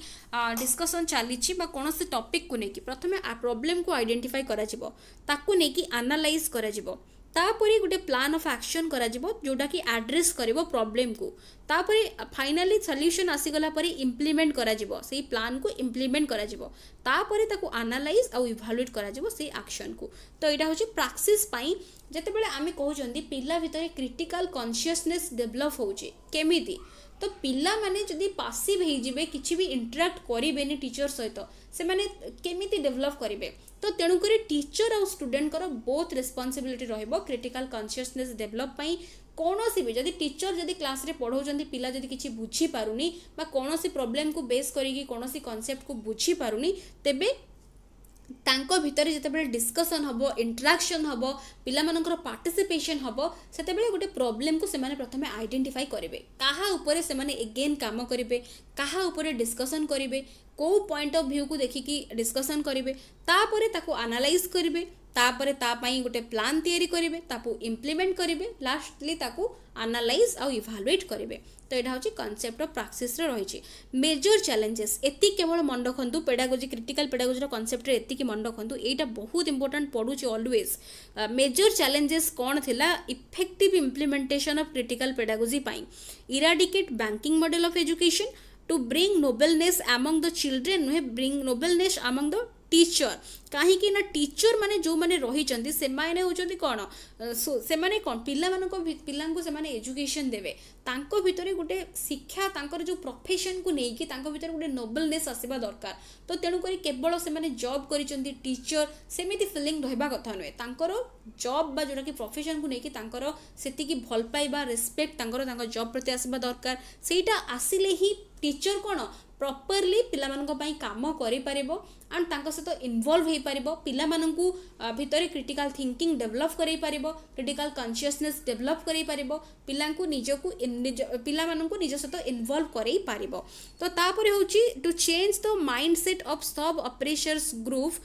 ଡିସ୍କସନ୍ ଚାଲିଛି ବା କୌଣସି ଟପିକ୍କୁ ନେଇକି ପ୍ରଥମେ ପ୍ରୋବ୍ଲେମ୍କୁ ଆଇଡେଣ୍ଟିଫାଏ କରାଯିବ ତାକୁ ନେଇକି ଆନାଲାଇଜ୍ କରାଯିବ ତାପରେ ଗୋଟେ ପ୍ଲାନ୍ ଅଫ୍ ଆକ୍ସନ୍ କରାଯିବ ଯେଉଁଟାକି ଆଡ୍ରେସ୍ କରିବ ପ୍ରୋବ୍ଲେମ୍କୁ ତାପରେ ଫାଇନାଲି ସଲ୍ୟୁସନ୍ ଆସିଗଲା ପରେ ଇମ୍ପ୍ଲିମେଣ୍ଟ କରାଯିବ ସେଇ ପ୍ଲାନ୍କୁ ଇମ୍ପ୍ଲିମେଣ୍ଟ କରାଯିବ ତାପରେ ତାକୁ ଆନାଲାଇଜ୍ ଆଉ ଇଭାଲୁଏଟ୍ କରାଯିବ ସେଇ ଆକ୍ସନ୍କୁ ତ ଏଇଟା ହେଉଛି ପ୍ରାକ୍ସିସ୍ ପାଇଁ ଯେତେବେଳେ ଆମେ କହୁଛନ୍ତି ପିଲା ଭିତରେ କ୍ରିଟିକାଲ୍ କନସିୟସନେସ୍ ଡେଭଲପ୍ ହେଉଛି କେମିତି ତ ପିଲାମାନେ ଯଦି ପାସିଭ୍ ହେଇଯିବେ କିଛି ବି ଇଣ୍ଟରାକ୍ଟ କରିବେନି ଟିଚର୍ ସହିତ ସେମାନେ କେମିତି ଡେଭଲପ୍ କରିବେ ତ ତେଣୁକରି ଟିଚର୍ ଆଉ ଷ୍ଟୁଡେଣ୍ଟଙ୍କର ବହୁତ ରେସ୍ପନ୍ସିବିଲିଟି ରହିବ କ୍ରିଟିକାଲ୍ କନସିୟସନେସ୍ ଡେଭଲପ୍ ପାଇଁ କୌଣସି ବି ଯଦି ଟିଚର୍ ଯଦି କ୍ଲାସ୍ରେ ପଢ଼ାଉଛନ୍ତି ପିଲା ଯଦି କିଛି ବୁଝିପାରୁନି ବା କୌଣସି ପ୍ରୋବ୍ଲେମ୍କୁ ବେସ୍ କରିକି କୌଣସି କନସେପ୍ଟକୁ ବୁଝିପାରୁନି ତେବେ ତାଙ୍କ ଭିତରେ ଯେତେବେଳେ ଡିସ୍କସନ୍ ହେବ ଇଣ୍ଟ୍ରାକ୍ସନ୍ ହେବ ପିଲାମାନଙ୍କର ପାର୍ଟିସିପେସନ୍ ହେବ ସେତେବେଳେ ଗୋଟେ ପ୍ରୋବ୍ଲେମ୍କୁ ସେମାନେ ପ୍ରଥମେ ଆଇଡେଣ୍ଟିଫାଇ କରିବେ କାହା ଉପରେ ସେମାନେ ଏଗେନ୍ କାମ କରିବେ କାହା ଉପରେ ଡିସ୍କସନ୍ କରିବେ କେଉଁ ପଏଣ୍ଟ ଅଫ୍ ଭ୍ୟୁକୁ ଦେଖିକି ଡିସ୍କସନ୍ କରିବେ ତାପରେ ତାକୁ ଆନାଲାଇଜ୍ କରିବେ ତାପରେ ତା ପାଇଁ ଗୋଟେ ପ୍ଲାନ୍ ତିଆରି କରିବେ ତାକୁ ଇମ୍ପ୍ଲିମେଣ୍ଟ କରିବେ ଲାଷ୍ଟଲି ତାକୁ ଆନାଲାଇଜ୍ ଆଉ ଇଭାଲୁଏଟ୍ କରିବେ ତ ଏଇଟା ହେଉଛି କନସେପ୍ଟ ଅଫ୍ ପ୍ରାକ୍ସିସ୍ରେ ରହିଛି ମେଜର୍ ଚ୍ୟାଲେଞ୍ଜେସ୍ ଏତିକି କେବଳ ମନେ ପେଡାଗୋଜି କ୍ରିଟିକାଲ ପେଡାଗୋଜିର କନସେପ୍ଟରେ ଏତିକି ମନେ ଏଇଟା ବହୁତ ଇମ୍ପୋର୍ଟାଣ୍ଟ ପଡ଼ୁଛି ଅଲୱେଜ୍ ମେଜର୍ ଚ୍ୟାଲେଞ୍ଜେସ୍ କ'ଣ ଥିଲା effective implementation of critical pedagogy ପାଇଁ eradicate banking model of education to bring nobleness nobleness the children ନୁହେଁ ବ୍ରିଙ୍ଗ୍ ନୋବେଲନେସ୍ among ଦ টিচর କାହିଁକି ନା ଟିଚରମାନେ ଯେଉଁମାନେ ରହିଛନ୍ତି ସେମାନେ ହେଉଛନ୍ତି କ'ଣ ସେମାନେ କ'ଣ ପିଲାମାନଙ୍କ ପିଲାଙ୍କୁ ସେମାନେ ଏଜୁକେସନ୍ ଦେବେ ତାଙ୍କ ଭିତରେ ଗୋଟେ ଶିକ୍ଷା ତାଙ୍କର ଯେଉଁ ପ୍ରଫେସନ୍କୁ ନେଇକି ତାଙ୍କ ଭିତରେ ଗୋଟେ ନୋବେଲନେସ୍ ଆସିବା ଦରକାର ତ ତେଣୁକରି କେବଳ ସେମାନେ ଜବ୍ କରିଛନ୍ତି ଟିଚର ସେମିତି ଫିଲିଂ ରହିବା କଥା ନୁହେଁ ତାଙ୍କର ଜବ୍ ବା ଯେଉଁଟାକି ପ୍ରଫେସନ୍କୁ ନେଇକି ତାଙ୍କର ସେତିକି ଭଲ ପାଇବା ରେସ୍ପେକ୍ଟ ତାଙ୍କର ତାଙ୍କ ଜବ୍ ପ୍ରତି ଆସିବା ଦରକାର ସେଇଟା ଆସିଲେ ହିଁ ଟିଚର କ'ଣ ପ୍ରପର୍ଲି ପିଲାମାନଙ୍କ ପାଇଁ କାମ କରିପାରିବ ଆଣ୍ଡ ତାଙ୍କ ସହିତ ଇନଭଲ୍ଭ ହୋଇପାରିବ ପିଲାମାନଙ୍କୁ ଭିତରେ କ୍ରିଟିକାଲ୍ ଥିଙ୍କିଂ ଡେଭଲପ୍ କରାଇପାରିବ କ୍ରିଟିକାଲ୍ କନସିୟସନେସ୍ ଡେଭଲପ୍ କରାଇପାରିବ ପିଲାଙ୍କୁ ନିଜକୁ ନିଜ ପିଲାମାନଙ୍କୁ ନିଜ ସହିତ ଇନଭଲ୍ଭ କରାଇପାରିବ ତ ତାପରେ ହେଉଛି to change the mindset of sub oppressors group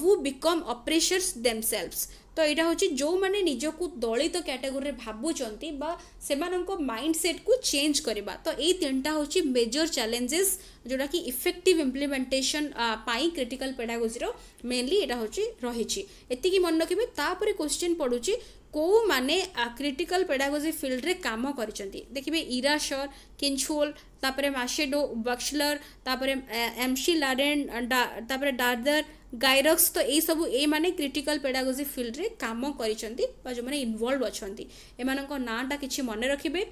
who become oppressors themselves ତ ଏଇଟା ହେଉଛି ଯେଉଁମାନେ ନିଜକୁ ଦଳିତ କ୍ୟାଟେଗୋରୀରେ ଭାବୁଛନ୍ତି ବା ସେମାନଙ୍କ ମାଇଣ୍ଡ ସେଟ୍କୁ ଚେଞ୍ଜ କରିବା ତ ଏଇ ତିନିଟା ହେଉଛି ମେଜର ଚ୍ୟାଲେଞ୍ଜେସ୍ ଯେଉଁଟାକି ଇଫେକ୍ଟିଭ୍ ଇମ୍ପ୍ଲିମେଣ୍ଟେସନ୍ ପାଇଁ କ୍ରିଟିକାଲ୍ ପେଡାଗୋଜିର ମେନଲି ଏଇଟା ହେଉଛି ରହିଛି ଏତିକି ମନେ ରଖିବେ ତାପରେ କୋଶ୍ଚିନ୍ ପଡ଼ୁଛି କେଉଁମାନେ କ୍ରିଟିକାଲ୍ ପେଡାଗୋଜି ଫିଲ୍ଡରେ କାମ କରିଛନ୍ତି ଦେଖିବେ ଇରା ସର୍ କିନ୍ଛୋଲ୍ ତାପରେ ମାସେଡୋ ବକ୍ସଲର୍ ତାପରେ ଏମ୍ସି ଲାରେନ୍ ତାପରେ ଡାର୍ଦର ଗାଇରକ୍ସ ତ ଏଇସବୁ ଏଇମାନେ କ୍ରିଟିକାଲ୍ ପେଡାଗୋଜି ଫିଲ୍ଡରେ କାମ କରିଛନ୍ତି ବା ଯେଉଁମାନେ ଇନଭଲ୍ଭ ଅଛନ୍ତି ଏମାନଙ୍କ ନାଁଟା କିଛି ମନେ ରଖିବେ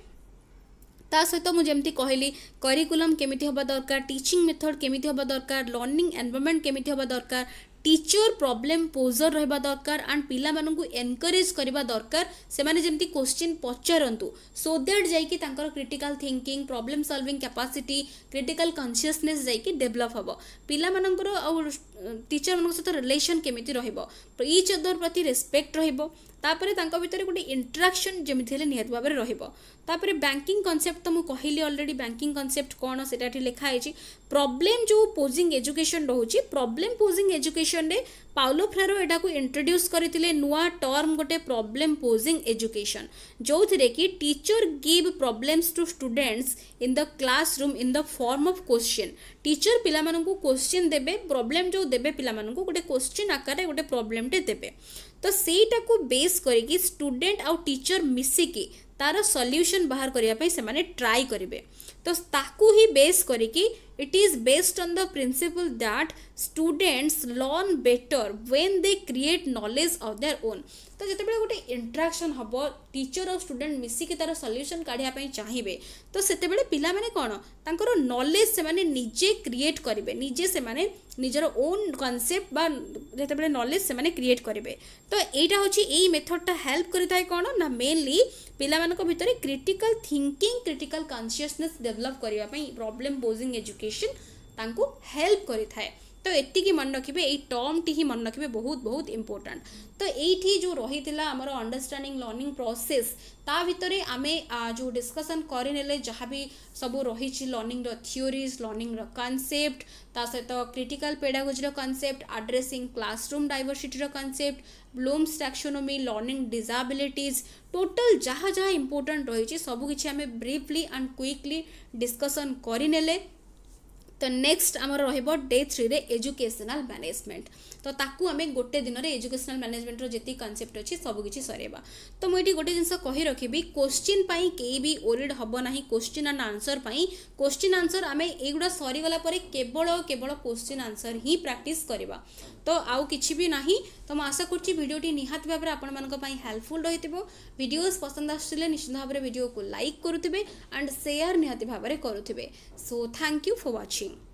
ତା ସହିତ ମୁଁ ଯେମିତି କହିଲି କରିକୁଲମ୍ କେମିତି ହେବା ଦରକାର ଟିଚିଂ ମେଥଡ଼ କେମିତି ହେବା ଦରକାର ଲର୍ଣ୍ଣିଂ ଏନ୍ଭାରମେଣ୍ଟ କେମିତି ହେବା ଦରକାର टीचर प्रोब्लेम पोजर रहा दरकार आंड पाला एनकरेज करवा दरकार से जमी क्वेश्चन पचारू सो दैट जाकर critical thinking problem solving capacity critical consciousness जा डेभलप हे पिला टीचर मान सहित रिलेसन केमी रोच अदर प्रति रेस्पेक्ट र तापर भितर गोटे इंट्राक्शन जमीन में रहीपर बैंकिंग कनसेप्ट तो मुझे कहली अलरेडी बैंकिंग कनसेप्ट कौन से लिखाई प्रोब्लेम जो पोजिंग एजुकेशन रोच प्रोब्लेम पोजिंग एजुकेशन में पाउलो फ्रेरो यू इंट्रोड्यूस करते नुआ टर्म गोटे प्रोब्लेम पोजिंग एजुकेशन जो थे कि teacher give problems to students in the classroom in the form of question teacher पिला क्वेश्चन देते प्रोब्लेम जो देते पिला गोटे क्वेश्चन आकार गोटे टे देते तो सेटा को बेस करके स्टूडेंट आउ टीचर मिसिकी तार सल्यूशन बाहर करने ट्राए करेंगे तो ताकू ही बेस करके It is based on the principle that students learn better when they create knowledge of their own. ତ ଯେତେବେଳେ ଗୋଟେ ଇଣ୍ଟ୍ରାକ୍ସନ୍ ହେବ ଟିଚର୍ ଆଉ ଷ୍ଟୁଡେଣ୍ଟ ମିଶିକି ତା'ର ସଲ୍ୟୁସନ୍ କାଢ଼ିବା ପାଇଁ ଚାହିଁବେ ତ ସେତେବେଳେ ପିଲାମାନେ କ'ଣ ତାଙ୍କର ନଲେଜ୍ ସେମାନେ ନିଜେ କ୍ରିଏଟ୍ କରିବେ ନିଜେ ସେମାନେ ନିଜର ଓନ୍ କନସେପ୍ଟ ବା ଯେତେବେଳେ ନଲେଜ୍ ସେମାନେ କ୍ରିଏଟ୍ କରିବେ ତ ଏଇଟା ହେଉଛି ଏଇ ମେଥଡ଼ଟା ହେଲ୍ପ କରିଥାଏ କ'ଣ ନା ମେନ୍ଲି ପିଲାମାନଙ୍କ ଭିତରେ critical thinking critical consciousness develop କରିବା ପାଇଁ problem posing education application help करें तो ये मन रखिए ये टर्म टी मन रखिए बहुत बहुत इम्पोर्टाट तो ये जो रही आमर अंडरस्टाडिंग लर्णिंग प्रोसेस ता भितर आम जो डिस्कसन करे जहाँ भी सब रही लर्णिंग थीओरीज लर्णिंग कनसेप्ट ता सहित critical pedagogy concept addressing classroom diversity concept Bloom's taxonomy learning disabilities total जहाँ जहाँ इम्पोर्टाट रही सबकि आम ब्रिफली एंड क्विकली डिस्कसन करें ତ ନେକ୍ସଟ ଆମର ରହିବ ଡେ ଥ୍ରୀରେ ଏଜୁକେସନାଲ ମ୍ୟାନେଜମେଣ୍ଟ ତ ତାକୁ ଆମେ ଗୋଟେ ଦିନରେ ଏଜୁକେସନାଲ୍ ମ୍ୟାନେଜମେଣ୍ଟର ଯେତିକି କନସେପ୍ଟ ଅଛି ସବୁକିଛି ସରେଇବା ତ ମୁଁ ଏଇଠି ଗୋଟେ ଜିନିଷ କହି ରଖିବି କୋଶ୍ଚିନ୍ ପାଇଁ କେହି ବି ଓରିଡ୍ ହେବ ନାହିଁ କୋଶ୍ଚିନ୍ ଆଣ୍ଡ ଆନ୍ସର୍ ପାଇଁ କୋଶ୍ଚିନ୍ ଆନ୍ସର୍ ଆମେ ଏଇଗୁଡ଼ା ସରିଗଲା ପରେ କେବଳ କେବଳ କୋଶ୍ଚିନ୍ ଆନ୍ସର୍ ହିଁ ପ୍ରାକ୍ଟିସ୍ କରିବା ତ ଆଉ କିଛି ବି ନାହିଁ ତ ମୁଁ ଆଶା କରୁଛି ଭିଡ଼ିଓଟି ନିହାତି ଭାବରେ ଆପଣମାନଙ୍କ ପାଇଁ ହେଲ୍ପଫୁଲ୍ ରହିଥିବ ଭିଡ଼ିଓଜ୍ ପସନ୍ଦ ଆସୁଥିଲେ ନିଶ୍ଚିତ ଭାବରେ ଭିଡ଼ିଓକୁ ଲାଇକ୍ କରୁଥିବେ ଆଣ୍ଡ ସେୟାର ନିହାତି ଭାବରେ କରୁଥିବେ so thank you for watching